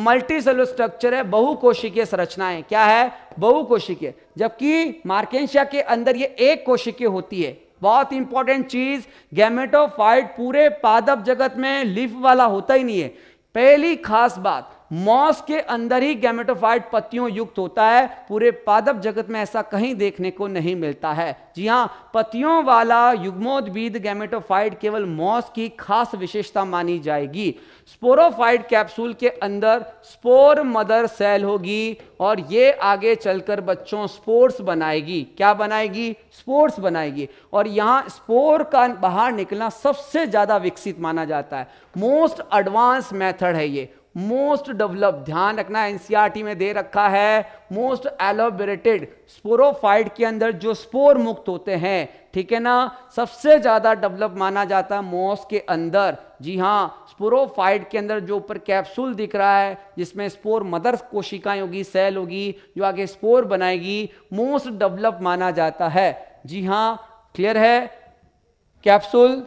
मल्टी सेलुलर स्ट्रक्चर है बहुकोशिकीय संरचनाएं क्या है बहुकोशिकीय जबकि मार्केशिया के अंदर ये एक कोशिकीय होती है बहुत इंपॉर्टेंट चीज गैमेटोफाइट पूरे पादप जगत में लिफ वाला होता ही नहीं है पहली खास बात मॉस के अंदर ही गैमेटोफाइट पत्तियों युक्त होता है पूरे पादप जगत में ऐसा कहीं देखने को नहीं मिलता है जी हाँ पत्तियों वाला युग्मोद्भिद गैमेटोफाइट केवल मॉस की खास विशेषता मानी जाएगी स्पोरोफाइट कैप्सूल के अंदर स्पोर मदर सेल होगी और ये आगे चलकर बच्चों स्पोर्ट्स बनाएगी क्या बनाएगी स्पोर्ट्स बनाएगी और यहाँ स्पोर का बाहर निकलना सबसे ज़्यादा विकसित माना जाता है मोस्ट एडवांस मेथड है ये मोस्ट डेवलप ध्यान रखना एनसीआरटी में दे रखा है मोस्ट एलोबरेटेड स्पोरोफाइट के अंदर जो स्पोर मुक्त होते हैं ठीक है ना सबसे ज़्यादा डेवलप माना जाता है मोस के अंदर जी हाँ स्पोरोफाइट के अंदर जो ऊपर कैप्सूल दिख रहा है जिसमें स्पोर मदर कोशिकाएं होगी सेल होगी जो आगे स्पोर बनाएगी मोस्ट डेवलप माना जाता है जी हाँ क्लियर है कैप्सूल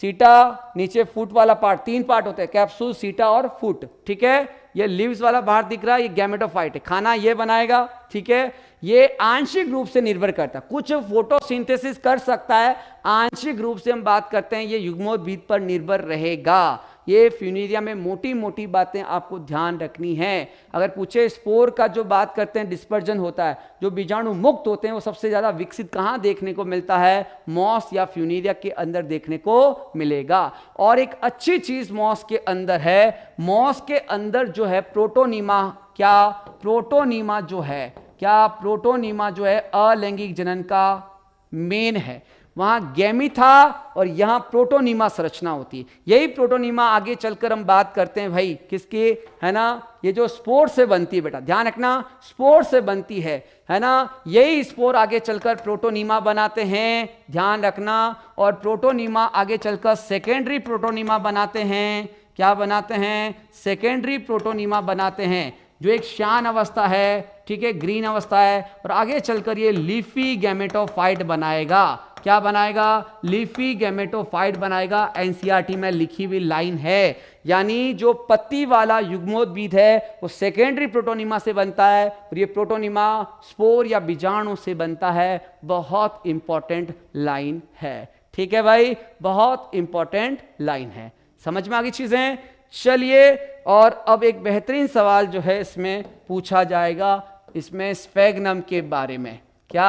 सीटा नीचे फुट वाला पार्ट तीन पार्ट होते हैं कैप्सूल सीटा और फुट ठीक है ये लिव्स वाला बाहर दिख रहा है ये गैमेटोफाइट है खाना ये बनाएगा ठीक है ये आंशिक रूप से निर्भर करता है कुछ फोटोसिंथेसिस कर सकता है आंशिक रूप से हम बात करते हैं ये युग्मोद्भिद पर निर्भर रहेगा ये फ्यूनेरिया में मोटी मोटी बातें आपको ध्यान रखनी है अगर पूछे स्पोर का जो बात करते हैं डिस्पर्जन होता है जो बीजाणु मुक्त होते हैं वो सबसे ज़्यादा विकसित कहाँ देखने को मिलता है मॉस या फ्यूनेरिया के अंदर देखने को मिलेगा और एक अच्छी चीज़ मॉस के अंदर है मॉस के अंदर जो है प्रोटोनीमा क्या प्रोटोनीमा जो है क्या प्रोटोनीमा जो है अलैंगिक जनन का मेन है वहाँ था और यहाँ प्रोटोनीमा संरचना होती है यही प्रोटोनीमा आगे चलकर हम बात करते हैं भाई किसकी है ना ये जो स्पोर से बनती है बेटा ध्यान रखना स्पोर से बनती है है ना यही स्पोर आगे चलकर प्रोटोनीमा बनाते हैं ध्यान रखना और प्रोटोनीमा आगे चलकर सेकेंडरी प्रोटोनीमा बनाते हैं क्या बनाते हैं सेकेंडरी प्रोटोनीमा बनाते हैं जो एक शान अवस्था है ठीक है ग्रीन अवस्था है और आगे चलकर ये लीफी गैमेटोफाइट बनाएगा क्या बनाएगा लीफी गैमेटोफाइट बनाएगा एनसीआरटी e में लिखी हुई लाइन है यानी जो पत्ती वाला युग्मोद्भिद है वो सेकेंडरी प्रोटोनिमा से बनता है और ये प्रोटोनिमा स्पोर या बीजाणु से बनता है बहुत इंपॉर्टेंट लाइन है ठीक है भाई बहुत इंपॉर्टेंट लाइन है समझ में आ गई चीज़ें चलिए और अब एक बेहतरीन सवाल जो है इसमें पूछा जाएगा इसमें स्पेगनम के बारे में क्या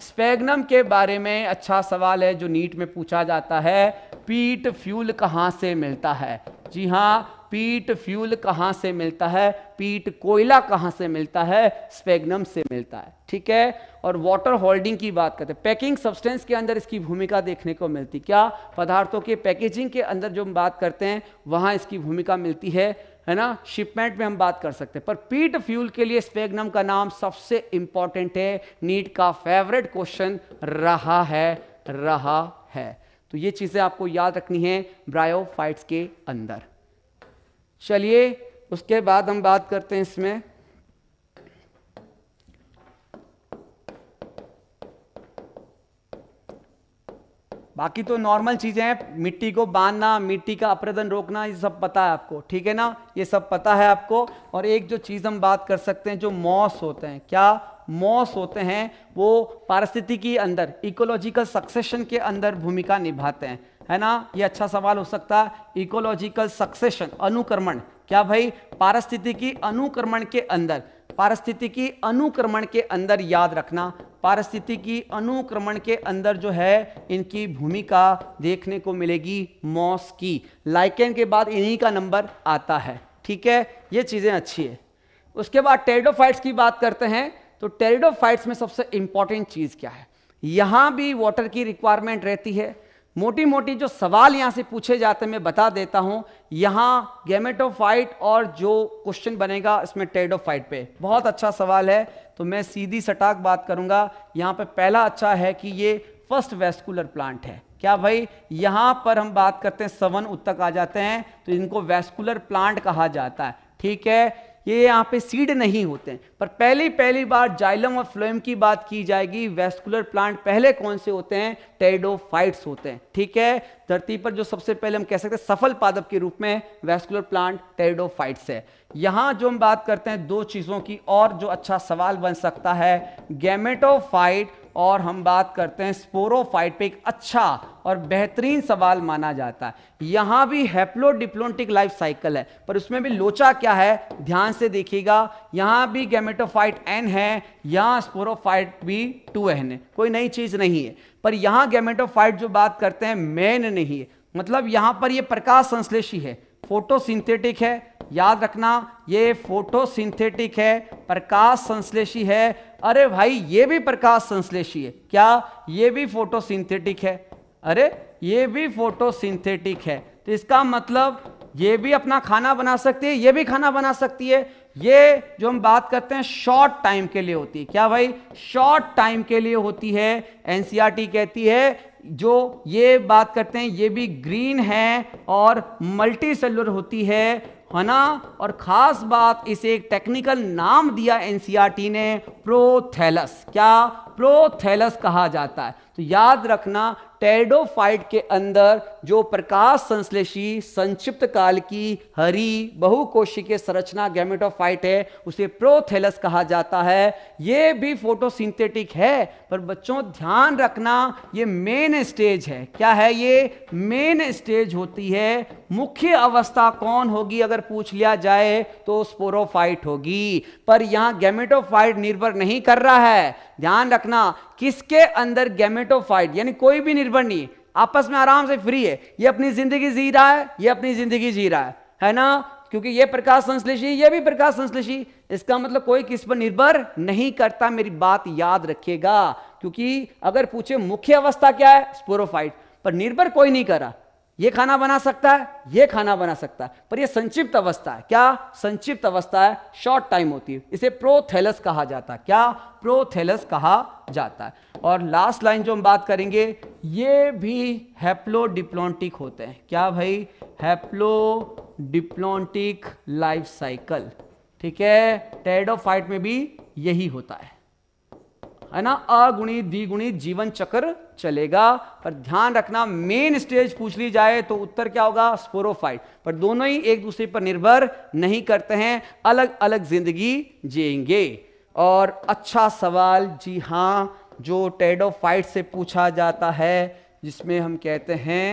स्पेगनम के बारे में अच्छा सवाल है जो नीट में पूछा जाता है पीट फ्यूल कहाँ से मिलता है जी हाँ पीट फ्यूल कहाँ से मिलता है पीट कोयला कहाँ से मिलता है स्पेग्नम से मिलता है ठीक है और वाटर होल्डिंग की बात करते हैं पैकिंग सब्सटेंस के अंदर इसकी भूमिका देखने को मिलती क्या पदार्थों के पैकेजिंग के अंदर जो हम बात करते हैं वहाँ इसकी भूमिका मिलती है है ना शिपमेंट में हम बात कर सकते हैं पर पीट फ्यूल के लिए स्पेगनम का नाम सबसे इंपॉर्टेंट है नीट का फेवरेट क्वेश्चन रहा है रहा है तो ये चीज़ें आपको याद रखनी है ब्रायोफाइट्स के अंदर चलिए उसके बाद हम बात करते हैं इसमें बाकी तो नॉर्मल चीज़ें हैं मिट्टी को बांधना मिट्टी का अपरदन रोकना ये सब पता है आपको ठीक है ना ये सब पता है आपको और एक जो चीज़ हम बात कर सकते हैं जो मॉस होते हैं क्या मॉस होते हैं वो पारिस्थिति के अंदर इकोलॉजिकल सक्सेशन के अंदर भूमिका निभाते हैं है ना ये अच्छा सवाल हो सकता है इकोलॉजिकल सक्सेशन अनुक्रमण क्या भाई पारिस्थितिकी अनुक्रमण के अंदर पारिस्थितिकी अनुक्रमण के अंदर याद रखना पारिस्थितिकी अनुक्रमण के अंदर जो है इनकी भूमिका देखने को मिलेगी मॉस की लाइकेन के बाद इन्हीं का नंबर आता है ठीक है ये चीज़ें अच्छी है उसके बाद टेरिडोफाइट्स की बात करते हैं तो टेरिडोफाइट्स में सबसे इंपॉर्टेंट चीज़ क्या है यहाँ भी वाटर की रिक्वायरमेंट रहती है मोटी मोटी जो सवाल यहाँ से पूछे जाते हैं मैं बता देता हूँ यहाँ गेमेटोफाइट और जो क्वेश्चन बनेगा इसमें टेडोफाइट पे बहुत अच्छा सवाल है तो मैं सीधी सटाक बात करूँगा यहाँ पे पहला अच्छा है कि ये फर्स्ट वेस्कुलर प्लांट है क्या भाई यहाँ पर हम बात करते हैं सवन उत्तक आ जाते हैं तो इनको वेस्कुलर प्लांट कहा जाता है ठीक है ये यहाँ पे सीड नहीं होते हैं पर पहली पहली बार जाइलम और फ्लोएम की बात की जाएगी वेस्कुलर प्लांट पहले कौन से होते हैं टेडोफाइट्स होते हैं ठीक है धरती पर जो सबसे पहले हम कह सकते हैं सफल पादप के रूप में वेस्कुलर प्लांट टेडोफाइट्स है यहाँ जो हम बात करते हैं दो चीज़ों की और जो अच्छा सवाल बन सकता है गैमेटोफाइट और हम बात करते हैं स्पोरोफाइट पे एक अच्छा और बेहतरीन सवाल माना जाता है यहाँ भी हैप्लोडिप्लोन्टिक लाइफ साइकिल है पर उसमें भी लोचा क्या है ध्यान से देखिएगा यहाँ भी गैमेटोफाइट एन है यहाँ स्पोरोफाइट भी टू एन है कोई नई चीज़ नहीं है पर यहाँ गैमेटोफाइट जो बात करते हैं मेन नहीं है मतलब यहाँ पर यह प्रकाश संश्लेषी है फोटोसिंथेटिक है याद रखना ये फोटोसिंथेटिक है प्रकाश संश्लेषी है अरे भाई ये भी प्रकाश संश्लेषी है क्या ये भी फोटोसिंथेटिक है अरे ये भी फोटोसिंथेटिक है तो इसका मतलब ये भी अपना खाना बना सकती है ये भी खाना बना सकती है ये जो हम बात करते हैं शॉर्ट टाइम के लिए होती है क्या भाई शॉर्ट टाइम के लिए होती है एनसीआरटी कहती है जो ये बात करते हैं ये भी ग्रीन है और मल्टी सेलुलर होती है है ना और ख़ास बात इसे एक टेक्निकल नाम दिया एनसीआरटी ने प्रोथेलस क्या प्रोथेलस कहा जाता है तो याद रखना टेडोफाइट के अंदर जो प्रकाश संश्लेषी संक्षिप्त काल की हरी बहुकोशिकीय संरचना गैमेटोफाइट है उसे प्रोथेलस कहा जाता है ये भी फोटोसिंथेटिक है पर बच्चों ध्यान रखना ये मेन स्टेज है क्या है ये मेन स्टेज होती है मुख्य अवस्था कौन होगी अगर पूछ लिया जाए तो स्पोरोफाइट होगी पर यहाँ गैमेटोफाइट निर्भर नहीं कर रहा है ध्यान रखना किसके अंदर गैमेटोफाइट यानी कोई भी निर्भर नहीं है आपस में आराम से फ्री है ये अपनी जिंदगी जी रहा है ये अपनी जिंदगी जी रहा है है ना क्योंकि ये प्रकाश संश्लेषी ये भी प्रकाश संश्लेषी इसका मतलब कोई किस पर निर्भर नहीं करता मेरी बात याद रखिएगा क्योंकि अगर पूछे मुख्य अवस्था क्या है स्पोरोफाइट पर निर्भर कोई नहीं करा ये खाना बना सकता है ये खाना बना सकता है पर ये संक्षिप्त अवस्था है क्या संक्षिप्त अवस्था है शॉर्ट टाइम होती है इसे प्रोथेलस कहा जाता है क्या प्रोथेलस कहा जाता है और लास्ट लाइन जो हम बात करेंगे ये भी हैप्लोडिप्लोन्टिक होते हैं क्या भाई हैप्लोडिप्लोन्टिक लाइफ साइकिल ठीक है टेडोफाइट में भी यही होता है है ना अगुणित द्विगुणित जीवन चक्र चलेगा पर ध्यान रखना मेन स्टेज पूछ ली जाए तो उत्तर क्या होगा स्पोरोफाइट पर दोनों ही एक दूसरे पर निर्भर नहीं करते हैं अलग अलग जिंदगी जिएंगे और अच्छा सवाल जी हाँ जो टेडोफाइट से पूछा जाता है जिसमें हम कहते हैं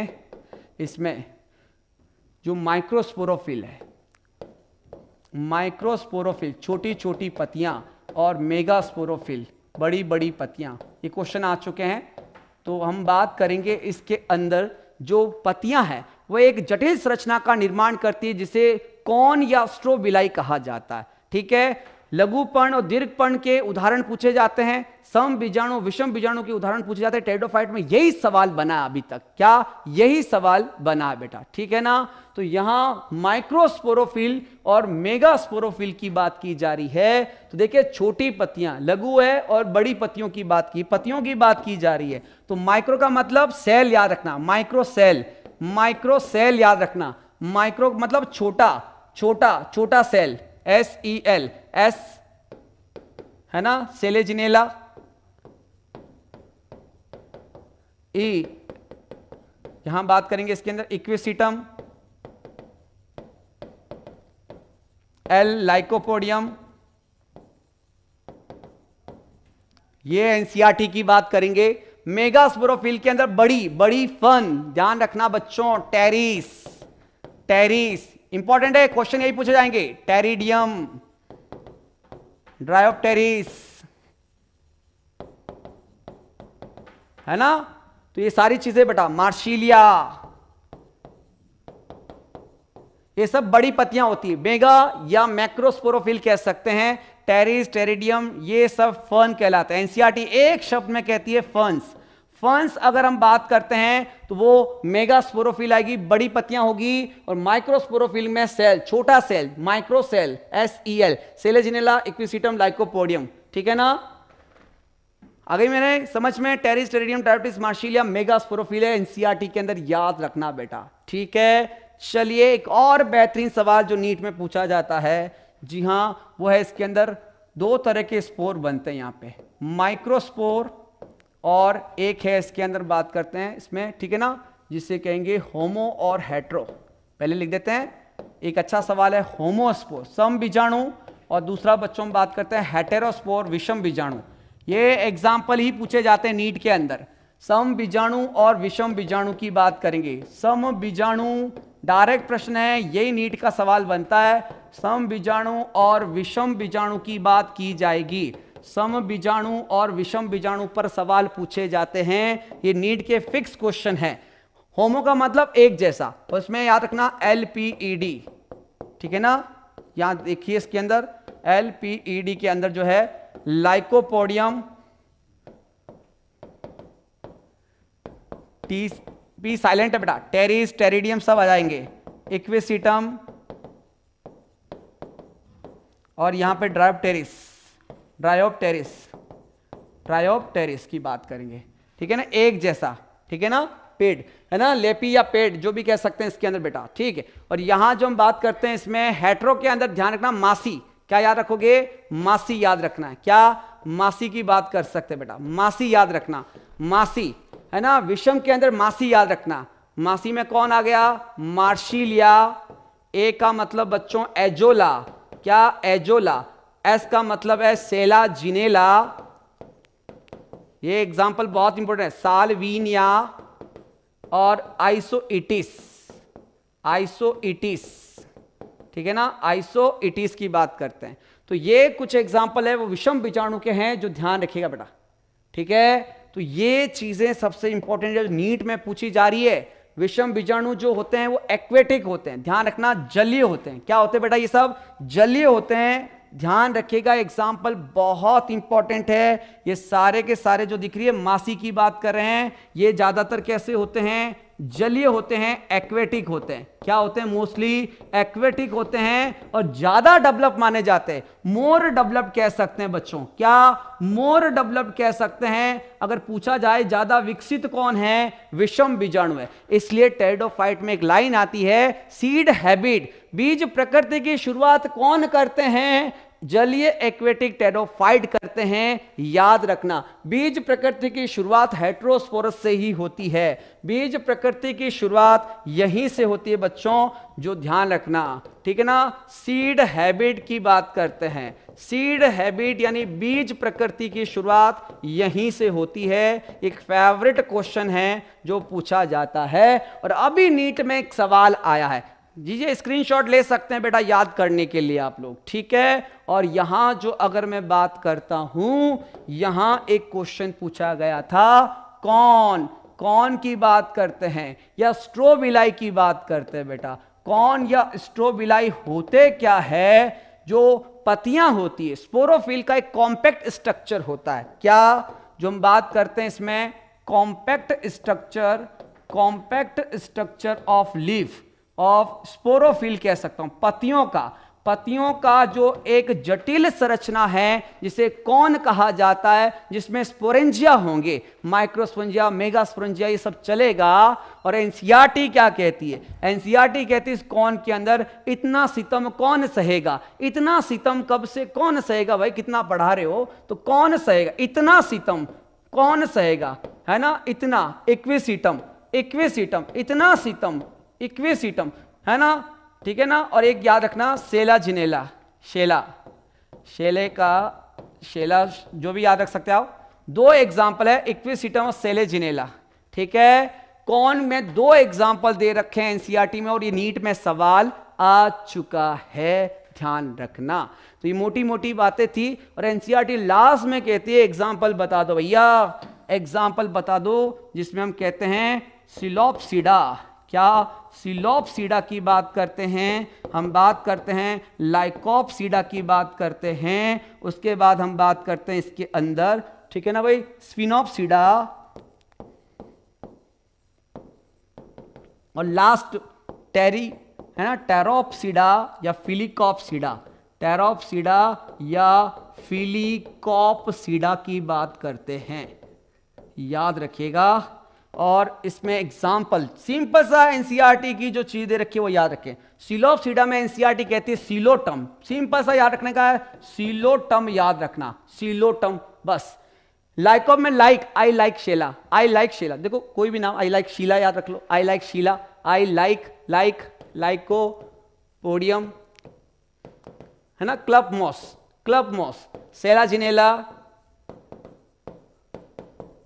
इसमें जो माइक्रोस्पोरोफिल है माइक्रोस्पोरोफिल छोटी छोटी पत्तियां और मेगास्पोरोफिल बड़ी बड़ी पतियां ये क्वेश्चन आ चुके हैं तो हम बात करेंगे इसके अंदर जो पतियां हैं वह एक जटिल संरचना का निर्माण करती है जिसे कौन या स्ट्रोबिलाई कहा जाता है ठीक है लघुपर्ण और दीर्घपण के उदाहरण पूछे जाते हैं सम बीजाणु विषम बीजाणु के उदाहरण पूछे जाते हैं टेडोफाइट में यही सवाल बना अभी तक क्या यही सवाल बना बेटा ठीक है ना तो यहां माइक्रोस्पोरोफिल और मेगास्पोरोफिल की बात की जा रही है तो देखिए छोटी पत्तियां लघु है और बड़ी पत्तियों की बात की पत्तियों की बात की जा रही है तो माइक्रो का मतलब सेल याद रखना माइक्रो सेल माइक्रो सेल याद रखना माइक्रो मतलब छोटा छोटा छोटा cell S E L S है ना सेलेजिनेला ई यहां बात करेंगे इसके अंदर इक्विसिटम एल लाइकोपोडियम ये एनसीआरटी की बात करेंगे मेगास्पोरोफिल के अंदर बड़ी बड़ी फन ध्यान रखना बच्चों टेरिस टेरिस इंपॉर्टेंट है क्वेश्चन यही पूछे जाएंगे टेरिडियम ड्रायोप्टेरिस है ना तो ये सारी चीजें बेटा मार्शीलिया ये सब बड़ी पत्तियां होती है मेगा या मैक्रोस्पोरोफिल कह सकते हैं टेरिस टेरिडियम ये सब फर्न कहलाते हैं एनसीआरटी e एक शब्द में कहती है फर्न्स फंस अगर हम बात करते हैं तो वो मेगा स्पोरोफिल आएगी बड़ी पत्तियां होगी और माइक्रोस्पोरोफिल में सेल छोटा cell micro cell S E e L Selaginella Equisetum Lycopodium ठीक है ना अगर मैंने समझ में टेरिस टेरिडियम टाइप्टिस मार्शिलिया मेगा स्पोरोफिल है एनसीआरटी e के अंदर याद रखना बेटा ठीक है चलिए एक और बेहतरीन सवाल जो नीट में पूछा जाता है जी हां वो है इसके अंदर दो तरह के स्पोर बनते हैं यहां पे माइक्रोस्पोर और एक है इसके अंदर बात करते हैं इसमें ठीक है ना जिसे कहेंगे होमो और हेट्रो पहले लिख देते हैं एक अच्छा सवाल है होमोस्पोर सम बीजाणु और दूसरा बच्चों में बात करते हैं हेटेरोस्पोर विषम बीजाणु ये एग्जाम्पल ही पूछे जाते हैं नीट के अंदर सम बीजाणु और विषम बीजाणु की बात करेंगे सम बीजाणु डायरेक्ट प्रश्न है यही नीट का सवाल बनता है सम बीजाणु और विषम बीजाणु की बात की जाएगी सम बीजाणु और विषम बीजाणु पर सवाल पूछे जाते हैं ये नीट के फिक्स क्वेश्चन है होमो का मतलब एक जैसा उसमें याद रखना एल पीईडी ठीक है ना यहां देखिए इसके अंदर एल पीईडी के अंदर जो है लाइकोपोडियम टी पी साइलेंट है बेटा टेरिस टेरिडियम सब आ जाएंगे इक्विसिटम और यहां पे ड्राइव टेरिस ड्रायोपटेरिस ड्रायोपटेरिस की बात करेंगे ठीक है ना एक जैसा ठीक है ना पेड है ना लेपी या पेड जो भी कह सकते हैं इसके अंदर बेटा ठीक है और यहां जो हम बात करते हैं इसमें हेट्रो के अंदर ध्यान रखना मासी क्या याद रखोगे मासी याद रखना है क्या मासी की बात कर सकते बेटा मासी याद रखना मासी है ना विषम के अंदर मासी याद रखना मासी में कौन आ गया मार्शिलिया ए का मतलब बच्चों एजोला क्या एजोला एस का मतलब है सेला जिनेला ये एग्जाम्पल बहुत इंपॉर्टेंट है सालवीनिया और आइसो इटिस ठीक है ना आइसो इटिस की बात करते हैं तो ये कुछ एग्जाम्पल है वो विषम बीजाणु के हैं जो ध्यान रखिएगा बेटा ठीक है तो ये चीजें सबसे इंपॉर्टेंट जो नीट में पूछी जा रही है विषम बीजाणु जो होते हैं वो एक्वेटिक होते हैं ध्यान रखना जलीय होते हैं क्या होते हैं बेटा ये सब जलीय होते हैं ध्यान रखिएगा एग्जाम्पल बहुत इंपॉर्टेंट है ये सारे के सारे जो दिख रही है मासी की बात कर रहे हैं ये ज़्यादातर कैसे होते हैं जलीय होते हैं एक्वेटिक होते हैं क्या होते हैं मोस्टली एक्वेटिक होते हैं और ज्यादा डेवलप माने जाते हैं मोर डेवलप कह सकते हैं बच्चों क्या मोर डेवलप कह सकते हैं अगर पूछा जाए ज्यादा विकसित कौन है विषम बीजाणु है इसलिए फाइट में एक लाइन आती है सीड हैबिट बीज प्रकृति की शुरुआत कौन करते हैं जलीय एक्वेटिक टेरोफाइट करते हैं याद रखना बीज प्रकृति की शुरुआत हेट्रोस्पोरस से ही होती है बीज प्रकृति की शुरुआत यहीं से होती है बच्चों जो ध्यान रखना ठीक है ना सीड हैबिट की बात करते हैं सीड हैबिट यानी बीज प्रकृति की शुरुआत यहीं से होती है एक फेवरेट क्वेश्चन है जो पूछा जाता है और अभी नीट में एक सवाल आया है जी जी स्क्रीनशॉट ले सकते हैं बेटा याद करने के लिए आप लोग ठीक है और यहाँ जो अगर मैं बात करता हूं यहाँ एक क्वेश्चन पूछा गया था कौन कौन की बात करते हैं या स्ट्रोबिलाई की बात करते हैं बेटा कौन या स्ट्रोबिलाई होते क्या है जो पतियां होती है स्पोरोफिल का एक कॉम्पैक्ट स्ट्रक्चर होता है क्या जो हम बात करते हैं इसमें compact structure compact structure of leaf of sporophyll कह सकता हूं पतियों का पतियों का जो एक जटिल संरचना है जिसे कौन कहा जाता है जिसमें स्पोरेंजिया होंगे माइक्रोस्पोरेंजिया स्पोरेंजिया ये सब चलेगा और एनसीआरटी क्या कहती है एनसीआरटी कहती है इस कौन के अंदर इतना सितम कौन सहेगा इतना सितम कब से कौन सहेगा भाई कितना पढ़ा रहे हो तो कौन सहेगा इतना सितम कौन सहेगा है ना इतना इक्वी सीटम इतना सितम इक्वेसिटम है ना ठीक है ना और एक याद रखना सेला जिनेला शेला शेले का शेला जो भी याद रख सकते हो दो एग्जाम्पल है इक्वेसिटम और सेले जिनेला ठीक है कौन में दो एग्जाम्पल दे रखे हैं एनसीआरटी e में और ये नीट में सवाल आ चुका है ध्यान रखना तो ये मोटी मोटी बातें थी और एनसीआरटी लास्ट e में कहती है एग्जाम्पल बता दो भैया एग्जाम्पल बता दो जिसमें हम कहते हैं सिलोपसीडा क्या सिलोपसीडा की बात करते हैं हम बात करते हैं लाइकोपसीडा की बात करते हैं उसके बाद हम बात करते हैं इसके अंदर ठीक है ना भाई स्पिनोपसीडा और लास्ट टेरी है ना टेरोपसीडा या फिलिकॉपसीडा टेरोपसीडा या फिलिकॉपसीडा की बात करते हैं याद रखिएगा और इसमें एग्जाम्पल सिंपल सा एनसीईआरटी e की जो चीज़ दे रखी है वो याद रखें सिलोपसीडा में एनसीईआरटी e कहती है सिलोटम सिंपल सा याद रखने का है सिलोटम याद रखना सिलोटम बस लाइक ऑफ में like I like Sheela I like Sheela देखो कोई भी नाम आई लाइक शीला याद रख लो I like Sheela I like like Lycopodium है ना club moss club moss Selaginella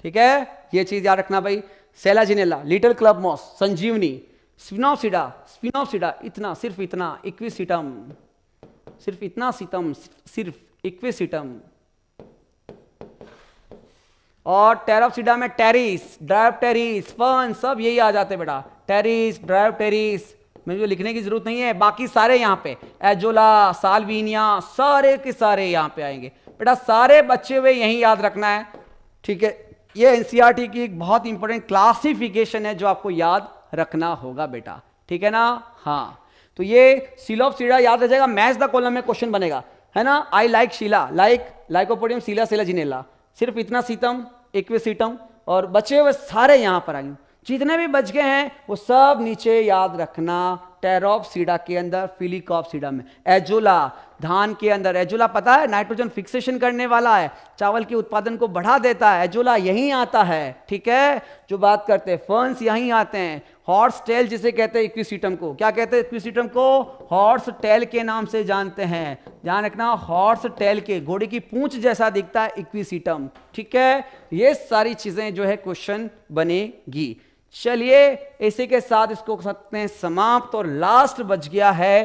ठीक है ये चीज याद रखना भाई Selaginella little club moss Sanjeevani स्पिनोसिडा स्पिनोसिडा इतना सिर्फ इतना इक्विसिटम सिर्फ इतना सितम सिर्फ इक्विसिटम और टेरोसिडा में टेरिस ड्राइव टेरिस फन सब यही आ जाते बेटा टेरिस ड्राइव टेरिस मैं जो तो लिखने की जरूरत नहीं है बाकी सारे यहां पे एजोला सालवीनिया सारे के सारे यहां पे आएंगे बेटा सारे बच्चे हुए यही याद रखना है ठीक है ये एनसीईआरटी e की एक बहुत इंपॉर्टेंट क्लासिफिकेशन है जो आपको याद रखना होगा बेटा ठीक है ना हाँ तो ये सील ऑफ सीडा याद रह जाएगा मैच द कॉलम में क्वेश्चन बनेगा है ना I like Sheela like Lycopodium Sheela Sheela जिनेला सिर्फ इतना सीतम इक्वे सीटम और बचे हुए सारे यहाँ पर आएंगे जितने भी बच गए हैं वो सब नीचे याद रखना टेरोप सीडा के अंदर फिलिकॉप सीडा में एजोला धान के अंदर एजोला पता है नाइट्रोजन फिक्सेशन करने वाला है चावल के उत्पादन को बढ़ा देता है एजोला यहीं आता है ठीक है जो बात करते हैं फंस यहीं आते हैं हॉर्स टेल जिसे कहते हैं इक्विसीटम को क्या कहते हैं इक्विसीटम को हॉर्स टेल के नाम से जानते हैं ध्यान रखना हॉर्स टेल के घोड़े की पूंछ जैसा दिखता है इक्विसीटम ठीक है ये सारी चीजें जो है क्वेश्चन बनेगी चलिए इसी के साथ इसको सकते हैं समाप्त और लास्ट बच गया है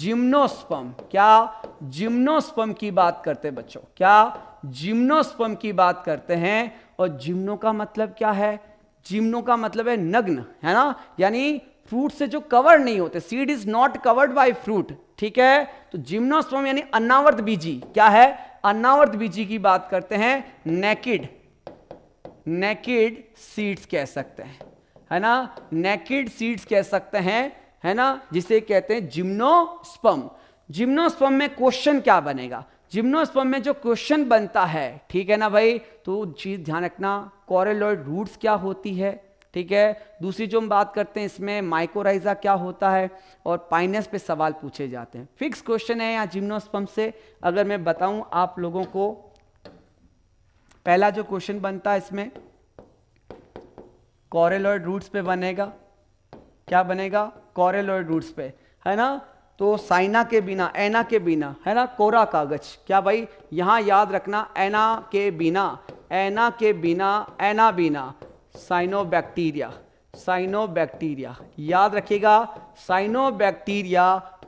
जिम्नोस्पम क्या जिम्नोस्पम की बात करते हैं बच्चों क्या जिम्नोस्पम की बात करते हैं और जिम्नो का मतलब क्या है जिम्नो का मतलब है नग्न है ना यानी फ्रूट से जो कवर नहीं होते seed is not covered by fruit ठीक है तो जिम्नोस्पम यानी अनावर्त बीजी क्या है अनावर्त बीजी की बात करते हैं नेकिड नेकिड सीड्स कह सकते हैं है ना नेकेड सीड्स कह सकते हैं है ना जिसे कहते हैं जिम्नोस्पम जिम्नोस्पम में क्वेश्चन क्या बनेगा जिम्नोस्पम में जो क्वेश्चन बनता है ठीक है ना भाई तो चीज ध्यान रखना कॉरेलॉइड रूट्स क्या होती है ठीक है दूसरी जो हम बात करते हैं इसमें माइकोराइजा क्या होता है और पाइनस पे सवाल पूछे जाते हैं फिक्स क्वेश्चन है यहाँ जिम्नोस्पम से अगर मैं बताऊं आप लोगों को पहला जो क्वेश्चन बनता है इसमें कॉरेलॉयड रूट्स पे बनेगा क्या बनेगा कॉरेलॉयड रूट्स पे है ना तो साइना के बिना एना के बिना है ना कोरा कागज क्या भाई यहाँ याद रखना एना के बिना एना के बिना एना बिना साइनोबैक्टीरिया साइनोबैक्टीरिया याद रखिएगा साइनोबैक्टीरिया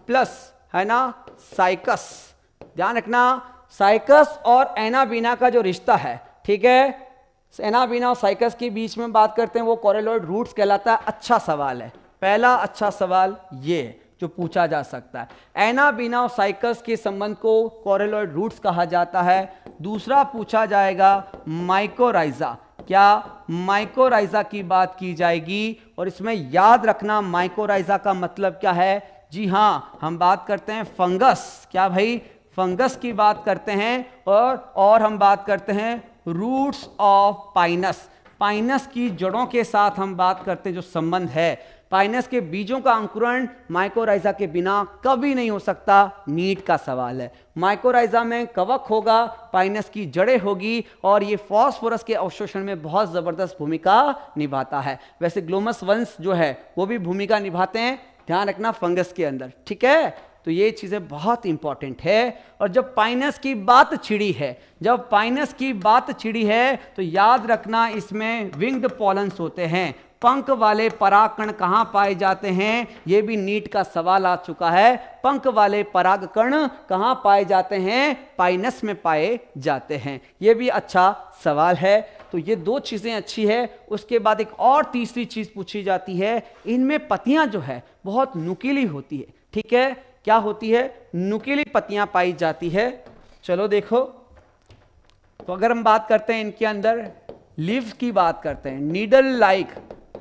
प्लस है ना साइकस ध्यान रखना साइकस और एना बिना का जो रिश्ता है ठीक है एनाबीना और साइकस के बीच में बात करते हैं वो कॉरेलॉइड रूट्स कहलाता है अच्छा सवाल है पहला अच्छा सवाल ये जो पूछा जा सकता है एनाबीना और साइकस के संबंध को कॉरेलॉइड रूट्स कहा जाता है दूसरा पूछा जाएगा माइकोराइजा क्या माइकोराइजा की बात की जाएगी और इसमें याद रखना माइकोराइजा का मतलब क्या है जी हाँ हम बात करते हैं फंगस क्या भाई फंगस की बात करते हैं और और हम बात करते हैं रूट्स ऑफ पाइनस पाइनस की जड़ों के साथ हम बात करते हैं जो संबंध है पाइनस के बीजों का अंकुरण माइकोराइजा के बिना कभी नहीं हो सकता नीट का सवाल है माइकोराइजा में कवक होगा पाइनस की जड़ें होगी और ये फॉस्फोरस के अवशोषण में बहुत ज़बरदस्त भूमिका निभाता है वैसे ग्लोमस वंश जो है वो भी भूमिका निभाते हैं ध्यान रखना फंगस के अंदर ठीक है तो ये चीज़ें बहुत इंपॉर्टेंट है और जब पाइनस की बात छिड़ी है जब पाइनस की बात छिड़ी है तो याद रखना इसमें विंग्ड पॉलन्स होते हैं पंख वाले परागकण कहाँ पाए जाते हैं ये भी नीट का सवाल आ चुका है पंख वाले परागकण कहाँ पाए जाते हैं पाइनस में पाए जाते हैं ये भी अच्छा सवाल है तो ये दो चीज़ें अच्छी है उसके बाद एक और तीसरी चीज़ पूछी जाती है इनमें पतियाँ जो है बहुत नुकीली होती है ठीक है क्या होती है नुकीली पत्तियां पाई जाती है चलो देखो तो अगर हम बात करते हैं इनके अंदर लीव्स की बात करते हैं needle like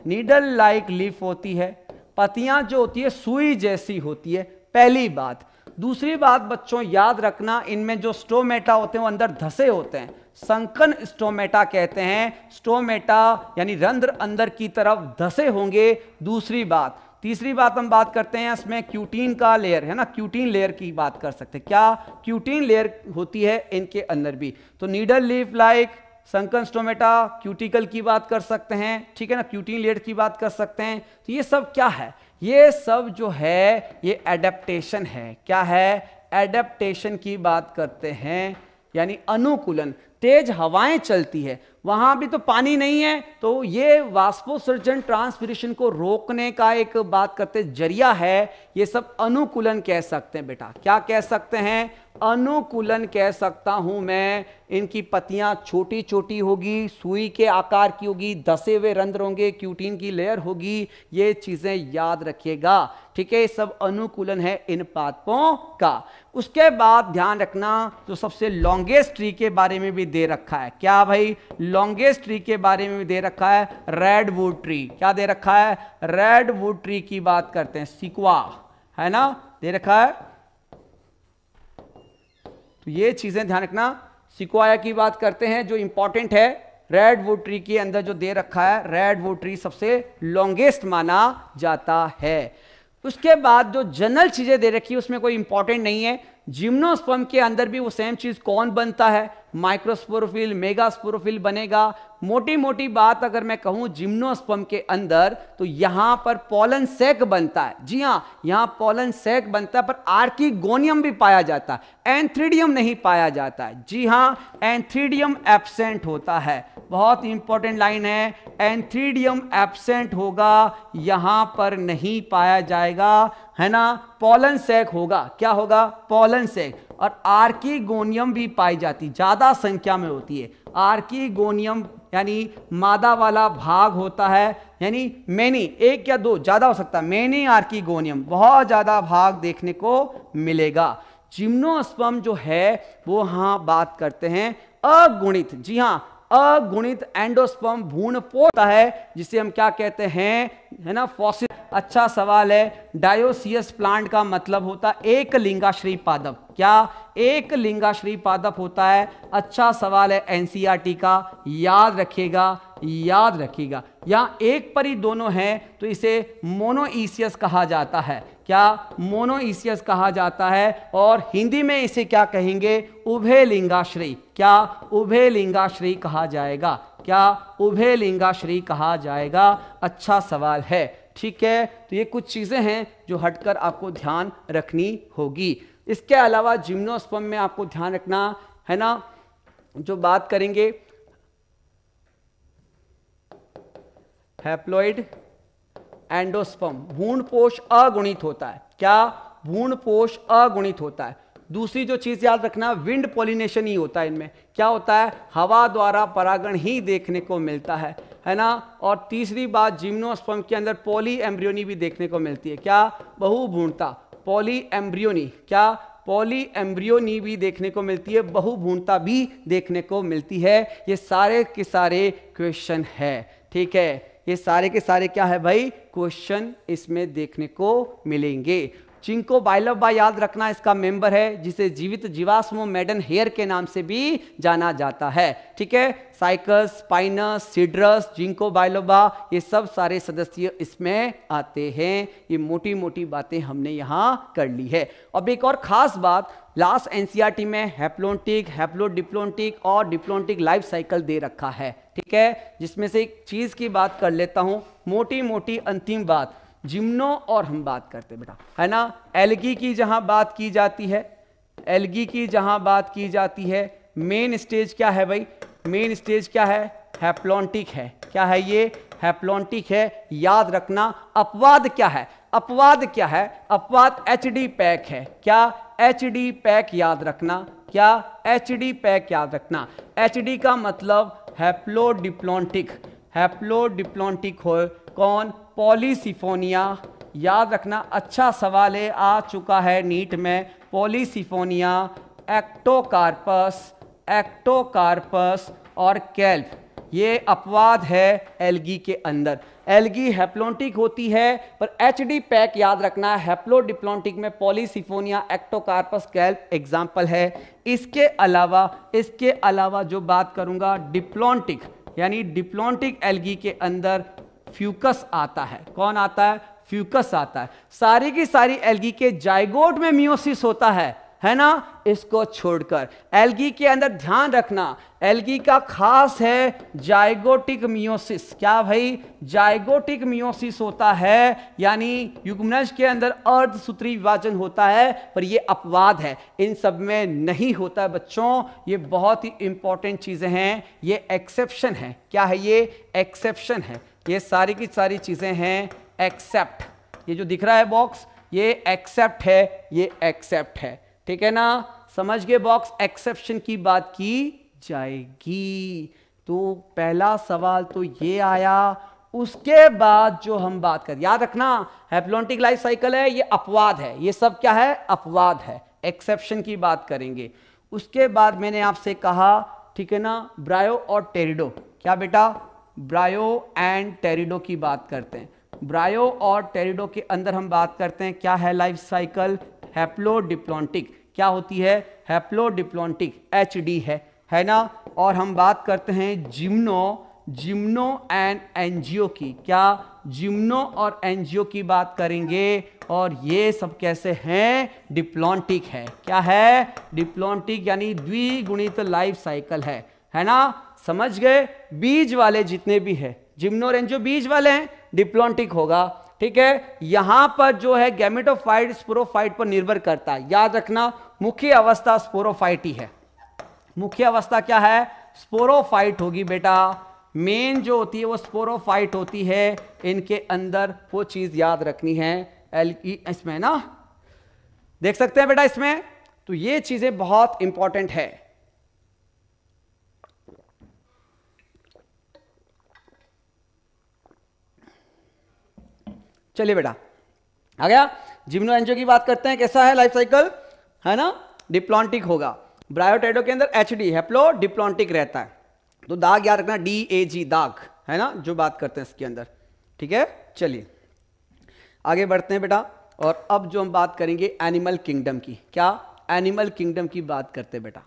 needle like leaf होती है पतियां जो होती है सुई जैसी होती है पहली बात दूसरी बात बच्चों याद रखना इनमें जो स्टोमेटा होते हैं वो अंदर धसे होते हैं संकन स्टोमेटा कहते हैं स्टोमेटा यानी रंध्र अंदर की तरफ धसे होंगे दूसरी बात तीसरी बात हम बात करते हैं इसमें क्यूटीन का लेयर है ना क्यूटीन लेयर की बात कर सकते हैं क्या क्यूटीन लेयर होती है इनके अंदर भी तो needle leaf like sunken stomata cuticle की बात कर सकते हैं ठीक है ना क्यूटीन लेयर की बात कर सकते हैं तो ये सब क्या है ये सब जो है ये एडेप्टेशन है क्या है एडेप्टेशन की बात करते हैं यानी अनुकूलन तेज हवाएं चलती है वहां भी तो पानी नहीं है तो ये वास्पोसर्जन ट्रांसपिरेशन को रोकने का एक बात करते जरिया है ये सब अनुकूलन कह सकते हैं बेटा क्या कह सकते हैं अनुकूलन कह सकता हूं मैं इनकी पत्तियां छोटी छोटी होगी सुई के आकार की होगी दसे हुए रंध्र होंगे क्यूटीन की लेयर होगी ये चीजें याद रखिएगा ठीक है सब अनुकूलन है इन पादपों का उसके बाद ध्यान रखना जो सबसे लॉन्गेस्ट ट्री के बारे में भी दे रखा है क्या भाई लॉन्गेस्ट ट्री के बारे में भी दे रखा है रेड वुड ट्री क्या दे रखा है रेड वुड ट्री की बात करते हैं सिक्वा है ना दे रखा है तो ये चीजें ध्यान रखना सिकवाया की बात करते हैं जो इंपॉर्टेंट है रेड वुड ट्री के अंदर जो दे रखा है रेड वुड ट्री सबसे लॉन्गेस्ट माना जाता है उसके बाद जो जनरल चीज़ें दे रखी है उसमें कोई इंपॉर्टेंट नहीं है जिम्नोस्पर्म के अंदर भी वो सेम चीज़ कौन बनता है माइक्रोस्पोरोफिल मेगास्पोरोफिल बनेगा मोटी मोटी बात अगर मैं कहूं जिम्नोस्पम के अंदर तो यहां पर पोलन सेक बनता है जी हां यहां पोलन सेक बनता है पर आर्किगोनियम भी पाया जाता है एंथ्रीडियम नहीं पाया जाता है जी हां एंथ्रीडियम एबसेंट होता है बहुत इंपॉर्टेंट लाइन है एंथ्रीडियम एबसेंट होगा यहां पर नहीं पाया जाएगा है ना पोलन सेक होगा क्या होगा पोलन सेक और आर्कीगोनियम भी पाई जाती ज़्यादा संख्या में होती है आर्कीगोनियम यानी मादा वाला भाग होता है यानी मैनी एक या दो ज़्यादा हो सकता है मैनी आर्कीगोनियम बहुत ज़्यादा भाग देखने को मिलेगा जिम्नोस्पम जो है वो हाँ बात करते हैं अगुणित जी हाँ अगुणित एंडोस्पम भूण पोता है जिसे हम क्या कहते हैं है ना फॉसिल अच्छा सवाल है डायोसियस प्लांट का मतलब होता है एक लिंगाश्री पादप क्या एक लिंगाश्री पादप होता है अच्छा सवाल है एनसीआरटी e का याद रखिएगा याद रखिएगा यहाँ एक पर ही दोनों हैं तो इसे मोनोईसियस कहा जाता है क्या मोनोईसियस कहा जाता है और हिंदी में इसे क्या कहेंगे उभे लिंगाश्री क्या उभे लिंगाश्री कहा जाएगा क्या उभे लिंगाश्री कहा जाएगा अच्छा सवाल है ठीक है तो ये कुछ चीज़ें हैं जो हटकर आपको ध्यान रखनी होगी इसके अलावा जिम्नोस्पम में आपको ध्यान रखना है ना जो बात करेंगे एंडोस्पम भूण पोष अगुणित होता है क्या पोष अगुणित होता है दूसरी जो चीज याद रखना विंड पोलिनेशन ही होता है इनमें क्या होता है हवा द्वारा परागण ही देखने को मिलता है है ना और तीसरी बात जिम्नोस्पम के अंदर पॉली एम्ब्रियोनी भी देखने को मिलती है क्या बहुभूणता पॉली एम्ब्रियोनी क्या पॉली एम्ब्रियोनी भी देखने को मिलती है बहुभूणता भी देखने को मिलती है ये सारे के सारे क्वेश्चन है ठीक है ये सारे के सारे क्या है भाई क्वेश्चन इसमें देखने को मिलेंगे चिंको बाइलब्बा याद रखना इसका मेंबर है जिसे जीवित जीवाश्मो मेडन हेयर के नाम से भी जाना जाता है ठीक है Cycas Pinus Cedrus Ginkgo biloba ये सब सारे सदस्य इसमें आते हैं ये मोटी मोटी बातें हमने यहाँ कर ली है अब एक और ख़ास बात लास्ट एनसीईआरटी में हैप्लोन्टिक हैप्लोडिप्लोन्टिक और डिप्लोन्टिक लाइफ साइकिल दे रखा है ठीक है जिसमें से एक चीज़ की बात कर लेता हूँ मोटी मोटी अंतिम बात जिम्नो और हम बात करते हैं बेटा है ना एलगी की जहाँ बात की जाती है एलगी की जहां बात की जाती है मेन स्टेज क्या है भाई मेन स्टेज क्या है हैप्लॉन्टिक है क्या है ये हैप्लॉन्टिक है याद रखना अपवाद क्या है अपवाद क्या है अपवाद एच डी पैक है क्या एच डी पैक याद रखना क्या एच डी पैक याद रखना एच डी का मतलब हैप्लोडिप्लॉन्टिक हैप्लोडिप्लोंटिक हो कौन पॉलीसिफोनिया याद रखना अच्छा सवाल है आ चुका है नीट में पॉलीसिफोनिया एक्टोकार्पस एक्टोकार्पस और कैल्प ये अपवाद है एल्गी के अंदर एल्गी हेप्लोंटिक होती है पर एच डी पैक याद रखना हैप्लोडिप्लोंटिक में पॉलीसिफोनिया एक्टोकार्पस कैल्प एग्जाम्पल है इसके अलावा इसके अलावा जो बात करूंगा डिप्लोंटिक यानी डिप्लोंटिक एल्गी के अंदर फ्यूकस आता है कौन आता है फ्यूकस आता है सारी की सारी एलगी के जाइगोट में मियोसिस होता है है ना इसको छोड़कर एलगी के अंदर ध्यान रखना एलगी का खास है जाइगोटिक मियोसिस क्या भाई जाइगोटिक मियोसिस होता है यानी युग्मनज के अंदर अर्ध सूत्री विभाजन होता है पर ये अपवाद है इन सब में नहीं होता है बच्चों ये बहुत ही इंपॉर्टेंट चीज़ें हैं ये एक्सेप्शन है क्या है ये एक्सेप्शन है ये सारी की सारी चीज़ें हैं एक्सेप्ट ये जो दिख रहा है बॉक्स ये एक्सेप्ट है ये एक्सेप्ट है ठीक है ना समझ गए बॉक्स एक्सेप्शन की बात की जाएगी तो पहला सवाल तो ये आया उसके बाद जो हम बात कर याद रखना हैप्लोन्टिक लाइफ साइकिल है ये अपवाद है ये सब क्या है अपवाद है एक्सेप्शन की बात करेंगे उसके बाद मैंने आपसे कहा ठीक है ना ब्रायो और टेरिडो क्या बेटा ब्रायो एंड टेरिडो की बात करते हैं ब्रायो और टेरिडो के अंदर हम बात करते हैं क्या है लाइफ साइकिल हैप्लोडिप्लॉन्टिक क्या होती है हैप्लोडिप्लॉन्टिक एच डी है है ना और हम बात करते हैं जिम्नो जिम्नो एंड एनजीओ की क्या जिम्नो और एनजीओ की बात करेंगे और ये सब कैसे हैं डिप्लॉन्टिक है क्या है डिप्लॉन्टिक यानी द्विगुणित लाइफ साइकिल है है ना समझ गए बीज वाले जितने भी है जिम्नोरेंज जो बीज वाले हैं डिप्लॉन्टिक होगा ठीक है यहां पर जो है गैमेटोफाइट स्पोरोफाइट पर निर्भर करता है याद रखना मुख्य अवस्था स्पोरोफाइट ही है मुख्य अवस्था क्या है स्पोरोफाइट होगी बेटा मेन जो होती है वो स्पोरोफाइट होती है इनके अंदर वो चीज याद रखनी है एल ई e इसमें ना देख सकते हैं बेटा इसमें तो ये चीजें बहुत इंपॉर्टेंट है चलिए बेटा आ गया जिम्नो एनजियो की बात करते हैं कैसा है लाइफ साइकिल है ना डिप्लॉन्टिक होगा ब्रायोटेडो के अंदर एच डी हैप्लो डिप्लॉन्टिक रहता है तो दाग याद रखना डी ए जी दाग है ना जो बात करते हैं इसके अंदर ठीक है चलिए आगे बढ़ते हैं बेटा और अब जो हम बात करेंगे एनिमल किंगडम की क्या एनिमल किंगडम की बात करते हैं बेटा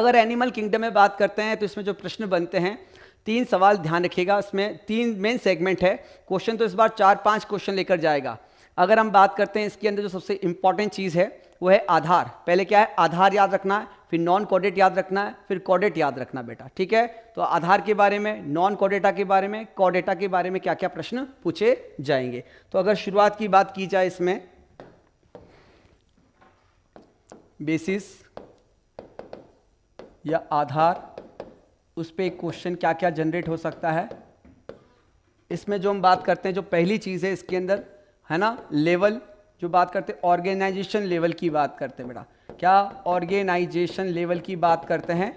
अगर एनिमल किंगडम में बात करते हैं तो इसमें जो प्रश्न बनते हैं तीन सवाल ध्यान रखिएगा उसमें तीन मेन सेगमेंट है क्वेश्चन तो इस बार चार पांच क्वेश्चन लेकर जाएगा अगर हम बात करते हैं इसके अंदर जो सबसे इंपॉर्टेंट चीज़ है वो है आधार पहले क्या है आधार याद रखना है फिर नॉन कॉडेट याद रखना है फिर कॉडेट याद रखना बेटा ठीक है तो आधार के बारे में नॉन कॉडेटा के बारे में कॉडेटा के बारे में क्या क्या प्रश्न पूछे जाएंगे तो अगर शुरुआत की बात की जाए इसमें बेसिस या आधार उस पर एक क्वेश्चन क्या क्या जनरेट हो सकता है इसमें जो हम बात करते हैं जो पहली चीज़ है इसके अंदर है ना लेवल जो बात करते हैं ऑर्गेनाइजेशन लेवल की बात करते हैं बेटा क्या ऑर्गेनाइजेशन लेवल की बात करते हैं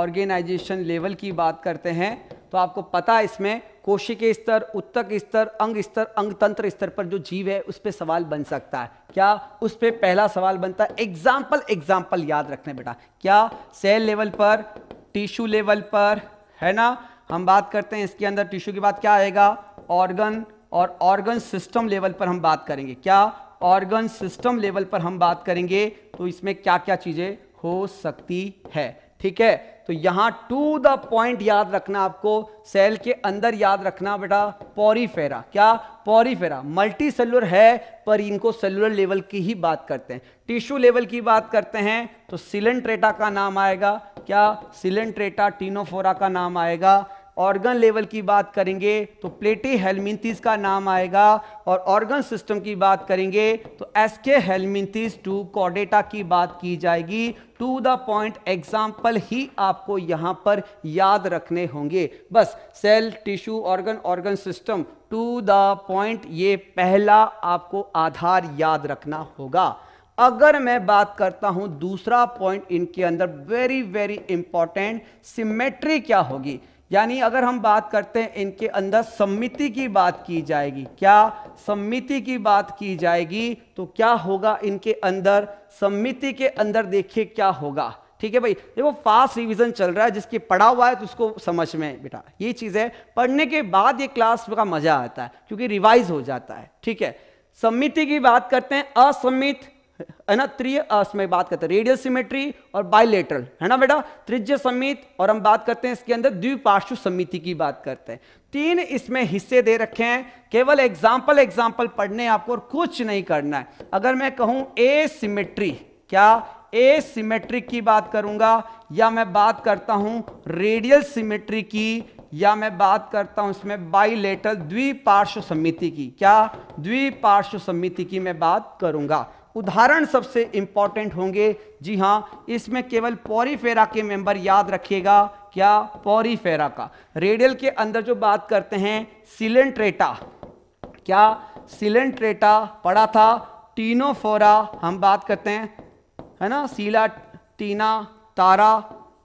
ऑर्गेनाइजेशन लेवल की बात करते हैं तो आपको पता है इसमें कोशिकीय स्तर उत्तक स्तर अंग स्तर अंग तंत्र स्तर पर जो जीव है उस पर सवाल बन सकता है क्या उस पर पहला सवाल बनता है एग्जाम्पल एग्जाम्पल याद रखना बेटा क्या सेल लेवल पर टिश्यू लेवल पर है ना हम बात करते हैं इसके अंदर टिश्यू की बात क्या आएगा ऑर्गन और ऑर्गन सिस्टम लेवल पर हम बात करेंगे क्या ऑर्गन सिस्टम लेवल पर हम बात करेंगे तो इसमें क्या क्या चीजें हो सकती है ठीक है तो यहां टू द पॉइंट याद रखना आपको सेल के अंदर याद रखना बेटा पॉरीफेरा क्या पॉरीफेरा मल्टी सेलुलर है पर इनको सेलुलर लेवल की ही बात करते हैं टिश्यू लेवल की बात करते हैं तो सिलेंट्रेटा का नाम आएगा क्या सिलेंट्रेटा टीनोफोरा का नाम आएगा ऑर्गन लेवल की बात करेंगे तो प्लेटी हेलमिंथिस का नाम आएगा और ऑर्गन सिस्टम की बात करेंगे तो एसके हेलमिंथिस टू कॉडेटा की बात की जाएगी टू द पॉइंट एग्जाम्पल ही आपको यहाँ पर याद रखने होंगे बस cell tissue organ organ system to the point ये पहला आपको आधार याद रखना होगा अगर मैं बात करता हूं दूसरा पॉइंट इनके अंदर वेरी वेरी इंपॉर्टेंट सिमेट्री क्या होगी यानी अगर हम बात करते हैं इनके अंदर सम्मिति की बात की जाएगी क्या सम्मिति की बात की जाएगी तो क्या होगा इनके अंदर सम्मिति के अंदर देखिए क्या होगा ठीक है भाई देखो फास्ट रिवीजन चल रहा है जिसकी पढ़ा हुआ है तो उसको समझ में बेटा ये चीज़ है पढ़ने के बाद ये क्लास का मजा आता है क्योंकि रिवाइज हो जाता है ठीक है सम्मिति की बात करते हैं असम्मित त्रिय में बात करते हैं रेडियल सिमेट्री और बायोलेटरल है ना बेटा त्रिज्य समित और हम बात करते हैं इसके अंदर द्विपार्श्व समिति की बात करते हैं तीन इसमें हिस्से दे रखे हैं केवल एग्जाम्पल एग्जाम्पल पढ़ने आपको और कुछ नहीं करना है अगर मैं कहूं ए सिमेट्री क्या ए सिमेट्रिक की बात करूंगा या मैं बात करता हूं रेडियल सिमेट्री की या मैं बात करता हूं इसमें बाइलेटरल द्विपार्श्व समिति की क्या द्विपार्श्व समिति की मैं बात करूंगा उदाहरण सबसे इंपॉर्टेंट होंगे जी हाँ इसमें केवल पौरीफेरा के मेंबर याद रखिएगा क्या पौरीफेरा का रेडियल के अंदर जो बात करते हैं सिलेंट्रेटा क्या सिलेंट्रेटा पड़ा था टीनोफोरा हम बात करते हैं है ना सीला टीना तारा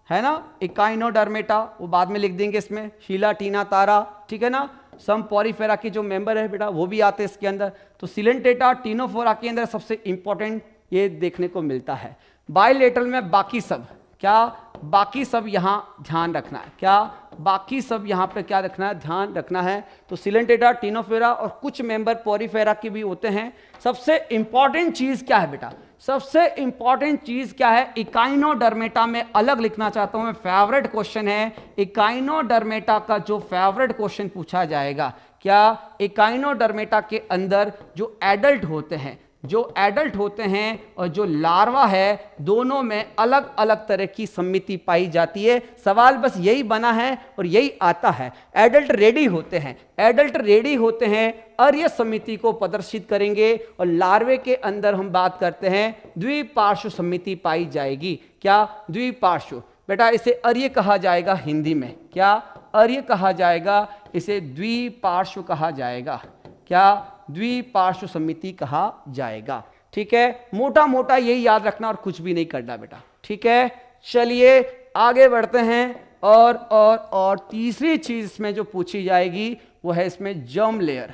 है ना इकाइनोडर्मेटा वो बाद में लिख देंगे इसमें शीला टीना तारा ठीक है ना सम पॉरीफेरा के जो मेंबर है बेटा वो भी आते हैं इसके अंदर तो सिलेंटेटा टीनोफोरा के अंदर सबसे इंपॉर्टेंट ये देखने को मिलता है बायोलेटरल में बाकी सब क्या बाकी सब यहाँ ध्यान रखना है क्या बाकी सब यहाँ पे क्या रखना है ध्यान रखना है तो सिलेंटेटा टीनोफेरा और कुछ मेंबर पॉरीफेरा के भी होते हैं सबसे इंपॉर्टेंट चीज़ क्या है बेटा सबसे इंपॉर्टेंट चीज क्या है इकाइनोडर्मेटा में अलग लिखना चाहता हूं मैं फेवरेट क्वेश्चन है इकाइनोडर्मेटा का जो फेवरेट क्वेश्चन पूछा जाएगा क्या इकाइनोडर्मेटा के अंदर जो एडल्ट होते हैं जो एडल्ट होते हैं और जो लार्वा है दोनों में अलग अलग तरह की सम्मिति पाई जाती है सवाल बस यही बना है और यही आता है एडल्ट रेडी होते हैं एडल्ट रेडी होते हैं अर्य समिति को प्रदर्शित करेंगे और लार्वे के अंदर हम बात करते हैं द्विपार्श्व समिति पाई जाएगी क्या द्विपार्श्व बेटा इसे अर्य कहा जाएगा हिंदी में क्या अर्य कहा जाएगा इसे द्विपार्श्व कहा जाएगा क्या द्विपार्श्व समिति कहा जाएगा ठीक है मोटा मोटा यही याद रखना और कुछ भी नहीं करना बेटा ठीक है चलिए आगे बढ़ते हैं और और और तीसरी चीज इसमें जो पूछी जाएगी वो है इसमें जर्म लेयर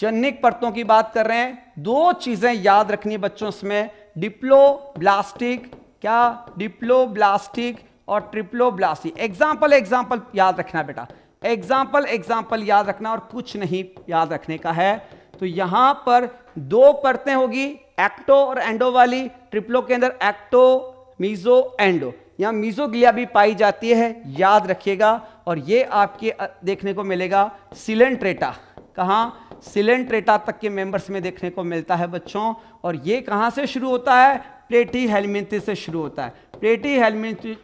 जनिक परतों की बात कर रहे हैं दो चीजें याद रखनी है बच्चों इसमें ब्लास्टिक क्या डिप्लो ब्लास्टिक और ट्रिप्लो ब्लास्टिक एग्जाम्पल एग्जाम्पल याद रखना बेटा एग्जाम्पल एग्जाम्पल याद रखना और कुछ नहीं याद रखने का है तो यहां पर दो परतें होगी एक्टो और एंडो वाली ट्रिप्लो के अंदर एक्टो मीजो एंडो यहां मीजोग्लिया भी पाई जाती है याद रखिएगा और ये आपके देखने को मिलेगा सिलेंट्रेटा कहाँ सिलेंट्रेटा तक के मेंबर्स में देखने को मिलता है बच्चों और ये कहाँ से शुरू होता है प्लेटी हेलमिंथी से शुरू होता है प्लेटी हेलमिंथी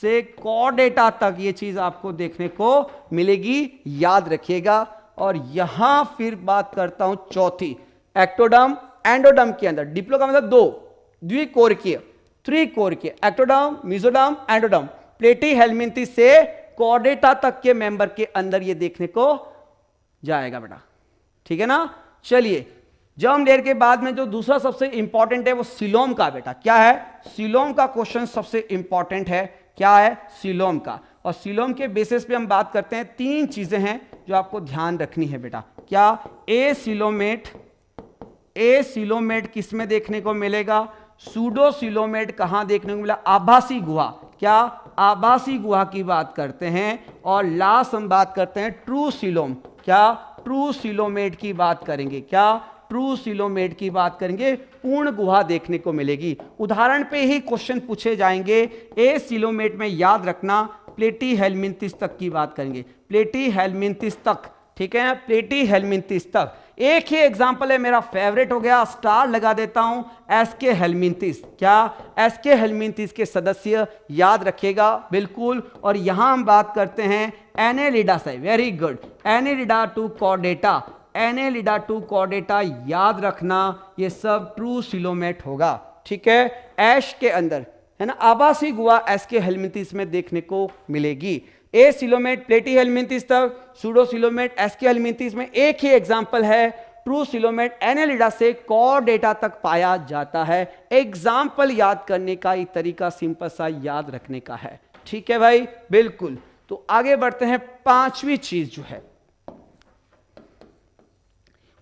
से कॉडेटा डेटा तक ये चीज़ आपको देखने को मिलेगी याद रखिएगा और यहां फिर बात करता हूं चौथी एक्टोडम एंडोडम के अंदर डिप्लो का मतलब दो द्विकोरकीय थ्री कोर के ectoderm mesoderm endoderm Platyhelminthes से कॉडेटा तक के मेंबर के अंदर ये देखने को जाएगा बेटा ठीक है ना चलिए जर्म लेयर के बाद में जो दूसरा सबसे इंपॉर्टेंट है वो सिलोम का बेटा क्या है सिलोम का क्वेश्चन सबसे इंपॉर्टेंट है क्या है सिलोम का और सिलोम के बेसिस पे हम बात करते हैं तीन चीज़ें हैं जो आपको ध्यान रखनी है बेटा क्या ए सिलोमेट ए सिलोमेट किस में देखने को मिलेगा सूडो सिलोमेट कहां देखने को मिला आभासी गुहा क्या आभासी गुहा की बात करते हैं और लास्ट हम बात करते हैं ट्रू सिलोम क्या ट्रू सिलोमेट की बात करेंगे क्या ट्रू सिलोमेड की बात करेंगे पूर्ण गुहा देखने को मिलेगी उदाहरण पे ही क्वेश्चन पूछे जाएंगे ए सिलोमेट में याद रखना प्लेटी हेलमिंतिस तक की बात करेंगे प्लेटी हेलमिंतिस तक ठीक है प्लेटी हेलमिंतिस तक एक ही एग्जाम्पल है मेरा फेवरेट हो गया स्टार लगा देता हूं एस के हेलमिंतिस क्या एस के हेलमिंतिस के सदस्य याद रखेगा बिल्कुल और यहां हम बात करते हैं एनेलिडा से very good Annelida to Chordata Annelida to कॉडेटा याद रखना ये सब ट्रू सिलोमेट होगा ठीक है एश के अंदर है ना आवासी गुआ एस के हेलमिथिस में देखने को मिलेगी ए सिलोमेट प्लेटी हेलमिथिस तक सूडो सिलोमेट एस के हेलमिथिस में एक ही एग्जाम्पल है ट्रू सिलोमेट एनएलिडा से कॉर डेटा तक पाया जाता है एग्जाम्पल याद करने का ये तरीका सिंपल सा याद रखने का है ठीक है भाई बिल्कुल तो आगे बढ़ते हैं पांचवी चीज जो है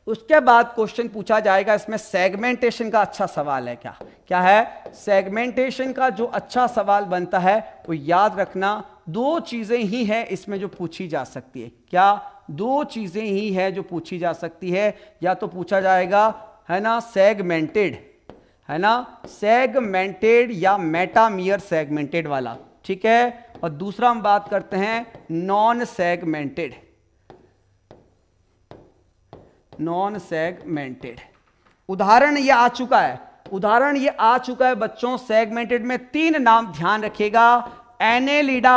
उसके बाद क्वेश्चन पूछा जाएगा इसमें सेगमेंटेशन का अच्छा सवाल है क्या क्या है सेगमेंटेशन का जो अच्छा सवाल बनता है वो याद रखना दो चीज़ें ही है इसमें जो पूछी जा सकती है क्या दो चीज़ें ही है जो पूछी जा सकती है या तो पूछा जाएगा है ना सेगमेंटेड है ना सेगमेंटेड या मेटामियर सेगमेंटेड वाला ठीक है और दूसरा हम बात करते हैं नॉन सेगमेंटेड नॉन सेगमेंटेड उदाहरण ये आ चुका है उदाहरण ये आ चुका है बच्चों सेगमेंटेड में तीन नाम ध्यान रखिएगा एनेलिडा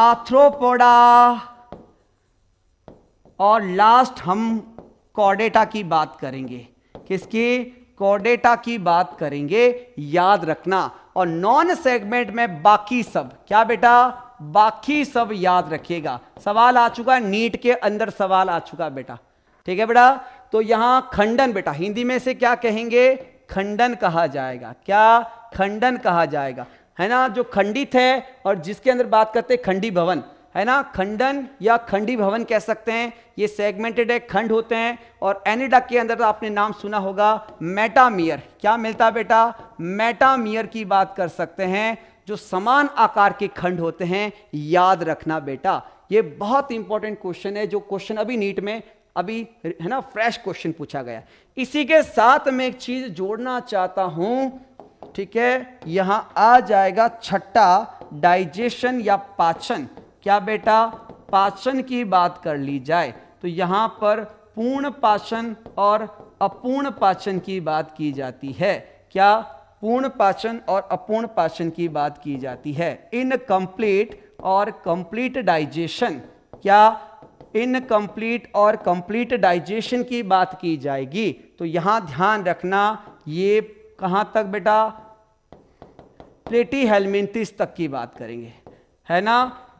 आथ्रोपोडा और लास्ट हम कॉडेटा की बात करेंगे किसकी कॉडेटा की बात करेंगे याद रखना और नॉन सेगमेंट में बाकी सब क्या बेटा बाकी सब याद रखिएगा सवाल आ चुका है नीट के अंदर सवाल आ चुका है बेटा ठीक है बेटा तो यहां खंडन बेटा हिंदी में से क्या कहेंगे खंडन कहा जाएगा क्या खंडन कहा जाएगा है ना जो खंडित है और जिसके अंदर बात करते हैं खंडी भवन है ना खंडन या खंडी भवन कह सकते हैं ये सेगमेंटेड है खंड होते हैं और एनिडा के अंदर तो आपने नाम सुना होगा मेटामियर क्या मिलता बेटा मेटामियर की बात कर सकते हैं जो समान आकार के खंड होते हैं याद रखना बेटा ये बहुत इंपॉर्टेंट क्वेश्चन है जो क्वेश्चन अभी नीट में अभी है ना फ्रेश क्वेश्चन पूछा गया इसी के साथ मैं एक चीज जोड़ना चाहता हूं ठीक है यहां आ जाएगा छठा डाइजेशन या पाचन क्या बेटा पाचन की बात कर ली जाए तो यहां पर पूर्ण पाचन और अपूर्ण पाचन की बात की जाती है क्या पूर्ण पाचन और अपूर्ण पाचन की बात की जाती है इनकम्प्लीट और कंप्लीट डाइजेशन क्या इनकम्प्लीट और कंप्लीट डाइजेशन की बात की जाएगी तो यहां ध्यान रखना ये कहां तक बेटा प्लेटी हेलमिंटिस तक की बात करेंगे है ना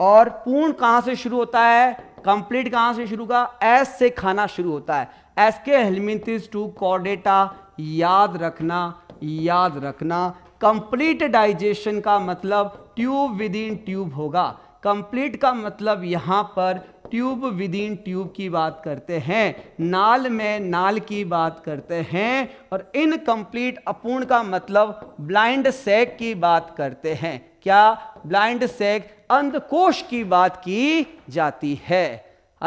और पूर्ण कहां से शुरू होता है कंप्लीट कहां से शुरू का एस से खाना शुरू होता है एस के हेलमिंथिस टू कॉर्डेटा याद रखना याद रखना कंप्लीट डाइजेशन का मतलब ट्यूब विद इन ट्यूब होगा कंप्लीट का मतलब यहाँ पर ट्यूब विद इन ट्यूब की बात करते हैं नाल में नाल की बात करते हैं और इनकम्प्लीट अपूर्ण का मतलब ब्लाइंड सेक की बात करते हैं क्या ब्लाइंड सेक अंधकोश की बात की जाती है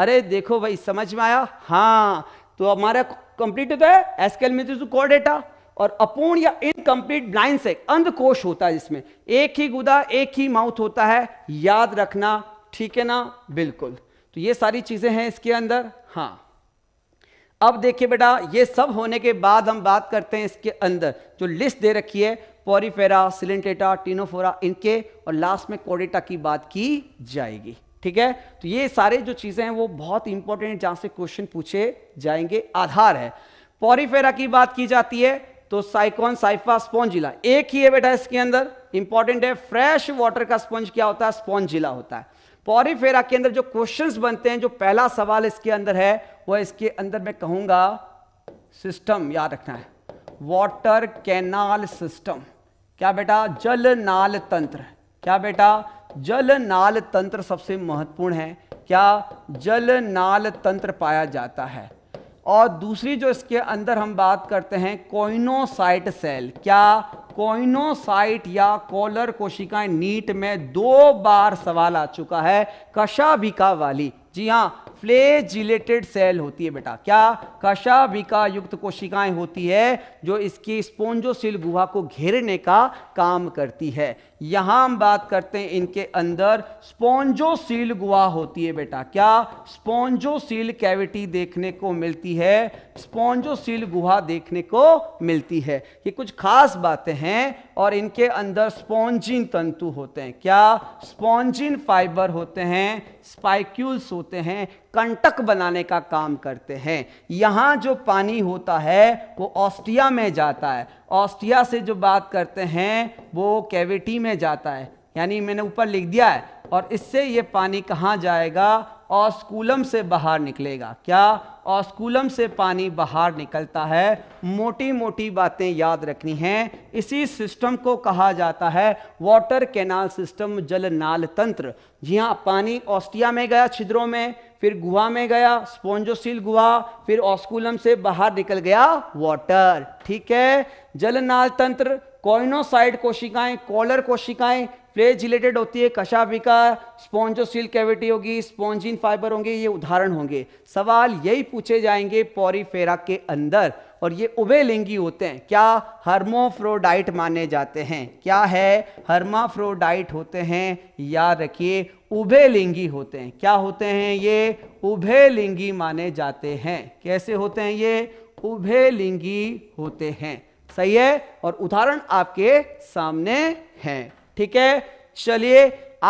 अरे देखो भाई समझ में आया हाँ तो हमारा कंप्लीट होता है एसकेल मित्र तो कोर डेटा और अपूर्ण या इनकम्प्लीट ब्लाइंड सेक अंधकोश होता है जिसमें एक ही गुदा एक ही माउथ होता है याद रखना ठीक है ना बिल्कुल तो ये सारी चीज़ें हैं इसके अंदर हाँ अब देखिए बेटा ये सब होने के बाद हम बात करते हैं इसके अंदर जो लिस्ट दे रखी है पॉरीफेरा सिलेंटेटा टीनोफोरा इनके और लास्ट में कोडेटा की बात की जाएगी ठीक है तो ये सारे जो चीज़ें हैं वो बहुत इंपॉर्टेंट जहां से क्वेश्चन पूछे जाएंगे आधार है पॉरीफेरा की बात की जाती है तो साइकॉन साइफा स्पॉन्जिला एक ही है बेटा इसके अंदर इंपॉर्टेंट है फ्रेश वाटर का स्पॉन्ज क्या होता है स्पॉन्जिला होता है तो पॉरीफेरा के अंदर जो क्वेश्चंस बनते हैं जो पहला सवाल इसके अंदर है वो इसके अंदर मैं कहूंगा सिस्टम याद रखना है वाटर कैनाल सिस्टम क्या बेटा जल नाल तंत्र क्या बेटा जल नाल तंत्र सबसे महत्वपूर्ण है क्या जल नाल तंत्र पाया जाता है और दूसरी जो इसके अंदर हम बात करते हैं कोइनोसाइट सेल क्या कोइनोसाइट या कॉलर कोशिकाएं नीट में दो बार सवाल आ चुका है कशाभिका वाली जी हाँ फ्लेजिलेटेड सेल होती है बेटा क्या कशाभिका युक्त कोशिकाएं होती है जो इसकी स्पोंजोसिल गुहा को घेरने का काम करती है यहां हम बात करते हैं इनके अंदर स्पोंजोसिल गुहा होती है बेटा क्या स्पोंजोसिल कैविटी देखने को मिलती है स्पोंजोसिल गुहा देखने को मिलती है ये कुछ खास बातें हैं और इनके अंदर स्पॉन्जिन तंतु होते हैं क्या स्पॉन्जिन फाइबर होते हैं स्पाइक्यूल्स होते हैं कंटक बनाने का काम करते हैं यहाँ जो पानी होता है वो ऑस्टिया में जाता है ऑस्टिया से जो बात करते हैं वो कैविटी में जाता है यानी मैंने ऊपर लिख दिया है और इससे ये पानी कहाँ जाएगा ऑस्कुलम से बाहर निकलेगा क्या ऑस्कुलम से पानी बाहर निकलता है मोटी मोटी बातें याद रखनी हैं इसी सिस्टम को कहा जाता है वाटर कैनाल सिस्टम जल नाल तंत्र जी हाँ पानी ऑस्टिया में गया छिद्रों में फिर गुहा में गया स्पोंजोसिल गुहा फिर ऑस्कुलम से बाहर निकल गया वाटर ठीक है जलनाल तंत्र कोइनोसाइड कोशिकाएं कॉलर कोशिकाएं फ्लेज रिलेटेड होती है कशापिका स्पोंजोसिल कैविटी होगी स्पॉन्जिन फाइबर होंगे ये उदाहरण होंगे सवाल यही पूछे जाएंगे पॉरीफेरा के अंदर और ये उभयलिंगी होते हैं क्या हर्मोफ्रोडाइट माने जाते हैं क्या है हर्माफ्रोडाइट होते हैं याद रखिए उभे लिंगी होते हैं क्या होते हैं ये उभे लिंगी माने जाते हैं कैसे होते हैं ये उभे लिंगी होते हैं सही है और उदाहरण आपके सामने हैं ठीक है चलिए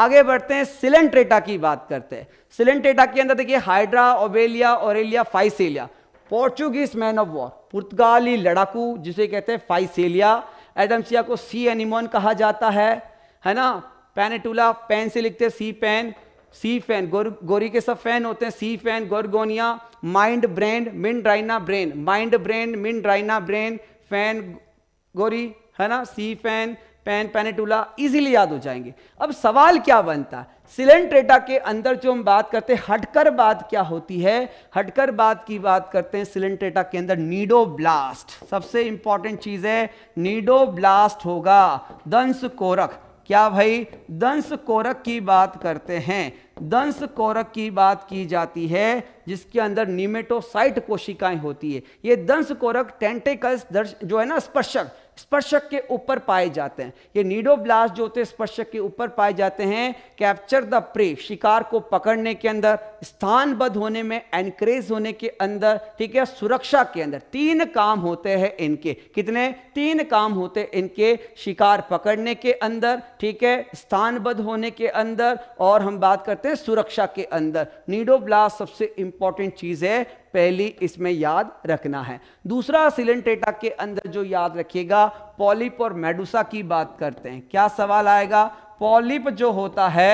आगे बढ़ते हैं सिलेंट्रेटा की बात करते हैं सिलेंट्रेटा के अंदर देखिए Hydra Obelia Aurelia Physalia Portuguese man of war पुर्तगाली लड़ाकू जिसे कहते हैं फाइसेलिया एडम्सिया को सी एनिमोन कहा जाता है है ना पेनेटूला पेन से लिखते हैं सी पेन सी फैन गोर, गोरी के सब फैन होते हैं sea fan Gorgonia mind brain Meandrina brain mind brain Meandrina brain fan गोरी है ना sea fan pen Pennatula easily याद हो जाएंगे अब सवाल क्या बनता है सिलेंट्रेटा के अंदर जो हम बात करते हैं हटकर बात क्या होती है हटकर बात की बात करते हैं सिलेंट्रेटा के अंदर नीडो ब्लास्ट सबसे इंपॉर्टेंट चीज है नीडो ब्लास्ट होगा दंश कोरक क्या भाई दंश कोरक की बात करते हैं दंश कोरक की बात की जाती है जिसके अंदर निमेटोसाइट कोशिकाएं होती है ये दंश कोरक टेंटेकल्स जो है ना स्पर्शक स्पर्शक के ऊपर पाए जाते हैं ये नीडोब्लास्ट जो होते हैं स्पर्शक के ऊपर पाए जाते हैं कैप्चर द प्रे शिकार को पकड़ने के अंदर स्थानबद्ध होने में एनकरेज होने के अंदर ठीक है सुरक्षा के अंदर तीन काम होते हैं इनके कितने तीन काम होते हैं इनके शिकार पकड़ने के अंदर ठीक है स्थानबद्ध होने के अंदर और हम बात करते हैं सुरक्षा के अंदर नीडोब्लास्ट सबसे इंपॉर्टेंट चीज़ है पहली इसमें याद रखना है दूसरा सिलेंटेटा के अंदर जो याद रखिएगा पॉलिप और मेडुसा की बात करते हैं क्या सवाल आएगा पॉलिप जो होता है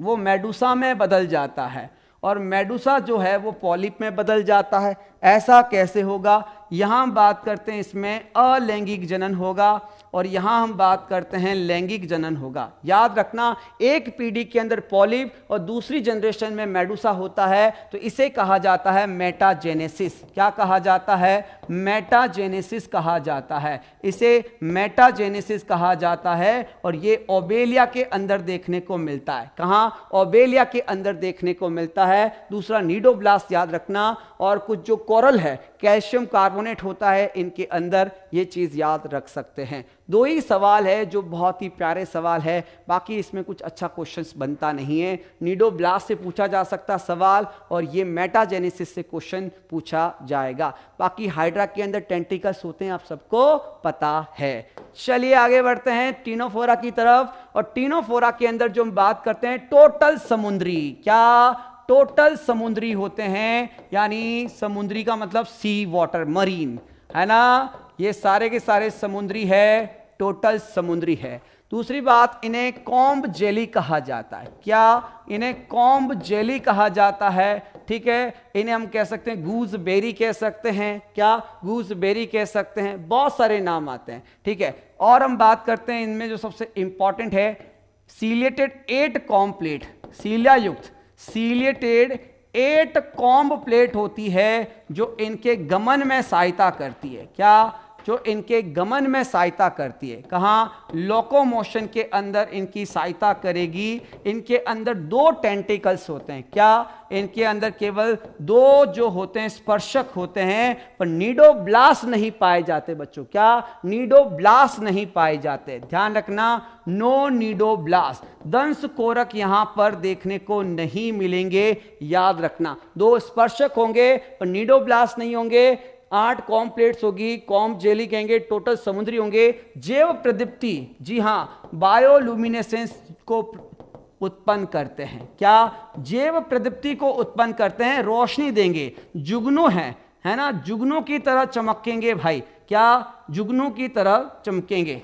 वो मेडुसा में बदल जाता है और मेडुसा जो है वो पॉलिप में बदल जाता है ऐसा कैसे होगा यहां बात करते हैं इसमें अलैंगिक जनन होगा और यहाँ हम बात करते हैं लैंगिक जनन होगा याद रखना एक पीढ़ी के अंदर पॉलिप और दूसरी जनरेशन में मेडूसा होता है तो इसे कहा जाता है मेटाजेनेसिस क्या कहा जाता है मेटाजेनेसिस कहा जाता है इसे मेटाजेनेसिस कहा जाता है और ये ओबेलिया के अंदर देखने को मिलता है कहाँ ओबेलिया के अंदर देखने को मिलता है दूसरा नीडोब्लास्ट याद रखना और कुछ जो कोरल है कैल्शियम कार्बोनेट होता है इनके अंदर ये चीज़ याद रख सकते हैं दो ही सवाल है जो बहुत ही प्यारे सवाल है बाकी इसमें कुछ अच्छा क्वेश्चन बनता नहीं है नीडो ब्लास्ट से पूछा जा सकता सवाल और ये मेटाजेनेसिस से क्वेश्चन पूछा जाएगा बाकी हाइड्रा के अंदर टेंटिकल्स होते हैं आप सबको पता है चलिए आगे बढ़ते हैं टीनोफोरा की तरफ और टीनोफोरा के अंदर जो हम बात करते हैं टोटल समुद्री क्या टोटल समुद्री होते हैं यानी समुद्री का मतलब सी वाटर मरीन है ना ये सारे के सारे समुद्री है टोटल समुद्री है दूसरी बात इन्हें कॉम्ब जेली कहा जाता है क्या इन्हें कॉम्ब जेली कहा जाता है ठीक है इन्हें हम कह सकते हैं गूज बेरी कह सकते हैं क्या गूज बेरी कह सकते हैं बहुत सारे नाम आते हैं ठीक है और हम बात करते हैं इनमें जो सबसे इंपॉर्टेंट है सीलिएटेड एट कॉम्प्लेट सीलिया युक्त सीलिएटेड एट कॉम्ब प्लेट होती है जो इनके गमन में सहायता करती है क्या जो इनके गमन में सहायता करती है कहाँ लोकोमोशन के अंदर इनकी सहायता करेगी इनके अंदर दो टेंटिकल्स होते हैं क्या इनके अंदर केवल दो जो होते हैं स्पर्शक होते हैं पर नीडो ब्लास नहीं पाए जाते बच्चों क्या नीडो ब्लास नहीं पाए जाते ध्यान रखना नो नीडो ब्लास दंश कोरक यहाँ पर देखने को नहीं मिलेंगे याद रखना दो स्पर्शक होंगे पर नीडो ब्लास नहीं होंगे आठ कॉम प्लेट्स होगी कॉम जेली कहेंगे टोटल समुद्री होंगे जैव प्रदीप्ति जी हाँ बायोलुमिनेसेंस को उत्पन्न करते हैं क्या जैव प्रदीप्ति को उत्पन्न करते हैं रोशनी देंगे जुगनू हैं है ना जुगनू की तरह चमकेंगे भाई क्या जुगनू की तरह चमकेंगे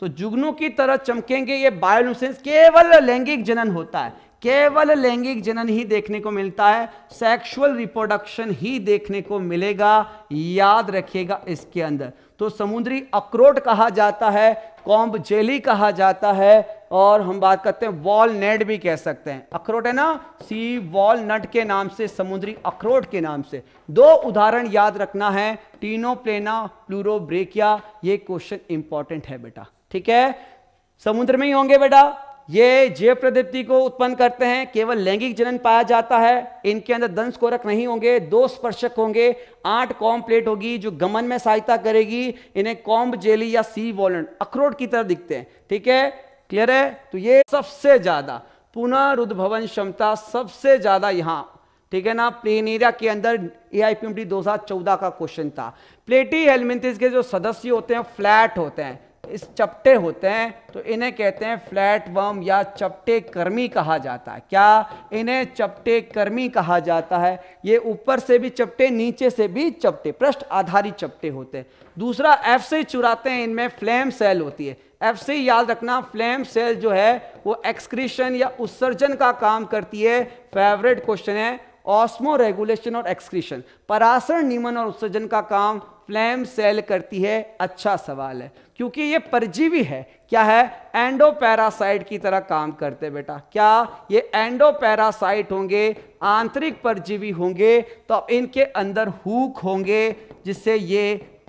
तो जुगनू की तरह चमकेंगे ये बायोलुसेंस केवल लैंगिक जनन होता है केवल लैंगिक जनन ही देखने को मिलता है सेक्सुअल रिप्रोडक्शन ही देखने को मिलेगा याद रखिएगा इसके अंदर तो समुद्री अक्रोट कहा जाता है कॉम्ब जेली कहा जाता है और हम बात करते हैं वॉलनेट भी कह सकते हैं अखरोट है ना सी वॉलनट के नाम से समुद्री अखरोट के नाम से दो उदाहरण याद रखना है टीनोप्लेना प्लूरोब्रेकिया ये क्वेश्चन इंपॉर्टेंट है बेटा ठीक है समुद्र में ही होंगे बेटा ये जैव प्रदीप्ति को उत्पन्न करते हैं केवल लैंगिक जनन पाया जाता है इनके अंदर दंश कोरक नहीं होंगे दो स्पर्शक होंगे आठ कॉम प्लेट होगी जो गमन में सहायता करेगी इन्हें कॉम्ब जेली या सी वॉलेंट अखरोट की तरह दिखते हैं ठीक है क्लियर है तो ये सबसे ज्यादा पुनरुद्भवन क्षमता सबसे ज्यादा यहाँ ठीक है ना प्लेनेरिया के अंदर A I P M T दो का क्वेश्चन था प्लेटी हेलमेंटिस के जो सदस्य होते हैं फ्लैट होते हैं इस चपटे होते हैं तो इन्हें कहते हैं फ्लैट वर्म या चपटे कर्मी कहा जाता है क्या इन्हें चपटे कर्मी कहा जाता है ये ऊपर से भी चपटे नीचे से भी चपटे पृष्ठ आधारित चपटे होते हैं दूसरा एफ से चुराते हैं इनमें फ्लेम सेल होती है एफ से याद रखना फ्लेम सेल जो है वो एक्सक्रीशन या उत्सर्जन का काम करती है फेवरेट क्वेश्चन है ऑस्मो रेगुलेशन और एक्सक्रीशन परासरण नियमन और उत्सर्जन का काम फ्लैम सेल करती है अच्छा सवाल है क्योंकि ये परजीवी है क्या है एंडोपैरासाइट की तरह काम करते बेटा क्या ये एंडोपैरासाइट होंगे आंतरिक परजीवी होंगे तो इनके अंदर हुक होंगे जिससे ये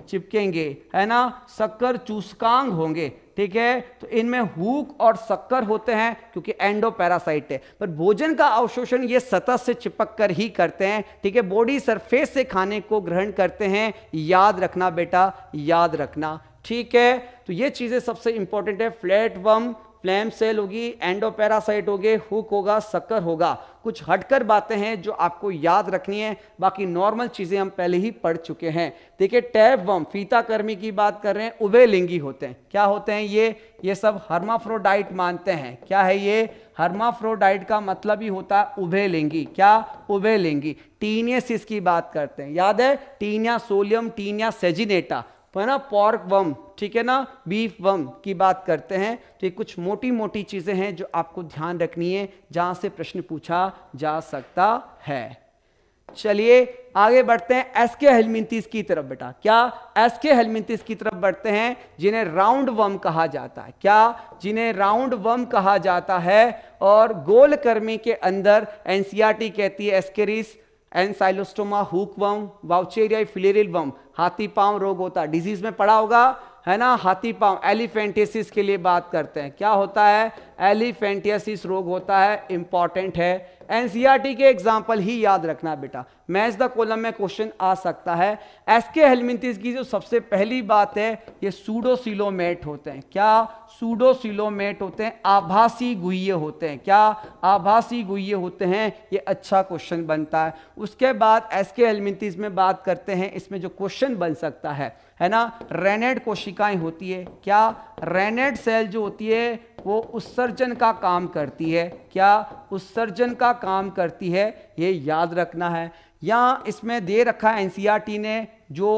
चिपकेंगे है ना सक्कर चूसकांग होंगे ठीक है तो इनमें हुक और शक्कर होते हैं क्योंकि एंडो पैरासाइट है पर भोजन का अवशोषण ये सतह से चिपक कर ही करते हैं ठीक है बॉडी सरफेस से खाने को ग्रहण करते हैं याद रखना बेटा याद रखना ठीक है तो ये चीज़ें सबसे इंपॉर्टेंट है फ्लैट वम फ्लैम सेल होगी एंडोपैरासाइट गए हुक होगा सक्कर होगा कुछ हटकर बातें हैं जो आपको याद रखनी है बाकी नॉर्मल चीज़ें हम पहले ही पढ़ चुके हैं देखिए टैप वम फीताकर्मी की बात कर रहे हैं लिंगी होते हैं क्या होते हैं ये ये सब हर्माफ्रोडाइट मानते हैं क्या है ये हर्माफ्रोडाइट का मतलब ही होता है उभयलिंगी क्या उभयलिंगी टीनियसिस की बात करते हैं याद है टीनिया सोलियम टीनिया सेजिनेटा तो है ना पॉर्क बम ठीक है ना बीफ बम की बात करते हैं तो ये कुछ मोटी मोटी चीज़ें हैं जो आपको ध्यान रखनी है जहां से प्रश्न पूछा जा सकता है चलिए आगे बढ़ते हैं एस के हेलमिंतीस की तरफ बेटा क्या एस के हेलमिंतीस की तरफ बढ़ते हैं जिन्हें राउंड वम कहा जाता है क्या जिन्हें राउंड वम कहा जाता है और गोलकर्मी के अंदर एनसीआरटी e कहती है Ascaris Ancylostoma hookworm Wuchereria filarial worm हाथी पाँव रोग होता है डिजीज में पड़ा होगा है ना हाथी पाँव एलिफेंटेसिस के लिए बात करते हैं क्या होता है एलिफेंटियासिस रोग होता है इंपॉर्टेंट है एनसीईआरटी के एग्जाम्पल ही याद रखना बेटा मैच द कॉलम में क्वेश्चन आ सकता है एस के हेलमिंतिस की जो सबसे पहली बात है ये सूडोसिलोमेट होते हैं क्या सूडोसिलोमेट होते हैं आभासी गुहे होते हैं क्या आभासी गुहे होते हैं ये अच्छा क्वेश्चन बनता है उसके बाद एस के हेलमिंतिस में बात करते हैं इसमें जो क्वेश्चन बन सकता है है ना रेनेड कोशिकाएं होती है क्या रेनेड सेल जो होती है वो उत्सर्जन का काम करती है क्या उत्सर्जन का काम करती है ये याद रखना है या इसमें दे रखा है एनसीईआरटी e ने जो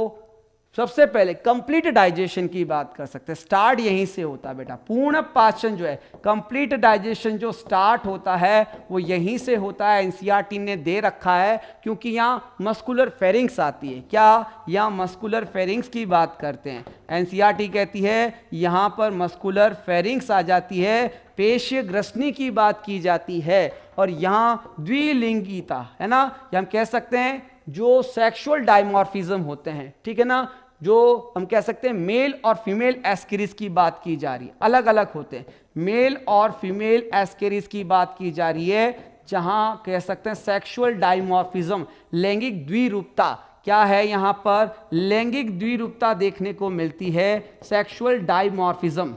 सबसे पहले कंप्लीट डाइजेशन की बात कर सकते हैं स्टार्ट यहीं से होता है बेटा पूर्ण पाचन जो है कंप्लीट डाइजेशन जो स्टार्ट होता है वो यहीं से होता है एनसीईआरटी e ने दे रखा है क्योंकि यहाँ मस्कुलर फेरिंग्स आती है क्या यहाँ मस्कुलर फेरिंग्स की बात करते हैं एनसीईआरटी e कहती है यहाँ पर मस्कुलर फेरिंग्स आ जाती है पेशीय ग्रसनी की बात की जाती है और यहाँ द्विलिंगिता है ना हम कह सकते हैं जो सेक्सुअल डाइमॉर्फिज्म होते हैं ठीक है ना जो हम कह सकते हैं मेल और फीमेल एस्केरिस की बात की जा रही है अलग अलग होते हैं मेल और फीमेल एस्केरिस की बात की जा रही है जहां कह सकते हैं सेक्सुअल डाइमॉर्फिज्म लैंगिक द्विरूपता क्या है यहाँ पर लैंगिक द्विरूपता देखने को मिलती है सेक्सुअल डाइमॉर्फिज्म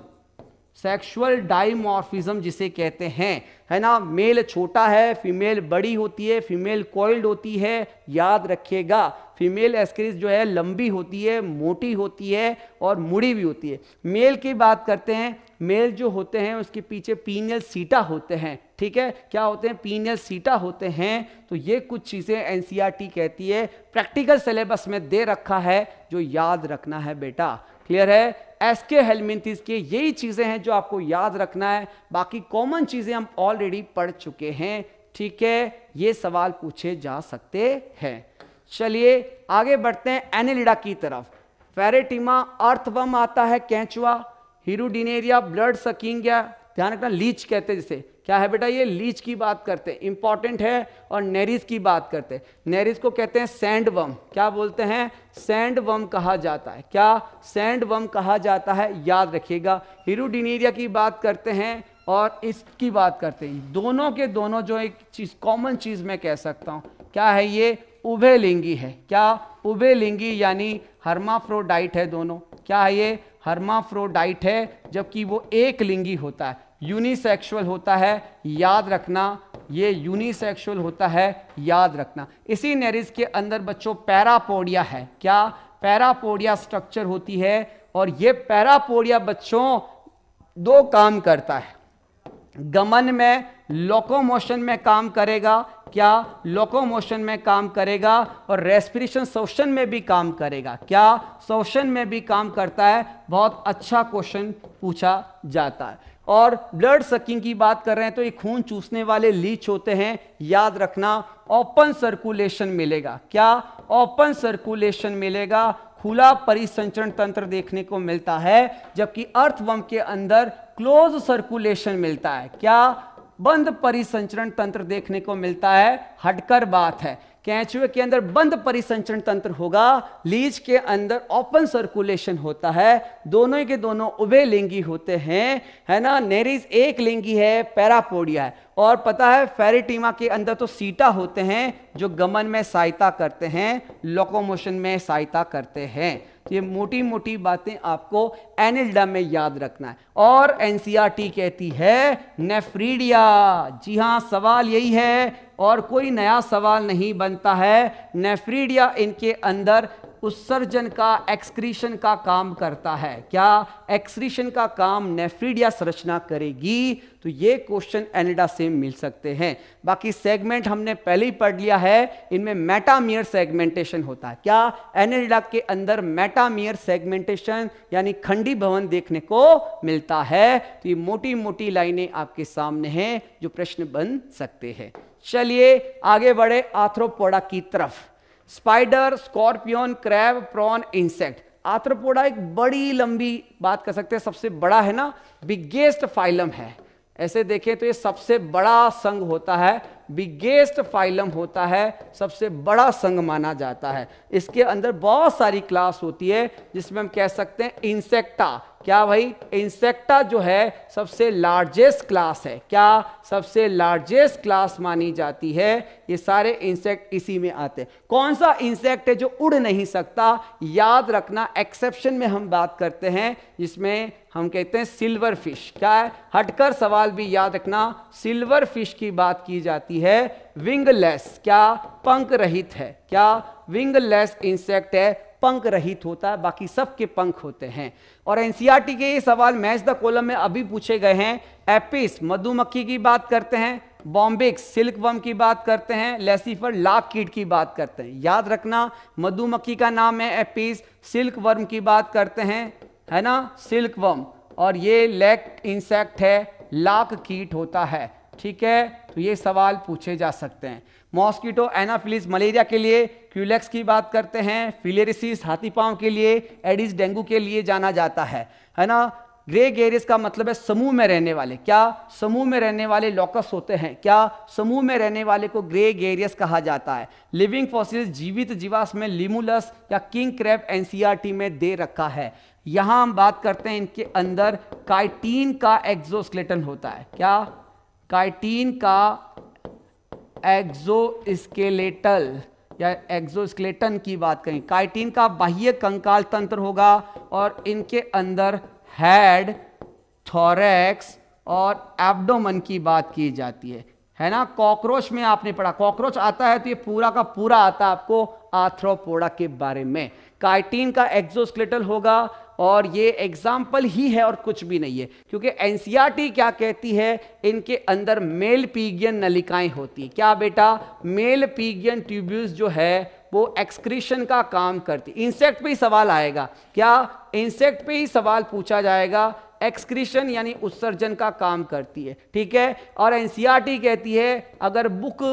सेक्सुअल डाइमॉर्फिज्म जिसे कहते हैं है ना मेल छोटा है फीमेल बड़ी होती है फीमेल कॉइल्ड होती है याद रखिएगा फीमेल एस्करिस जो है लंबी होती है मोटी होती है और मुड़ी भी होती है मेल की बात करते हैं मेल जो होते हैं उसके पीछे पीनियल सीटा होते हैं ठीक है क्या होते हैं पीनियल सीटा होते हैं तो ये कुछ चीज़ें एन कहती है प्रैक्टिकल सिलेबस में दे रखा है जो याद रखना है बेटा क्लियर है एस के हेलमिनथिस के यही चीज़ें हैं जो आपको याद रखना है बाकी कॉमन चीज़ें हम ऑलरेडी पढ़ चुके हैं ठीक है ये सवाल पूछे जा सकते हैं चलिए आगे बढ़ते हैं एनिलिडा की तरफ फेरेटिमा अर्थवम आता है कैंचुआ हीरोडिनेरिया ब्लड सकिंगिया ध्यान रखना लीच कहते हैं जिसे क्या है बेटा ये लीच की बात करते हैं इंपॉर्टेंट है और नेरिस की बात करते हैं नेरिस को कहते हैं सैंड वम क्या बोलते हैं सैंड वम कहा जाता है क्या सैंड वम कहा जाता है याद रखिएगा हीरोडिनेरिया की बात करते हैं और इसकी बात करते हैं दोनों के दोनों जो एक चीज़ कॉमन चीज़ मैं कह सकता हूँ क्या है ये उभयलिंगी है क्या उभयलिंगी यानी हर्माफ्रोडाइट है दोनों क्या है ये हर्माफ्रोडाइट है जबकि वो एक लिंगी होता है यूनिसेक्सुअल होता है याद रखना ये यूनिसेक्सुअल होता है याद रखना इसी नेरिस के अंदर बच्चों पैरापोडिया है क्या पैरापोडिया स्ट्रक्चर होती है और ये पैरापोडिया बच्चों दो काम करता है गमन में लोकोमोशन में काम करेगा क्या लोकोमोशन में काम करेगा और रेस्पिरेशन सोशन में भी काम करेगा क्या सोशन में भी काम करता है बहुत अच्छा क्वेश्चन पूछा जाता है और ब्लड सकिंग की बात कर रहे हैं तो ये खून चूसने वाले लीच होते हैं याद रखना ओपन सर्कुलेशन मिलेगा क्या ओपन सर्कुलेशन मिलेगा खुला परिसंचरण तंत्र देखने को मिलता है जबकि अर्थवम के अंदर क्लोज सर्कुलेशन मिलता है क्या बंद परिसंचरण तंत्र देखने को मिलता है हटकर बात है कैचुए के अंदर बंद परिसंचरण तंत्र होगा लीज के अंदर ओपन सर्कुलेशन होता है दोनों के दोनों उभे लिंगी होते हैं है ना नेरिज एक लिंगी है पैरापोडिया है और पता है फेरिटीमा के अंदर तो सीटा होते हैं जो गमन में सहायता करते हैं लोकोमोशन में सहायता करते हैं तो ये मोटी मोटी बातें आपको एनिल्डा में याद रखना है और टी कहती है नेफ्रीडिया जी हाँ सवाल यही है और कोई नया सवाल नहीं बनता है नेफ्रीडिया इनके अंदर उत्सर्जन का एक्सक्रीशन का काम करता है क्या एक्सक्रीशन का काम नेफ्रीडिया संरचना करेगी तो ये क्वेश्चन एनिडा से मिल सकते हैं बाकी सेगमेंट हमने पहले ही पढ़ लिया है इनमें मेटामियर सेगमेंटेशन होता है क्या एनिडा के अंदर मेटामियर सेगमेंटेशन यानी खंडी भवन देखने को मिलता है तो ये मोटी मोटी लाइनें आपके सामने हैं जो प्रश्न बन सकते हैं चलिए आगे बढ़े आथ्रोपोडा की तरफ spider scorpion crab prawn insect Arthropoda एक बड़ी लंबी बात कर सकते हैं सबसे बड़ा है ना बिगेस्ट फाइलम है ऐसे देखें तो ये सबसे बड़ा संघ होता है बिगेस्ट फाइलम होता है सबसे बड़ा संघ माना जाता है इसके अंदर बहुत सारी क्लास होती है जिसमें हम कह सकते हैं इंसेक्टा क्या भाई इंसेक्टा जो है सबसे लार्जेस्ट क्लास है क्या सबसे लार्जेस्ट क्लास मानी जाती है ये सारे इंसेक्ट इसी में आते हैं कौन सा इंसेक्ट है जो उड़ नहीं सकता याद रखना एक्सेप्शन में हम बात करते हैं जिसमें हम कहते हैं सिल्वर फिश क्या है हटकर सवाल भी याद रखना सिल्वर फिश की बात की जाती है विंगलेस क्या पंख रहित है क्या विंगलेस इंसेक्ट है पंख रहित होता है बाकी सब के पंख होते हैं और एनसीईआरटी के ये सवाल मैच द कॉलम में अभी पूछे गए हैं एपिस मधुमक्खी की बात करते हैं बॉम्बिक्स सिल्क बम की बात करते हैं लेसीफर लाख कीट की बात करते हैं याद रखना मधुमक्खी का नाम है एपिस सिल्क वर्म की बात करते हैं है ना सिल्क वर्म और ये लेक इंसेक्ट है लाख कीट होता है ठीक है तो ये सवाल पूछे जा सकते हैं मॉस्किटो एनाफिलिस मलेरिया के लिए क्यूलेक्स की बात करते हैं फिलेरिसिस हाथी पाँव के लिए एडिस डेंगू के लिए जाना जाता है है ना ग्रे गेरिस का मतलब है समूह में रहने वाले क्या समूह में रहने वाले लॉकस होते हैं क्या समूह में रहने वाले को ग्रे गेरियस कहा जाता है लिविंग फॉसिल्स जीवित जीवास में लिमुलस या किंग क्रैप एनसीईआरटी में दे रखा है यहाँ हम बात करते हैं इनके अंदर काइटीन का एक्जोस्केलेटन होता है क्या काइटीन का एक्जोस्केलेटल या एक्जोस्केलेटन की बात करें काइटिन का बाह्य कंकाल तंत्र होगा और इनके अंदर हेड थोरेक्स और एब्डोमन की बात की जाती है है ना कॉकरोच में आपने पढ़ा कॉकरोच आता है तो ये पूरा का पूरा आता है आपको आर्थ्रोपोडा के बारे में काइटिन का एक्जोस्केलेटल होगा और ये एग्जाम्पल ही है और कुछ भी नहीं है क्योंकि एनसीईआरटी e क्या कहती है इनके अंदर मेल पीगियन नलिकाएं होती है क्या बेटा मेल पीगियन ट्यूब्यूल्स जो है वो एक्सक्रीशन का काम करती इंसेक्ट पे ही सवाल आएगा क्या इंसेक्ट पे ही सवाल पूछा जाएगा एक्सक्रीशन यानी उत्सर्जन का काम करती है ठीक है और एनसीईआरटी e कहती है अगर बुक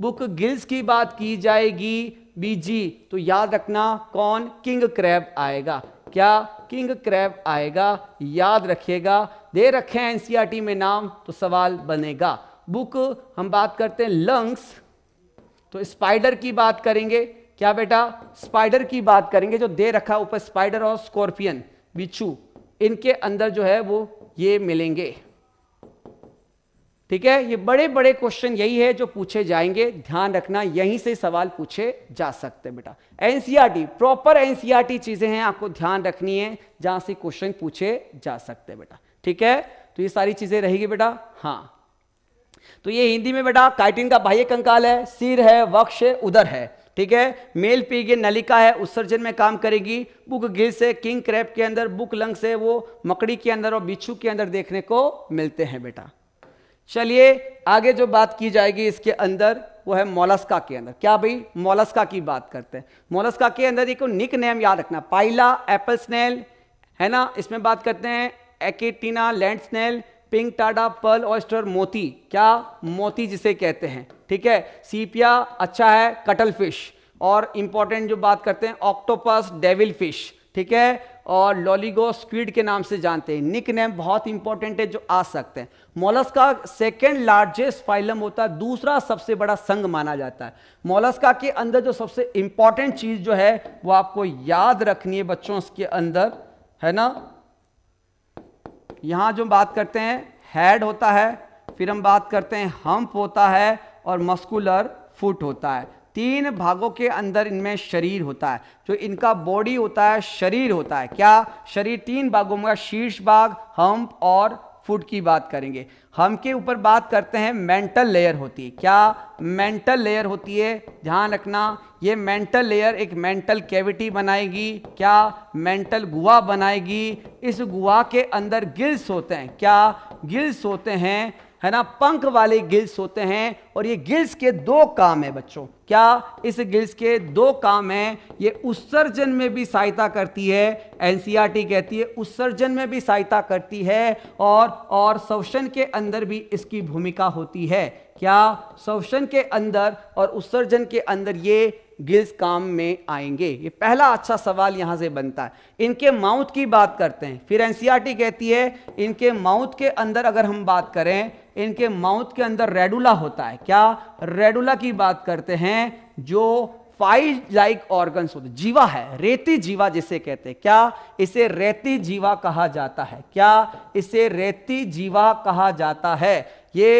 बुक गिल्स की बात की जाएगी बी जी तो याद रखना कौन किंग क्रैब आएगा क्या किंग क्रैब आएगा याद रखिएगा दे रखे हैं एनसीईआरटी e में नाम तो सवाल बनेगा बुक हम बात करते हैं लंग्स तो स्पाइडर की बात करेंगे क्या बेटा स्पाइडर की बात करेंगे जो दे रखा ऊपर स्पाइडर और स्कॉर्पियन बिच्छू इनके अंदर जो है वो ये मिलेंगे ठीक है ये बड़े बड़े क्वेश्चन यही है जो पूछे जाएंगे ध्यान रखना यहीं से सवाल पूछे जा सकते हैं बेटा एनसीईआरटी प्रॉपर एनसीईआरटी चीजें हैं आपको ध्यान रखनी है जहां से क्वेश्चन पूछे जा सकते हैं बेटा ठीक है तो ये सारी चीजें रहेगी बेटा हाँ तो ये हिंदी में बेटा काइटिन का बाह्य कंकाल है सिर है वक्ष है है ठीक है मेल पीगे नलिका है उत्सर्जन में काम करेगी बुक गिल से किंग क्रैप के अंदर बुक लंग से वो मकड़ी के अंदर और बिच्छू के अंदर देखने को मिलते हैं बेटा चलिए आगे जो बात की जाएगी इसके अंदर वो है मोलस्का के अंदर क्या भाई मोलस्का की बात करते हैं मोलस्का के अंदर एक निक नेम याद रखना पाइला एप्पल स्नेल है ना इसमें बात करते हैं Achatina land snail Pinctada pearl oyster मोती क्या मोती जिसे कहते हैं ठीक है सीपिया अच्छा है कटल फिश और इंपॉर्टेंट जो बात करते हैं ऑक्टोपस डेविल फिश ठीक है और लॉलीगो स्क्विड के नाम से जानते हैं निक नेम बहुत इंपॉर्टेंट है जो आ सकते हैं मोलस का सेकेंड लार्जेस्ट फाइलम होता है दूसरा सबसे बड़ा संघ माना जाता है मोलस्का के अंदर जो सबसे इंपॉर्टेंट चीज जो है वो आपको याद रखनी है बच्चों के अंदर है ना यहां जो बात करते हैं हेड होता है फिर हम बात करते हैं हम्प होता है और मस्कुलर फुट होता है तीन भागों के अंदर इनमें शरीर होता है जो इनका बॉडी होता है शरीर होता है क्या शरीर तीन भागों में शीर्ष भाग हम्प और फुट की बात करेंगे हम के ऊपर बात करते हैं मेंटल लेयर होती है क्या मेंटल लेयर होती है ध्यान रखना ये मेंटल लेयर एक मेंटल कैविटी बनाएगी क्या मेंटल गुहा बनाएगी इस गुहा के अंदर गिल्स होते हैं क्या गिल्स होते हैं है ना पंख वाले गिल्स होते हैं और ये गिल्स के दो काम है बच्चों क्या इस गिल्स के दो काम है ये उत्सर्जन में भी सहायता करती है एनसीईआरटी कहती है उत्सर्जन में भी सहायता करती है और और शोषण के अंदर भी इसकी भूमिका होती है क्या शोषण के अंदर और उत्सर्जन के अंदर ये गिल्स काम में आएंगे ये पहला अच्छा सवाल यहाँ से बनता है इनके माउथ की बात करते हैं फिर एनसीईआरटी कहती है इनके माउथ के अंदर अगर हम बात करें इनके माउथ के अंदर रेडुला होता है क्या रेडुला की बात करते हैं जो फाइज लाइक ऑर्गन्स होते जीवा है रेती जीवा जिसे कहते हैं क्या इसे रेती जीवा कहा जाता है क्या इसे रेती जीवा कहा जाता है ये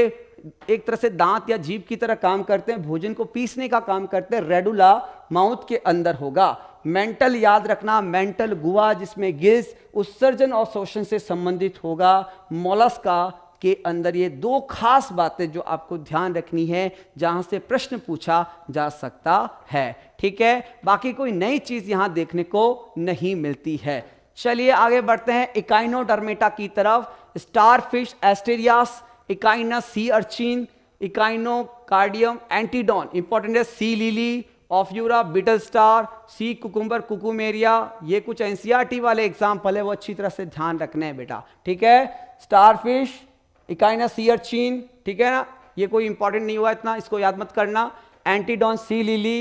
एक तरह से दांत या जीभ की तरह काम करते हैं भोजन को पीसने का काम करते हैं रेडुला माउथ के अंदर होगा मेंटल याद रखना मेंटल गुआ जिसमें गिल्स उत्सर्जन और शोषण से संबंधित होगा मोलस का के अंदर ये दो खास बातें जो आपको ध्यान रखनी है जहां से प्रश्न पूछा जा सकता है ठीक है बाकी कोई नई चीज़ यहां देखने को नहीं मिलती है चलिए आगे बढ़ते हैं इकाइनोडर्मेटा की तरफ स्टारफिश एस्टेरियास इकाइना sea urchin Cardium Antedon important है sea lily Ophiura brittle star sea cucumber Cucumaria ये कुछ एनसीआरटी वाले एग्जाम्पल है वो अच्छी तरह से ध्यान रखने हैं बेटा ठीक है स्टारफिश इकाई ना सीअरचीन ठीक है ना ये कोई इंपॉर्टेंट नहीं हुआ इतना इसको याद मत करना एंटीडॉन सी लीली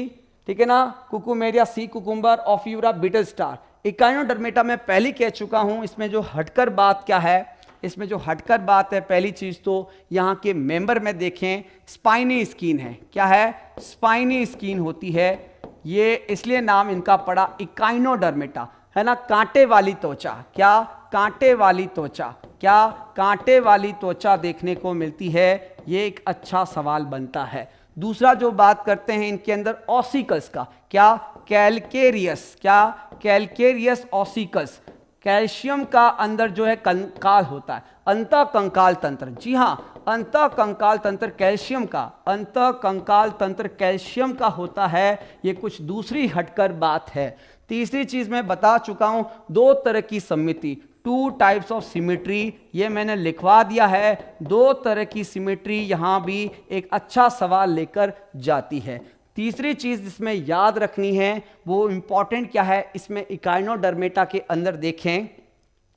ठीक है ना कुकुमेरिया सी कुकुम्बर यूरा बिटल स्टार इकाइनोडर्मेटा में पहले कह चुका हूँ इसमें जो हटकर बात क्या है इसमें जो हटकर बात है पहली चीज तो यहाँ के मेंबर में देखें स्पाइनी स्कीन है क्या है स्पाइनी स्कीन होती है ये इसलिए नाम इनका पड़ा इकाइनोडर्मेटा है ना कांटे वाली त्वचा क्या कांटे वाली त्वचा क्या कांटे वाली त्वचा देखने को मिलती है ये एक अच्छा सवाल बनता है दूसरा जो बात करते हैं इनके अंदर ऑसिकल्स का क्या कैलकेरियस क्या कैलकेरियस ऑसिकल्स कैल्शियम का अंदर जो है कंकाल होता है अंत कंकाल तंत्र जी हाँ अंत कंकाल तंत्र कैल्शियम का अंत कंकाल तंत्र कैल्शियम का होता है ये कुछ दूसरी हटकर बात है तीसरी चीज मैं बता चुका हूं दो तरह की सम्मिति टू टाइप्स ऑफ सिमेट्री ये मैंने लिखवा दिया है दो तरह की सिमेट्री यहाँ भी एक अच्छा सवाल लेकर जाती है तीसरी चीज़ जिसमें याद रखनी है वो इम्पॉर्टेंट क्या है इसमें इकाइनोडर्मेटा के अंदर देखें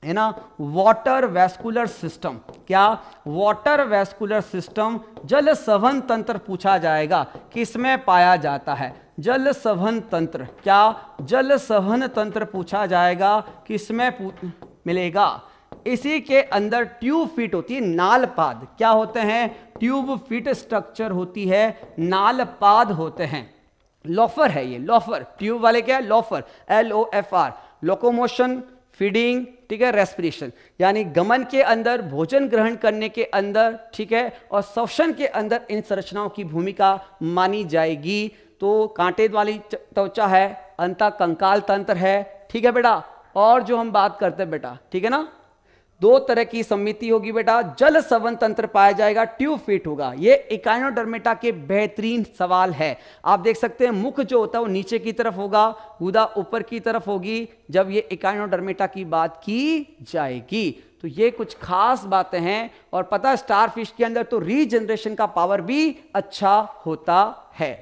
है ना वाटर वैस्कुलर सिस्टम क्या वाटर वैस्कुलर सिस्टम जल सवन तंत्र पूछा जाएगा किसमें पाया जाता है जल सवन तंत्र क्या जल सवन तंत्र पूछा जाएगा किसमें मिलेगा इसी के अंदर ट्यूब फिट होती है नालपाद क्या होते हैं ट्यूब फिट स्ट्रक्चर होती है नालपाद होते हैं लॉफर है ये लॉफर ट्यूब वाले क्या है LOFR L O F R locomotion feeding ठीक है रेस्पिरेशन यानी गमन के अंदर भोजन ग्रहण करने के अंदर ठीक है और शोषण के अंदर इन संरचनाओं की भूमिका मानी जाएगी तो कांटे वाली त्वचा है अंत कंकाल तंत्र है ठीक है बेटा और जो हम बात करते हैं बेटा ठीक है ना दो तरह की समिति होगी बेटा जल सवन तंत्र पाया जाएगा ट्यूब फिट होगा ये इकाइनोडर्मेटा के बेहतरीन सवाल है आप देख सकते हैं मुख जो होता है वो नीचे की तरफ होगा गुदा ऊपर की तरफ होगी जब ये इकाइनोडर्मेटा की बात की जाएगी तो ये कुछ खास बातें हैं और पता स्टार फिश के अंदर तो रीजनरेशन का पावर भी अच्छा होता है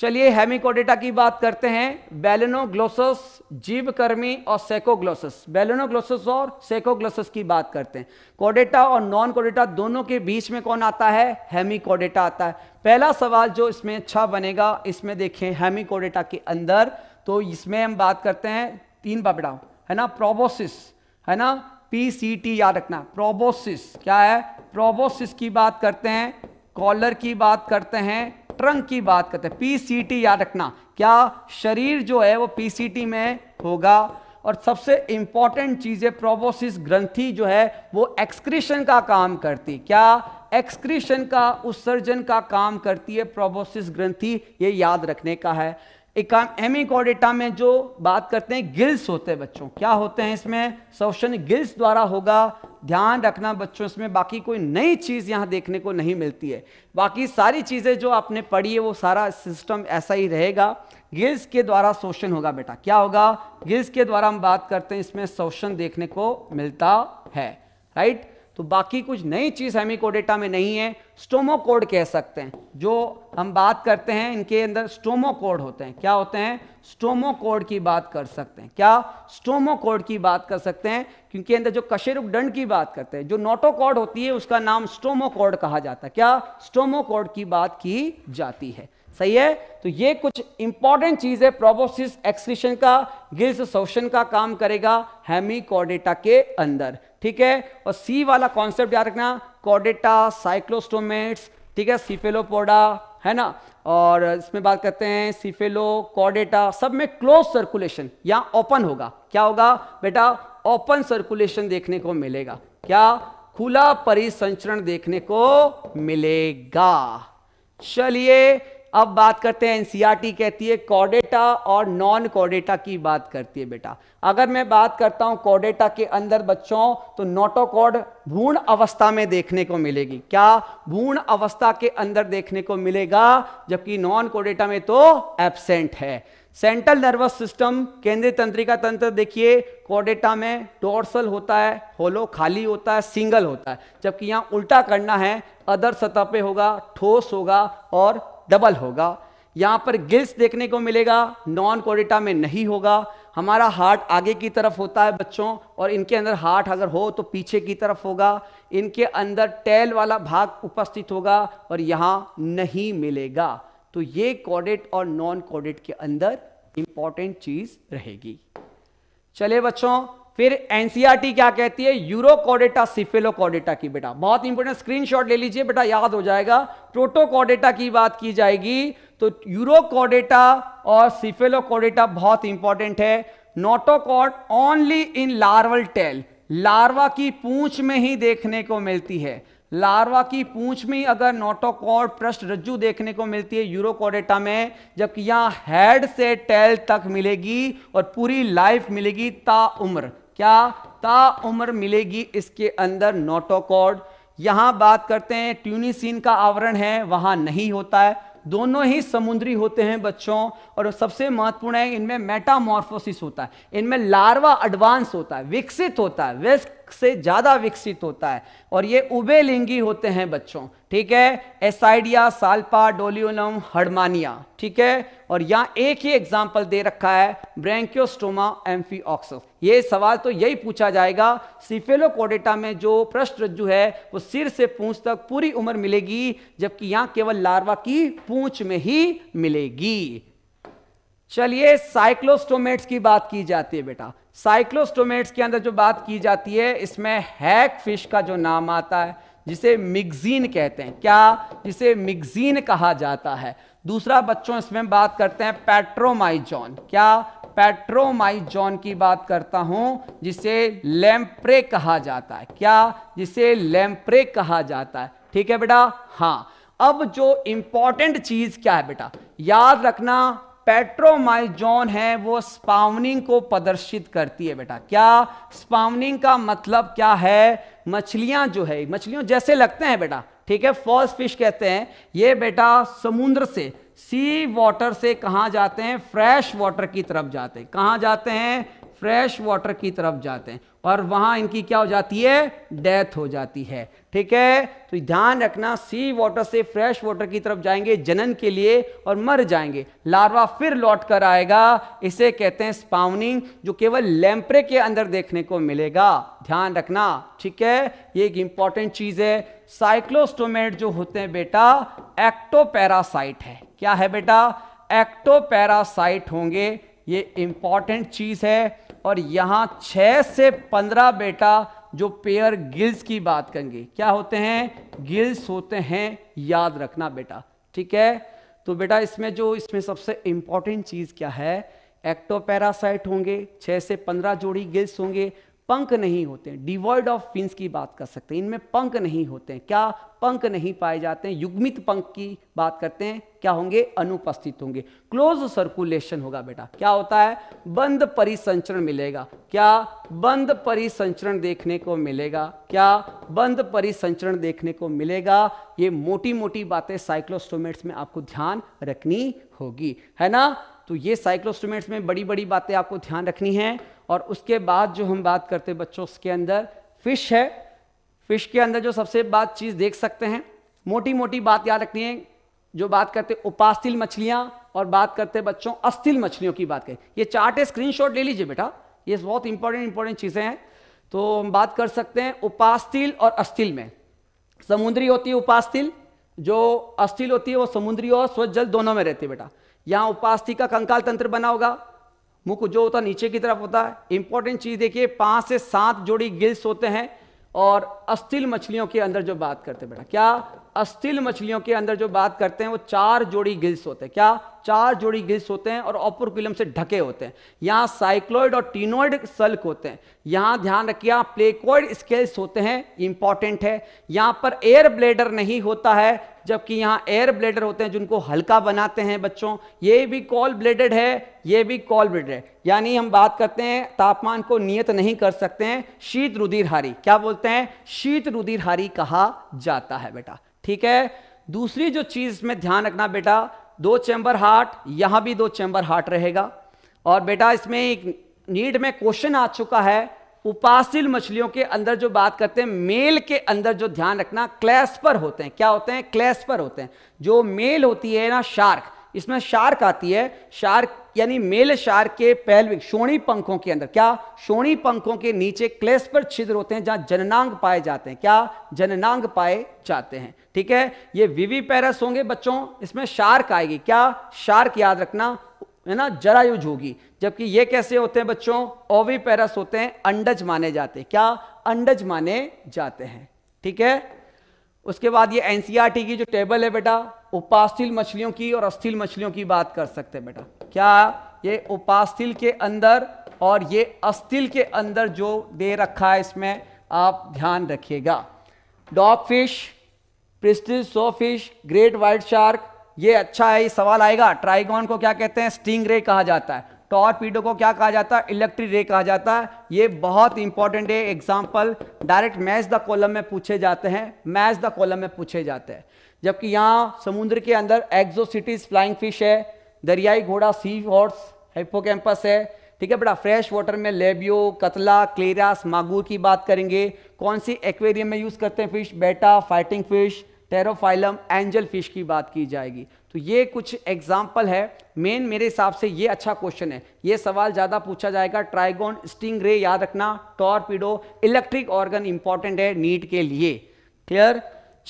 चलिए हेमिकोडेटा की बात करते हैं बैलेनोग्लोसस जीवकर्मी और सेकोग्लोसस बैलेनोग्लोसस और सेकोग्लोसस की बात करते हैं कोडेटा और नॉन कोडेटा दोनों के बीच में कौन आता है हेमिकोडेटा आता है पहला सवाल जो इसमें अच्छा बनेगा इसमें देखें हेमिकोडेटा के अंदर तो इसमें हम बात करते हैं तीन बबड़ा है ना प्रोबोसिस है ना पी सी टी याद रखना प्रोबोसिस क्या है प्रोबोसिस की बात करते हैं कॉलर की बात करते हैं ट्रंक की बात करते हैं पीसीटी याद रखना क्या शरीर जो है वो पीसीटी में होगा और सबसे इंपॉर्टेंट चीज़ है प्रोबोसिस ग्रंथि जो है वो एक्सक्रीशन का काम करती क्या एक्सक्रीशन का उत्सर्जन का काम करती है प्रोबोसिस ग्रंथि ये याद रखने का है एक हेमिकोडेटा में जो बात करते हैं गिल्स होते हैं बच्चों क्या होते हैं इसमें सोशन गिल्स द्वारा होगा ध्यान रखना बच्चों इसमें बाकी कोई नई चीज़ यहाँ देखने को नहीं मिलती है बाकी सारी चीज़ें जो आपने पढ़ी है वो सारा सिस्टम ऐसा ही रहेगा गिल्स के द्वारा शोषण होगा बेटा क्या होगा गिल्स के द्वारा हम बात करते हैं इसमें शोषण देखने को मिलता है राइट तो बाकी कुछ नई चीज़ हेमिकोडेटा में नहीं है स्टोमोकोड कह सकते हैं जो हम बात करते हैं इनके अंदर स्टोमोकोड होते हैं क्या होते हैं स्टोमोकोड की बात कर सकते हैं क्या स्टोमोकोड की बात कर सकते हैं क्योंकि अंदर जो कशेरुक दंड की बात करते हैं जो नोटोकोड होती है उसका नाम स्टोमोकोड कहा जाता है क्या स्टोमोकोड की बात की जाती है सही है तो ये कुछ इंपॉर्टेंट चीज है प्रोबोसिस एक्सक्रीशन का गिल्स शोषण का काम करेगा हेमिकोडेटा के अंदर ठीक है और सी वाला कॉन्सेप्ट याद रखना कॉडेटा साइक्लोस्टोमेट्स ठीक है सीफेलोपोडा है ना और इसमें बात करते हैं सीफेलो कॉडेटा सब में क्लोज सर्कुलेशन या ओपन होगा क्या होगा बेटा ओपन सर्कुलेशन देखने को मिलेगा क्या खुला परिसंचरण देखने को मिलेगा चलिए अब बात करते हैं एनसीईआरटी कहती है कॉडेटा और नॉन कॉडेटा की बात करती है बेटा अगर मैं बात करता हूं कॉडेटा के अंदर बच्चों तो नोटोकॉड भूण अवस्था में देखने को मिलेगी क्या भूण अवस्था के अंदर देखने को मिलेगा जबकि नॉन कॉडेटा में तो एबसेंट है सेंट्रल नर्वस सिस्टम केंद्रीय तंत्रिका तंत्र देखिए कॉडेटा में डोर्सल होता है होलो खाली होता है सिंगल होता है जबकि यहाँ उल्टा करना है अदर सतह पे होगा ठोस होगा और डबल होगा यहाँ पर गिल्स देखने को मिलेगा नॉन कोरिटा में नहीं होगा हमारा हार्ट आगे की तरफ होता है बच्चों और इनके अंदर हार्ट अगर हो तो पीछे की तरफ होगा इनके अंदर टेल वाला भाग उपस्थित होगा और यहाँ नहीं मिलेगा तो ये कॉडेट और नॉन कॉडेट के अंदर इंपॉर्टेंट चीज रहेगी चले बच्चों फिर एनसीआरटी क्या कहती है यूरोकोडेटा सिफेलोकॉडेटा की बेटा बहुत इंपॉर्टेंट स्क्रीनशॉट ले लीजिए बेटा याद हो जाएगा प्रोटोकॉडेटा की बात की जाएगी तो यूरोकोडेटा और सिफेलोकोडेटा बहुत इंपॉर्टेंट है notochord only in larval tail लार्वा की पूंछ में ही देखने को मिलती है लार्वा की पूंछ में अगर नोटोकॉड प्रश्न रज्जु देखने को मिलती है यूरोकोडेटा में जबकि यहाँ हेड से टेल तक मिलेगी और पूरी लाइफ मिलेगी ता उम्र क्या ता उम्र मिलेगी इसके अंदर नोटोकॉर्ड यहां बात करते हैं ट्यूनिसिन का आवरण है वहां नहीं होता है दोनों ही समुद्री होते हैं बच्चों और सबसे महत्वपूर्ण है इनमें मेटामॉर्फोसिस होता है इनमें लार्वा एडवांस होता है विकसित होता है वेस्ट से ज़्यादा विकसित होता है और ये उभयलिंगी होते हैं बच्चों ठीक है एसाइडिया साल्पा डोलियोलम हडमानिया ठीक है और यहाँ एक ही एग्जाम्पल दे रखा है ब्रैंक्योस्टोमा एम्फी ये सवाल तो यही पूछा जाएगा सिफेलोकोडेटा में जो पृष्ठ रज्जु है वो सिर से पूंछ तक पूरी उम्र मिलेगी जबकि यहाँ केवल लार्वा की पूंछ में ही मिलेगी चलिए साइक्लोस्टोमेट्स की बात की जाती है बेटा साइक्लोस्टोमेट्स के अंदर जो बात की जाती है इसमें हैक फिश का जो नाम आता है जिसे मिगजीन कहते हैं क्या जिसे मिगजीन कहा जाता है दूसरा बच्चों इसमें बात करते हैं पेट्रोमाइजॉन क्या पेट्रोमाइजॉन की बात करता हूं जिसे लैम्प्रे कहा जाता है क्या जिसे लैम्प्रे कहा जाता है ठीक है बेटा हाँ अब जो इंपॉर्टेंट चीज क्या है बेटा याद रखना पेट्रोमाइजोन है वो स्पावनिंग को प्रदर्शित करती है बेटा क्या स्पावनिंग का मतलब क्या है मछलियां जो है मछलियों जैसे लगते हैं बेटा ठीक है फॉल्स फिश कहते हैं ये बेटा समुद्र से सी वाटर से कहा जाते हैं फ्रेश वाटर की तरफ जाते हैं कहाँ जाते हैं फ्रेश वाटर की तरफ जाते हैं और वहां इनकी क्या हो जाती है डेथ हो जाती है ठीक है तो ध्यान रखना सी वाटर से फ्रेश वाटर की तरफ जाएंगे जनन के लिए और मर जाएंगे लार्वा फिर लौट कर आएगा इसे कहते हैं स्पाउनिंग जो केवल लैम्परे के अंदर देखने को मिलेगा ध्यान रखना ठीक है ये एक इंपॉर्टेंट चीज़ है साइक्लोस्टोमेट जो होते हैं बेटा एक्टोपैरासाइट है क्या है बेटा एक्टोपैरासाइट होंगे ये इम्पॉर्टेंट चीज़ है और यहाँ छः से पंद्रह बेटा जो पेयर गिल्स की बात करेंगे क्या होते हैं गिल्स होते हैं याद रखना बेटा ठीक है तो बेटा इसमें जो इसमें सबसे इंपॉर्टेंट चीज़ क्या है एक्टोपैरासाइट होंगे छह से पंद्रह जोड़ी गिल्स होंगे पंख नहीं होते हैं डिवॉइड ऑफ फिंस की बात कर सकते हैं इनमें पंख नहीं होते हैं क्या पंख नहीं पाए जाते हैं युग्मित पंख की बात करते हैं क्या होंगे अनुपस्थित होंगे क्लोज सर्कुलेशन होगा बेटा क्या होता है बंद परिसंचरण मिलेगा क्या बंद परिसंचरण देखने को मिलेगा क्या बंद परिसंचरण देखने को मिलेगा ये मोटी मोटी बातें साइक्लोस्टोमेट्स में आपको ध्यान रखनी होगी है ना तो ये साइक्लोस्टोमेट्स में बड़ी बड़ी बातें आपको ध्यान रखनी है और उसके बाद जो हम बात करते हैं बच्चों उसके अंदर फिश है फिश के अंदर जो सबसे बात चीज़ देख सकते हैं मोटी मोटी बात याद रखनी है जो बात करते उपास्थिल मछलियाँ और बात करते बच्चों अस्थिल मछलियों की बात करें ये चार्ट स्क्रीन स्क्रीनशॉट ले लीजिए बेटा ये बहुत इंपॉर्टेंट इंपॉर्टेंट चीज़ें हैं तो हम बात कर सकते हैं उपास्थिल और अस्थिल में समुद्री होती है उपास्थिल जो अस्थिल होती है वो समुद्री और स्वच्छ जल दोनों में रहती है बेटा यहाँ उपास्थि का कंकाल तंत्र बना होगा मुख जो होता है नीचे की तरफ होता है इंपॉर्टेंट चीज़ देखिए पांच से सात जोड़ी गिल्स होते हैं और अस्थिल मछलियों के अंदर जो बात करते हैं बेटा क्या अस्थिल मछलियों के अंदर जो बात करते हैं वो चार जोड़ी गिल्स होते हैं क्या चार जोड़ी गिल्स होते हैं और ऑपरक्यूलम से ढके होते हैं यहाँ साइक्लोइड और टीनोइड सल्क होते हैं यहाँ ध्यान रखिए यहाँ प्लेकोइड स्केल्स होते हैं इंपॉर्टेंट है यहाँ पर एयर ब्लेडर नहीं होता है जबकि यहाँ एयर ब्लेडर होते हैं जिनको हल्का बनाते हैं बच्चों ये भी कॉल ब्लेडेड है ये भी कॉल ब्लेडेड है यानी हम बात करते हैं तापमान को नियत नहीं कर सकते हैं शीत रुधिरहारी क्या बोलते हैं शीत रुधिरहारी कहा जाता है बेटा ठीक है दूसरी जो चीज़ में ध्यान रखना बेटा दो चैम्बर हार्ट यहाँ भी दो चैम्बर हार्ट रहेगा और बेटा इसमें एक नीड में क्वेश्चन आ चुका है उपासिल मछलियों के अंदर जो बात करते हैं मेल के अंदर जो ध्यान रखना क्लैस्पर होते हैं क्या होते हैं क्लैस्पर होते हैं जो मेल होती है ना शार्क इसमें शार्क आती है शार्क यानी मेल शार्क के पहलवी शोणी पंखों के अंदर क्या शोणी पंखों के नीचे क्लेस पर छिद्र होते हैं जहां जननांग पाए जाते हैं क्या जननांग पाए जाते हैं ठीक है ये विवी पैरस होंगे बच्चों इसमें शार्क आएगी क्या शार्क याद रखना है ना जरायुज होगी जबकि ये कैसे होते हैं बच्चों ओवी पैरस होते हैं अंडज माने जाते हैं क्या अंडज माने जाते हैं ठीक है उसके बाद ये एनसीईआरटी की जो टेबल है बेटा उपास्थिल मछलियों की और अस्थिल मछलियों की बात कर सकते हैं बेटा क्या ये उपास्थिल के अंदर और ये अस्थिल के अंदर जो दे रखा है इसमें आप ध्यान रखिएगा dogfish Pristis sawfish great white shark ये अच्छा है ये सवाल आएगा ट्राइगॉन को क्या कहते हैं स्टिंग रे कहा जाता है टॉरपीडो को क्या कहा जाता है इलेक्ट्रिक रे कहा जाता है ये बहुत इंपॉर्टेंट है example direct match the column में पूछे जाते हैं मैच द कॉलम में पूछे जाते हैं जबकि यहाँ समुद्र के अंदर एक्जोसिटीज फ्लाइंग फिश है दरियाई घोड़ा सी हॉर्स हाइपोकैम्पस है ठीक है बेटा फ्रेश वाटर में लेबियो कतला क्लेरास मागूर की बात करेंगे कौन सी एक्वेरियम में यूज़ करते हैं fish Betta fighting fish Pterophyllum angel fish की बात की जाएगी तो ये कुछ एग्जाम्पल है मेन मेरे हिसाब से ये अच्छा क्वेश्चन है ये सवाल ज़्यादा पूछा जाएगा ट्राइगोन स्टिंग रे याद रखना टॉरपीडो इलेक्ट्रिक ऑर्गन इंपॉर्टेंट है नीट के लिए क्लियर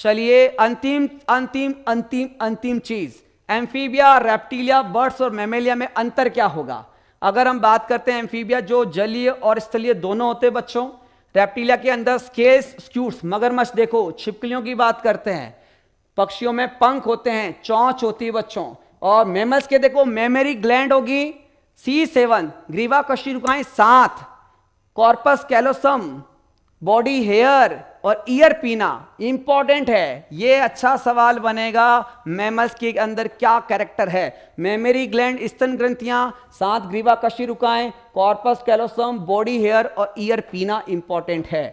चलिए अंतिम अंतिम अंतिम अंतिम चीज एम्फीबिया रेप्टिलिया बर्ड्स और मेमेलिया में अंतर क्या होगा अगर हम बात करते हैं एम्फीबिया जो जलीय और स्थलीय दोनों होते हैं बच्चों रेप्टिलिया के अंदर स्केल्स स्क्यूट्स मगरमच्छ देखो छिपकलियों की बात करते हैं पक्षियों में पंख होते हैं चौंच होती है बच्चों और मेमल्स के देखो मेमरी ग्लैंड होगी सी सेवन ग्रीवा कशिरुकाएं सात कॉर्पस कैलोसम बॉडी हेयर और ईयर पीना इंपॉर्टेंट है ये अच्छा सवाल बनेगा मेमल्स के अंदर क्या कैरेक्टर है मेमरी ग्लैंड स्तन ग्रंथियां सात ग्रीवा कशी रुकाएं कॉर्पस कैलोसम बॉडी हेयर और ईयर पीना इंपॉर्टेंट है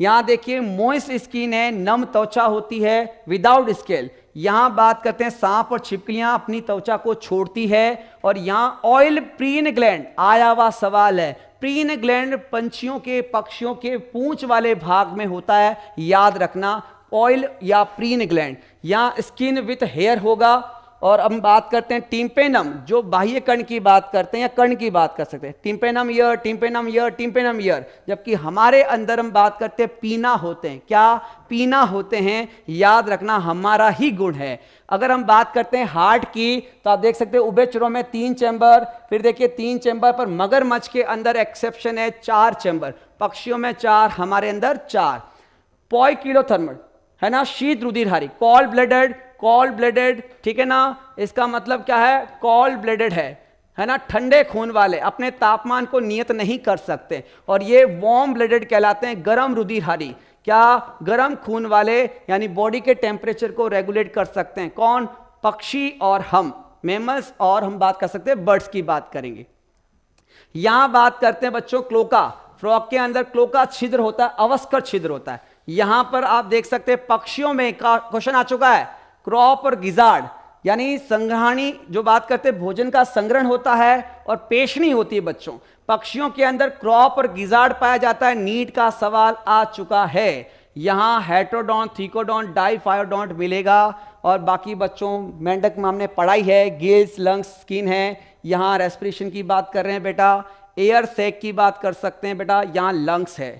यहाँ देखिए मोइस स्किन है नम त्वचा होती है विदाउट स्केल यहाँ बात करते हैं सांप और छिपकलियां अपनी त्वचा को छोड़ती है और यहाँ ऑयल प्रीन ग्लैंड आया हुआ सवाल है प्रीन ग्लैंड पंछियों के पक्षियों के पूंछ वाले भाग में होता है याद रखना ऑयल या प्रीन ग्लैंड या स्किन विथ हेयर होगा और हम बात करते हैं टिम्पेनम जो बाह्य कर्ण की बात करते हैं या कर्ण की बात कर सकते हैं tympanum ear tympanum ear tympanum ear जबकि हमारे अंदर हम बात करते हैं पीना होते हैं क्या पीना होते हैं याद रखना हमारा ही गुण है अगर हम बात करते हैं हार्ट की तो आप देख सकते हैं उभयचरों में तीन चैम्बर फिर देखिए तीन चैम्बर पर मगरमच्छ के अंदर एक्सेप्शन है चार चैम्बर पक्षियों में चार हमारे अंदर चार पॉय किलोथर्मल है ना शीत रुधिरहारी कॉल ब्लडेड कॉल ब्लडेड ठीक है ना इसका मतलब क्या है कॉल ब्लडेड है है ना ठंडे खून वाले अपने तापमान को नियत नहीं कर सकते और ये वॉर्म ब्लडेड कहलाते हैं गर्म रुधिरहारी क्या गर्म खून वाले यानी बॉडी के टेम्परेचर को रेगुलेट कर सकते हैं कौन पक्षी और हम मेमल्स और हम बात कर सकते हैं बर्ड्स की बात करेंगे यहां बात करते हैं बच्चों क्लोका फ्रॉक के अंदर क्लोका छिद्र होता है अवस्कर छिद्र होता है यहां पर आप देख सकते हैं पक्षियों में क्वेश्चन आ चुका है क्रॉप और गिजार्ड यानी संग्रहणी जो बात करते हैं भोजन का संग्रहण होता है और पेशनी होती है बच्चों पक्षियों के अंदर क्रॉप और गिजार्ड पाया जाता है नीट का सवाल आ चुका है यहाँ हेट्रोडॉन थीकोडॉन डाइफायोडॉन्ट मिलेगा और बाकी बच्चों मेंढक में हमने पढ़ाई है गेल्स लंग्स स्किन है यहाँ रेस्पिरेशन की बात कर रहे हैं बेटा एयर सेक की बात कर सकते हैं बेटा यहाँ लंग्स है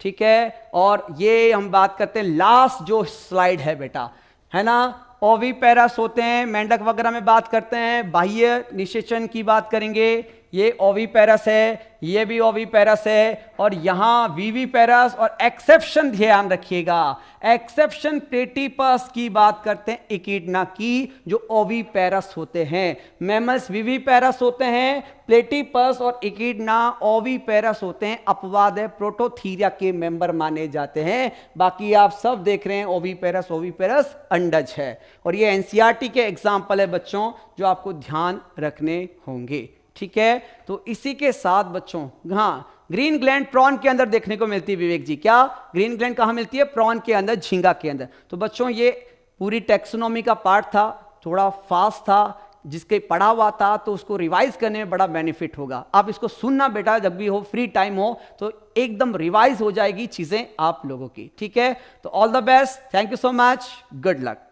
ठीक है और ये हम बात करते हैं लास्ट जो स्लाइड है बेटा है ना ओवी पैरस होते हैं मेंढक वगैरह में बात करते हैं बाह्य निषेचन की बात करेंगे ये ओवीपेरस है ये भी ओवीपेरस है और यहाँ पैरस और एक्सेप्शन ध्यान रखिएगा एक्सेप्शन प्लेटिपस की बात करते हैं इकिडना की जो ओवीपेरस होते हैं मेमल्स पैरस होते हैं प्लेटिपस और ओवी पैरस होते हैं अपवाद है प्रोटोथीरिया के मेंबर माने जाते हैं बाकी आप सब देख रहे हैं ओवी ओवी ओवीपेरस अंडज है और ये एनसीईआरटी e के एग्जाम्पल है बच्चों जो आपको ध्यान रखने होंगे ठीक है तो इसी के साथ बच्चों हाँ ग्रीन ग्लैंड प्रॉन के अंदर देखने को मिलती है विवेक जी क्या ग्रीन ग्लैंड कहाँ मिलती है प्रॉन के अंदर झींगा के अंदर तो बच्चों ये पूरी टेक्सोनॉमी का पार्ट था थोड़ा फास्ट था जिसके पढ़ा हुआ था तो उसको रिवाइज करने में बड़ा बेनिफिट होगा आप इसको सुनना बेटा जब भी हो फ्री टाइम हो तो एकदम रिवाइज हो जाएगी चीज़ें आप लोगों की ठीक है तो all the best thank you so much good luck